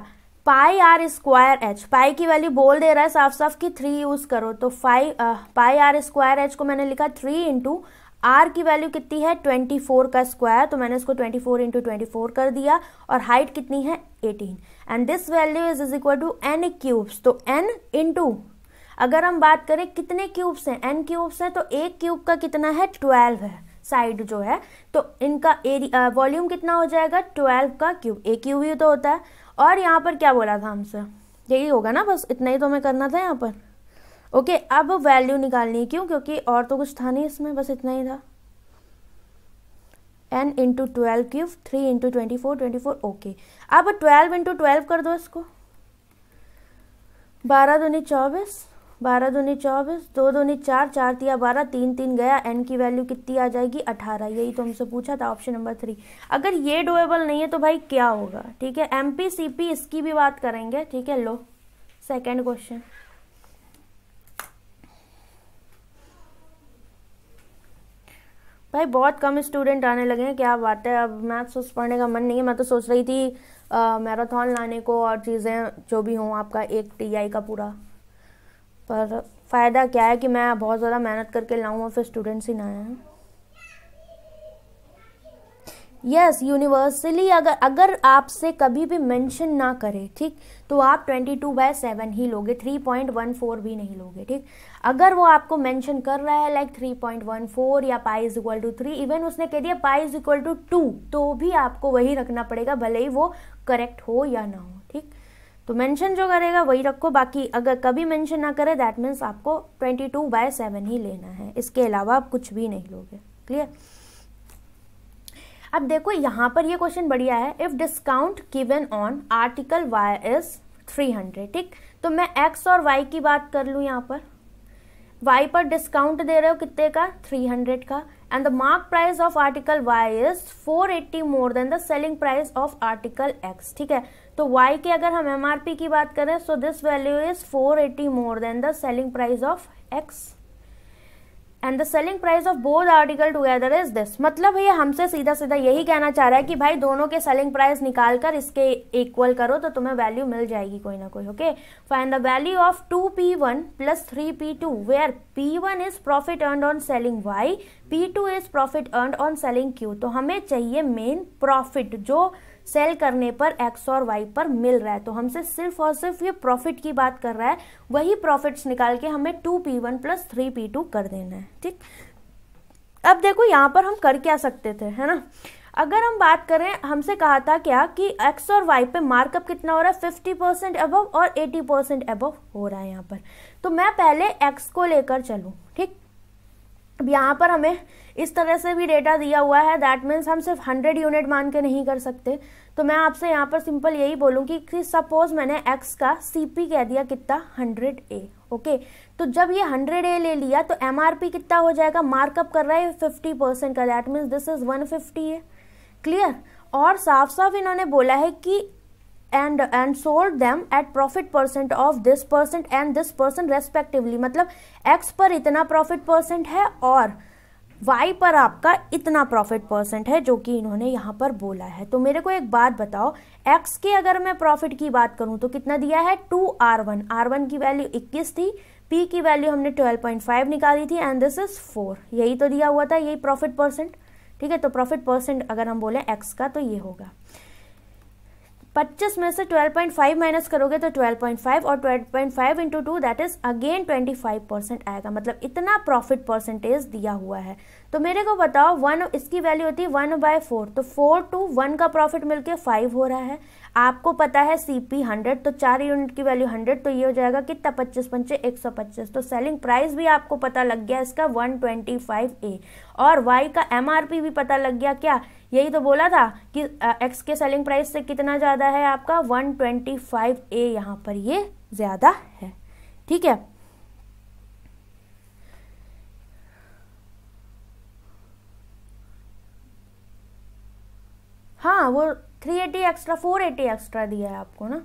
pi R square H pi की वैल्यू बोल दे रहा है साफ साफ कि थ्री यूज़ करो तो five pi R square H को मैंने लिखा थ्री इंटू आर की वैल्यू कितनी है ट्वेंटी फोर का स्क्वायर तो मैंने इसको twenty four into twenty four कर दिया और हाइट कितनी है eighteen and this value is is equal to N cubes तो एन इंटू अगर हम बात करें कितने क्यूब्स हैं एन क्यूब्स हैं तो एक क्यूब का कितना है ट्वेल्व है साइड जो है तो इनका एरिया वॉल्यूम कितना हो जाएगा ट्वेल्व का क्यूब एक क्यूब ही तो होता है और यहाँ पर क्या बोला था हमसे यही होगा ना बस इतना ही तो हमें करना था यहाँ पर ओके अब वैल्यू निकालनी है क्यों क्योंकि और तो कुछ था नहीं इसमें बस इतना ही था N into twelve cube three into twenty four twenty four okay अब ट्वेल्व इंटू ट्वेल्व कर दो इसको बारह दूनी चौबीस बारह दूनी चौबीस दो दूनी चार चार तिया बारह तीन तीन गया एन की वैल्यू कितनी आ जाएगी अठारह यही तो हमसे पूछा था ऑप्शन नंबर थ्री अगर ये डोएबल नहीं है तो भाई क्या होगा ठीक है एम पी सी पी इसकी भी बात करेंगे ठीक है लो सेकेंड क्वेश्चन भाई बहुत कम स्टूडेंट आने लगे हैं क्या बात है अब मैथ्स उस पढ़ने का मन नहीं है मैं तो सोच रही थी मैराथन लाने को और चीज़ें जो भी हों आपका एक टीआई का पूरा पर फ़ायदा क्या है कि मैं बहुत ज़्यादा मेहनत करके लाऊँ और फिर स्टूडेंट्स ही ना आए यस हाँ? यूनिवर्सली अगर अगर आपसे कभी भी मेंशन ना करे ठीक तो आप ट्वेंटी टू बाय सेवन ही लोगे थ्री पॉइंट वन फोर भी नहीं लोगे ठीक अगर वो आपको मेंशन कर रहा है like three point one four या pi is equal to three even उसने कह दिया pi is equal to two तो भी आपको वही रखना पड़ेगा भले ही वो करेक्ट हो या ना हो तो मेंशन जो करेगा वही रखो बाकी अगर कभी मेंशन ना करे दैट मीन्स आपको 22 टू बाय सेवन ही लेना है इसके अलावा आप कुछ भी नहीं लोगे क्लियर अब देखो यहाँ पर ये क्वेश्चन बढ़िया है if discount given on article Y is 300 ठीक तो मैं एक्स और वाई की बात कर लूँ यहाँ पर वाई पर डिस्काउंट दे रहे हो कितने का 300 का and the mark price of article Y is 480 more than the selling price of article X ठीक है तो वाई के अगर हम एम की बात करें so this value is 480 more than the selling price of X and the selling price of both article together is this मतलब ये हमसे सीधा सीधा यही कहना चाह रहा है कि भाई दोनों के सेलिंग प्राइस निकाल कर इसके इक्वल करो तो तुम्हें वैल्यू मिल जाएगी कोई ना कोई okay find the value of two P one plus three P two where P one is profit earn on selling Y P two is profit earn on selling Q तो हमें चाहिए मेन प्रॉफिट जो cell करने पर x और Y पर मिल रहा है तो हमसे सिर्फ और सिर्फ ये प्रॉफिट की बात कर रहा है वही प्रॉफिट्स निकाल के हमें two P one plus three P two कर देना है ठीक अब देखो यहाँ पर हम कर क्या सकते थे है ना अगर हम बात करें हमसे कहा था क्या कि एक्स और वाई पे मार्कअप कितना हो रहा है फिफ्टी परसेंट अबव और एटी परसेंट अबव हो रहा है यहाँ पर तो मैं पहले एक्स को लेकर चलूँ ठीक अब यहाँ पर हमें इस तरह से भी डेटा दिया हुआ है दैट मीन्स हम सिर्फ हंड्रेड यूनिट मान के नहीं कर सकते तो मैं आपसे यहाँ पर सिंपल यही बोलूँ कि सपोज मैंने एक्स का सी पी कह दिया कितना हंड्रेड ए ओके तो जब ये हंड्रेड ए ले लिया तो एम कितना हो जाएगा मार्कअप कर रहा है फिफ्टी परसेंट का that means this is one fifty A clear और साफ साफ इन्होंने बोला है कि and and sold them at profit percent of this percent and this percent respectively मतलब एक्स पर इतना प्रॉफिट परसेंट है और वाई पर आपका इतना प्रॉफिट परसेंट है जो कि इन्होंने यहाँ पर बोला है तो मेरे को एक बात बताओ एक्स के अगर मैं प्रॉफिट की बात करूँ तो कितना दिया है two R one R one की वैल्यू इक्कीस थी पी की वैल्यू हमने ट्वेल्व पॉइंट फाइव निकाली थी एंड दिस इज फोर यही तो दिया हुआ था यही प्रॉफिट परसेंट ठीक है तो प्रॉफिट परसेंट अगर हम बोलें एक्स का तो ये होगा 25 में से 12.5 माइनस करोगे तो 12.5 और 12.5 point five into two that is again five percent आएगा मतलब इतना प्रॉफिट परसेंटेज दिया हुआ है तो मेरे को बताओ वन इसकी वैल्यू होती है वन बाय फोर तो फोर टू वन का प्रॉफिट मिलके फाइव हो रहा है आपको पता है सी पी हंड्रेड तो चार यूनिट की वैल्यू हंड्रेड तो ये हो जाएगा कितना पच्चीस पंचे एक सौ पच्चीस तो सेलिंग प्राइस भी आपको पता लग गया इसका वन ट्वेंटी फाइव ए और वाई का एम आर पी भी पता लग गया क्या यही तो बोला था कि एक्स के सेलिंग प्राइस से कितना ज़्यादा है आपका वन ट्वेंटी फाइव ए यहाँ पर ये ज़्यादा है ठीक है हाँ वो three eighty extra four eighty extra दिया है आपको ना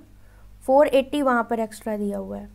फोर एट्टी वहाँ पर एक्स्ट्रा दिया हुआ है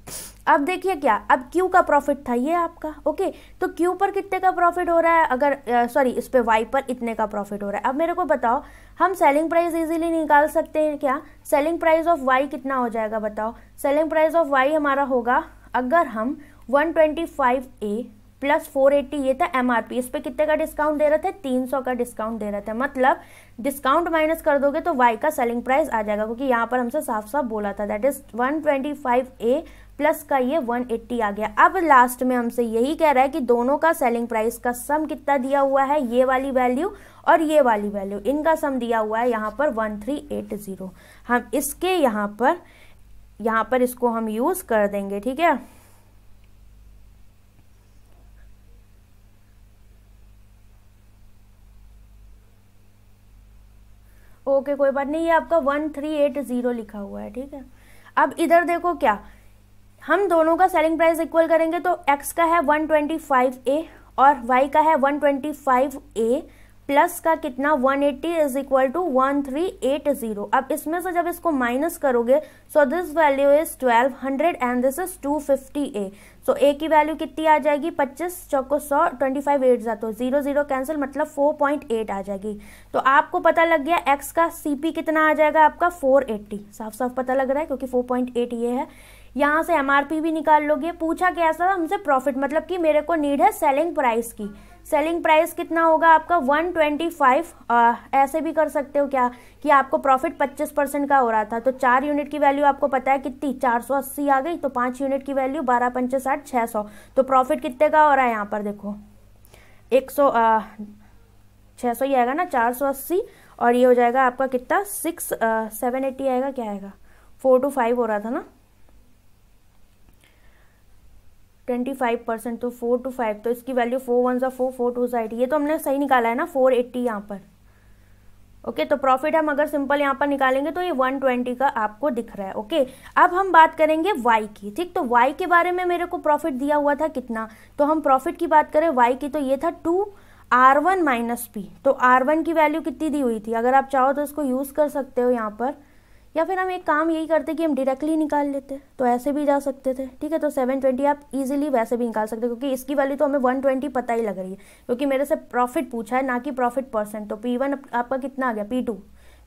अब देखिए क्या अब क्यू का प्रॉफिट था ये आपका ओके तो क्यू पर कितने का प्रॉफिट हो रहा है अगर सॉरी इस पर वाई पर इतने का प्रॉफिट हो रहा है अब मेरे को बताओ हम सेलिंग प्राइस इजीली निकाल सकते हैं क्या सेलिंग प्राइस ऑफ वाई कितना हो जाएगा बताओ सेलिंग प्राइस ऑफ वाई हमारा होगा अगर हम one twenty five A plus four eighty ये था एम आर पी इस पर कितने का डिस्काउंट दे रहे थे तीन सौ का डिस्काउंट दे रहे थे मतलब डिस्काउंट माइनस कर दोगे तो वाई का सेलिंग प्राइस आ जाएगा क्योंकि यहाँ पर हमसे साफ साफ बोला था that is one twenty five A plus का ये 180 आ गया अब लास्ट में हमसे यही कह रहा है कि दोनों का सेलिंग प्राइस का सम कितना दिया हुआ है ये वाली वैल्यू और ये वाली वैल्यू इनका सम दिया हुआ है यहाँ पर जीरो हम इसके यहाँ पर यहाँ पर इसको हम यूज़ कर देंगे ठीक है ओके कोई बात नहीं ये आपका वन थ्री एट ज़ीरो लिखा हुआ है ठीक है अब इधर देखो क्या हम दोनों का सेलिंग प्राइस इक्वल करेंगे तो एक्स का है वन ट्वेंटी फाइव ए और वाई का है one twenty five A plus का कितना 180 eighty is equal to one three eight zero अब इसमें से जब इसको माइनस करोगे so this value is 1200 and this is 250 A so A की वैल्यू कितनी आ जाएगी 25 चौको सौ twenty five eight zero zero cancel मतलब 4.8 आ जाएगी तो आपको पता लग गया एक्स का सीपी कितना आ जाएगा आपका 480 साफ साफ पता लग रहा है क्योंकि 4.8 ये है यहाँ से एम भी निकाल लोगे पूछा कैसा था हमसे प्रॉफिट मतलब कि मेरे को नीड है सेलिंग प्राइस की सेलिंग प्राइस कितना होगा आपका 125 आ, ऐसे भी कर सकते हो क्या कि आपको प्रॉफिट 25 परसेंट का हो रहा था तो चार यूनिट की वैल्यू आपको पता है कितनी 480 आ गई तो पाँच यूनिट की वैल्यू बारह पंचे साठ छः सौ तो प्रॉफिट कितने का हो रहा है यहाँ पर देखो एक सौ छः सौ ही आएगा ना चार सौ अस्सी और ये हो जाएगा आपका कितना सिक्स सेवन एट्टी आएगा क्या आएगा फोर टू फाइव हो रहा था ना ट्वेंटी फाइव परसेंट तो फोर टू फाइव तो इसकी वैल्यू फोर वन ज़ा फोर फोर टू ज़ा ये तो हमने सही निकाला है ना फोर एट्टी यहाँ पर ओके okay, तो प्रॉफिट हम अगर सिंपल यहाँ पर निकालेंगे तो ये वन ट्वेंटी का आपको दिख रहा है ओके okay? अब हम बात करेंगे वाई की ठीक तो वाई के बारे में मेरे को प्रॉफिट दिया हुआ था कितना तो हम प्रॉफिट की बात करें वाई की तो ये था two R one minus P तो आर वन की वैल्यू कितनी दी हुई थी अगर आप चाहो तो इसको यूज़ कर सकते हो यहाँ पर या फिर हम एक काम यही करते कि हम डायरेक्टली निकाल लेते तो ऐसे भी जा सकते थे ठीक है तो सेवन ट्वेंटी आप इजीली वैसे भी निकाल सकते क्योंकि इसकी वैल्यू तो हमें वन ट्वेंटी पता ही लग रही है क्योंकि मेरे से प्रॉफिट पूछा है ना कि प्रॉफिट परसेंट तो पी वन आपका कितना आ गया P two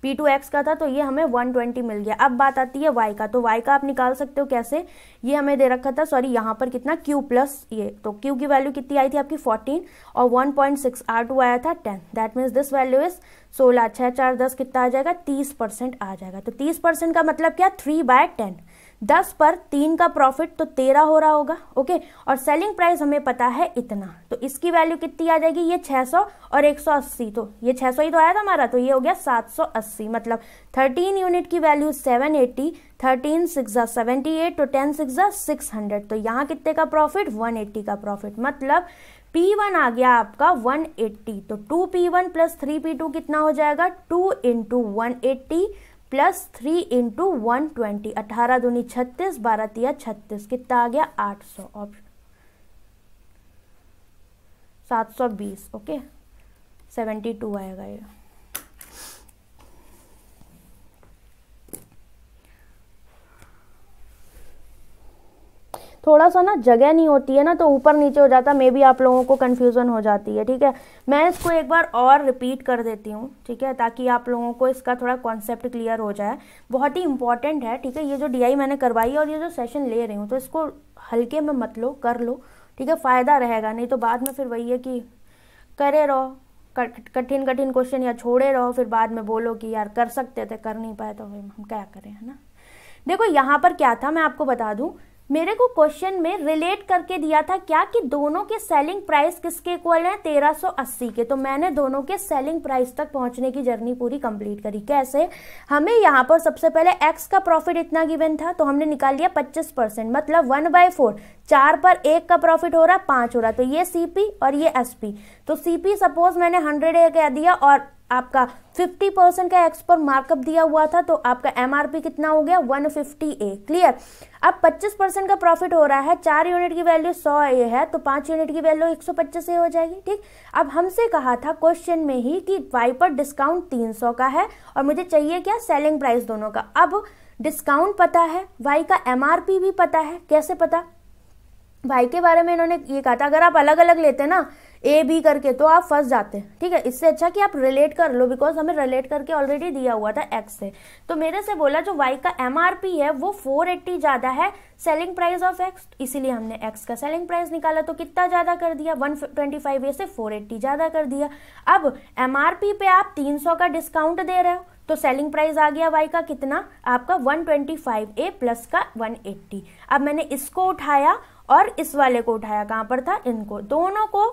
P two X का था तो ये हमें वन ट्वेंटी मिल गया अब बात आती है वाई का तो वाई का आप निकाल सकते हो कैसे ये हमें दे रखा था सॉरी यहाँ पर कितना क्यू प्लस ये तो क्यू की वैल्यू कितनी आई थी आपकी फोर्टीन और one point six R two आया था ten that means this value is सोलह छः चार दस कितना आ जाएगा तीस परसेंट आ जाएगा तो तीस परसेंट का मतलब क्या थ्री बाय टेन दस पर तीन का प्रॉफिट तो तेरह हो रहा होगा ओके और सेलिंग प्राइस हमें पता है इतना तो इसकी वैल्यू कितनी आ जाएगी ये सौ और एक सौ अस्सी तो ये सौ ही तो आया था हमारा तो ये हो गया सात सौ अस्सी मतलब थर्टीन यूनिट की value seven eighty thirteen six seventy eight तो टेन सिक्स सिक्स हंड्रेड तो यहाँ कितने का प्रॉफिट एट्टी का प्रॉफिट मतलब वन आ गया आपका 180 तो 2P1 प्लस थ्री कितना हो जाएगा 2 into one eighty plus three into one twenty अठारह दूनी छत्तीस बारह तिया छत्तीस कितना आ गया आठ सौ ऑप्शन सात सौ बीस ओके सेवेंटी टू आएगा ये थोड़ा सा ना जगह नहीं होती है ना तो ऊपर नीचे हो जाता मे बी आप लोगों को कन्फ्यूज़न हो जाती है ठीक है मैं इसको एक बार और रिपीट कर देती हूँ ठीक है ताकि आप लोगों को इसका थोड़ा कॉन्सेप्ट क्लियर हो जाए बहुत ही इंपॉर्टेंट है ठीक है ये जो डी मैंने करवाई है और ये जो सेशन ले रही हूँ तो इसको हल्के में मत लो कर लो ठीक है फ़ायदा रहेगा नहीं तो बाद में फिर वही है कि करे रहो कठिन कठिन क्वेश्चन या छोड़े रहो फिर बाद में बोलो कि यार कर सकते थे कर नहीं पाए तो हम क्या करें है ना देखो यहाँ पर क्या था मैं आपको बता दूँ मेरे को क्वेश्चन में रिलेट करके दिया था क्या कि दोनों के सेलिंग प्राइस किसके इक्वल है 1380 के तो मैंने दोनों के सेलिंग प्राइस तक पहुंचने की जर्नी पूरी कंप्लीट करी कैसे हमें यहाँ पर सबसे पहले एक्स का प्रॉफिट इतना गिवन था तो हमने निकाल लिया 25 परसेंट मतलब वन बाय फोर चार पर एक का प्रॉफिट हो रहा पांच हो रहा तो ये सीपी और ये एसपी तो सीपी सपोज मैंने हंड्रेड ए कह दिया और आपका 50 परसेंट का एक्स पर मार्कअप दिया हुआ था तो आपका एम कितना हो गया 150 ए क्लियर अब 25 परसेंट का प्रॉफिट हो रहा है चार यूनिट की वैल्यू 100 ए है तो पांच यूनिट की वैल्यू 125 ए हो जाएगी ठीक अब हमसे कहा था क्वेश्चन में ही कि वाइपर डिस्काउंट 300 का है और मुझे चाहिए क्या सेलिंग प्राइस दोनों का अब डिस्काउंट पता है वाई का एम भी पता है कैसे पता वाई के बारे में इन्होंने ये कहा था अगर आप अलग अलग लेते ना ए बी करके तो आप फंस जाते हैं ठीक है इससे अच्छा कि आप रिलेट कर लो बिकॉज हमें रिलेट करके ऑलरेडी दिया हुआ था एक्स से तो मेरे से बोला जो वाई का एम है वो फोर एट्टी ज़्यादा है सेलिंग प्राइस ऑफ एक्स इसीलिए हमने एक्स का सेलिंग प्राइस निकाला तो कितना ज़्यादा कर दिया वन ए से फोर एट्टी ज़्यादा कर दिया अब एम पे आप तीन सौ का डिस्काउंट दे रहे हो तो सेलिंग प्राइस आ गया वाई का कितना आपका 125 ए प्लस का 180 अब मैंने इसको उठाया और इस वाले को उठाया कहां पर था इनको दोनों को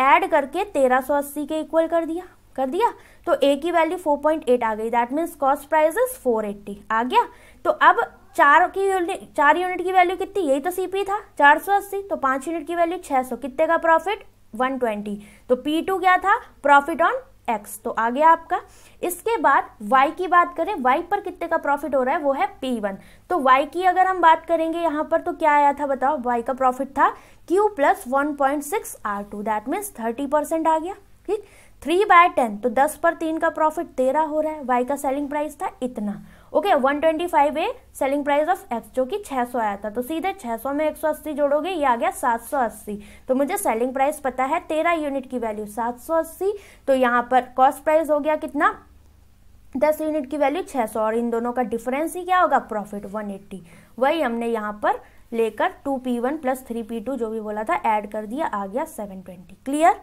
ऐड करके 1380 के इक्वल कर दिया कर दिया तो ए की वैल्यू 4.8 आ गई that means cost price is 480 आ गया तो अब चार की यूनिट चार यूनिट की वैल्यू कितनी यही तो सीपी था 480 तो पांच यूनिट की वैल्यू 600 कितने का प्रॉफिट 120 तो टू क्या था प्रॉफिट ऑन एक्स तो आ गया आपका इसके बाद वाई की बात करें वाई पर कितने का प्रॉफिट हो रहा है वो है पी वन तो वाई की अगर हम बात करेंगे यहाँ पर तो क्या आया था बताओ वाई का प्रॉफिट था Q plus one point six R two that means thirty percent आ गया ठीक थ्री बाय टेन तो दस पर तीन का प्रॉफिट तेरह हो रहा है वाई का सेलिंग प्राइस था इतना okay one twenty five A selling price of X जो कि 600 आया था तो सीधे 600 में 180 जोड़ोगे ये आ गया 780 तो मुझे सेलिंग प्राइस पता है 13 यूनिट की वैल्यू 780 तो यहाँ पर कॉस्ट प्राइस हो गया कितना 10 यूनिट की वैल्यू 600 और इन दोनों का डिफरेंस ही क्या होगा प्रॉफिट 180 वही हमने यहाँ पर लेकर two P one plus three जो भी बोला था एड कर दिया आ गया ट्वेंटी क्लियर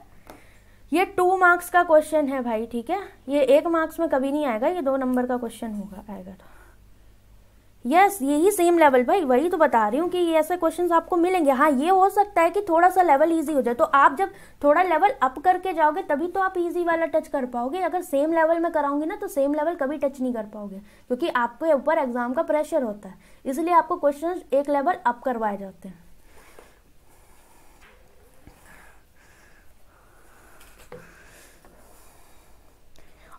ये टू मार्क्स का क्वेश्चन है भाई ठीक है ये एक मार्क्स में कभी नहीं आएगा ये दो नंबर का क्वेश्चन होगा आएगा तो यस यही सेम लेवल भाई वही तो बता रही हूँ कि ये ऐसे क्वेश्चंस आपको मिलेंगे हाँ ये हो सकता है कि थोड़ा सा लेवल इजी हो जाए तो आप जब थोड़ा लेवल अप करके जाओगे तभी तो आप इजी वाला टच कर पाओगे अगर सेम लेवल में कराऊंगी ना तो सेम लेवल कभी टच नहीं कर पाओगे क्योंकि आपके ऊपर एग्जाम का प्रेशर होता है इसलिए आपको क्वेश्चन एक लेवल अप करवाए जाते हैं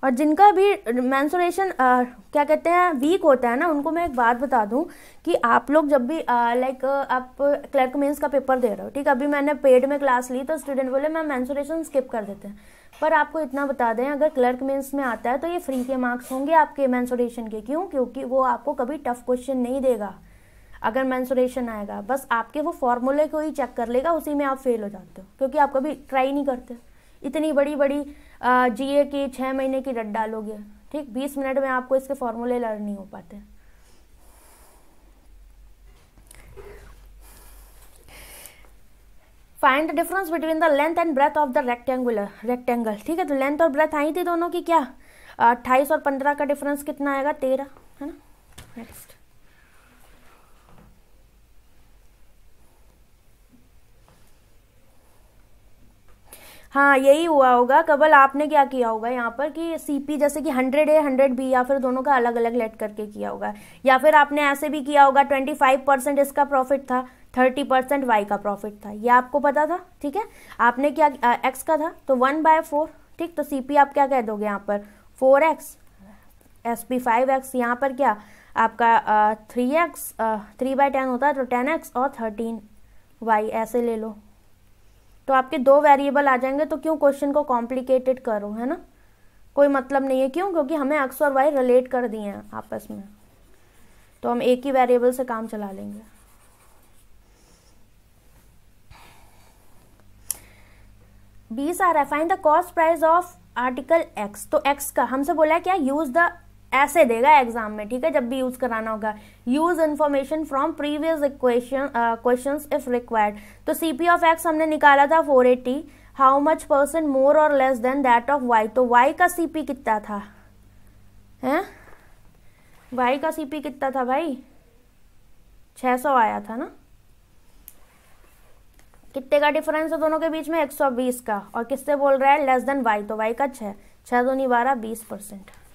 और जिनका भी मैंसुरेशन क्या कहते हैं वीक होता है ना उनको मैं एक बात बता दूं कि आप लोग जब भी लाइक आप क्लर्क मेंस का पेपर दे रहे हो ठीक है अभी मैंने पेड में क्लास ली तो स्टूडेंट बोले मैं मैंसुरेशन स्किप कर देते हैं पर आपको इतना बता दें अगर क्लर्क मेंस में आता है तो ये फ्री के मार्क्स होंगे आपके मैंसुरेशन के क्यों क्योंकि वो आपको कभी टफ क्वेश्चन नहीं देगा अगर मैंसुरेशन आएगा बस आपके वो फॉर्मूले को ही चेक कर लेगा उसी में आप फेल हो जाते हो क्योंकि आप कभी ट्राई नहीं करते इतनी बड़ी बड़ी जीए की छः महीने की रट डालोगे ठीक बीस मिनट में आपको इसके फॉर्मूले लर्न नहीं हो पाते find the difference between the length and breadth of the rectangular rectangle ठीक है तो लेंथ और ब्रेथ आई थी दोनों की क्या अट्ठाईस और पंद्रह का डिफरेंस कितना आएगा तेरह है ना नेक्स्ट हाँ यही हुआ होगा कबल आपने क्या किया होगा यहाँ पर कि सीपी जैसे कि हंड्रेड ए हंड्रेड बी या फिर दोनों का अलग अलग लेट करके किया होगा या फिर आपने ऐसे भी किया होगा ट्वेंटी फाइव परसेंट इसका प्रॉफिट था थर्टी परसेंट वाई का प्रॉफिट था ये आपको पता था ठीक है आपने क्या एक्स का था तो वन बाय फोर ठीक तो सीपी आप क्या कह दोगे यहाँ पर four X S P five X यहाँ पर क्या आपका three X three by ten होता है तो टेन एक्स और थर्टीन वाई ऐसे ले लो तो आपके दो वेरिएबल आ जाएंगे तो क्यों क्वेश्चन को कॉम्प्लिकेटेड करो है ना कोई मतलब नहीं है क्यों क्योंकि हमें एक्स और वाई रिलेट कर दिए हैं आपस में तो हम एक ही वेरिएबल से काम चला लेंगे बीस R F in the cost price of article X तो एक्स का हमसे बोला है क्या यूज द ऐसे देगा एग्जाम में ठीक है जब भी यूज कराना होगा use information from previous question question if required तो सीपी ऑफ एक्स हमने निकाला था 480 हाउ मच परसेंट मोर और less than that of Y तो वाई का सीपी कितना था हैं वाई का सीपी कितना था भाई 600 आया था ना कितने का डिफरेंस है दोनों के बीच में 120 का और किससे बोल रहा है लेस देन वाई तो वाई का छः छः नहीं बारह बीस परसेंट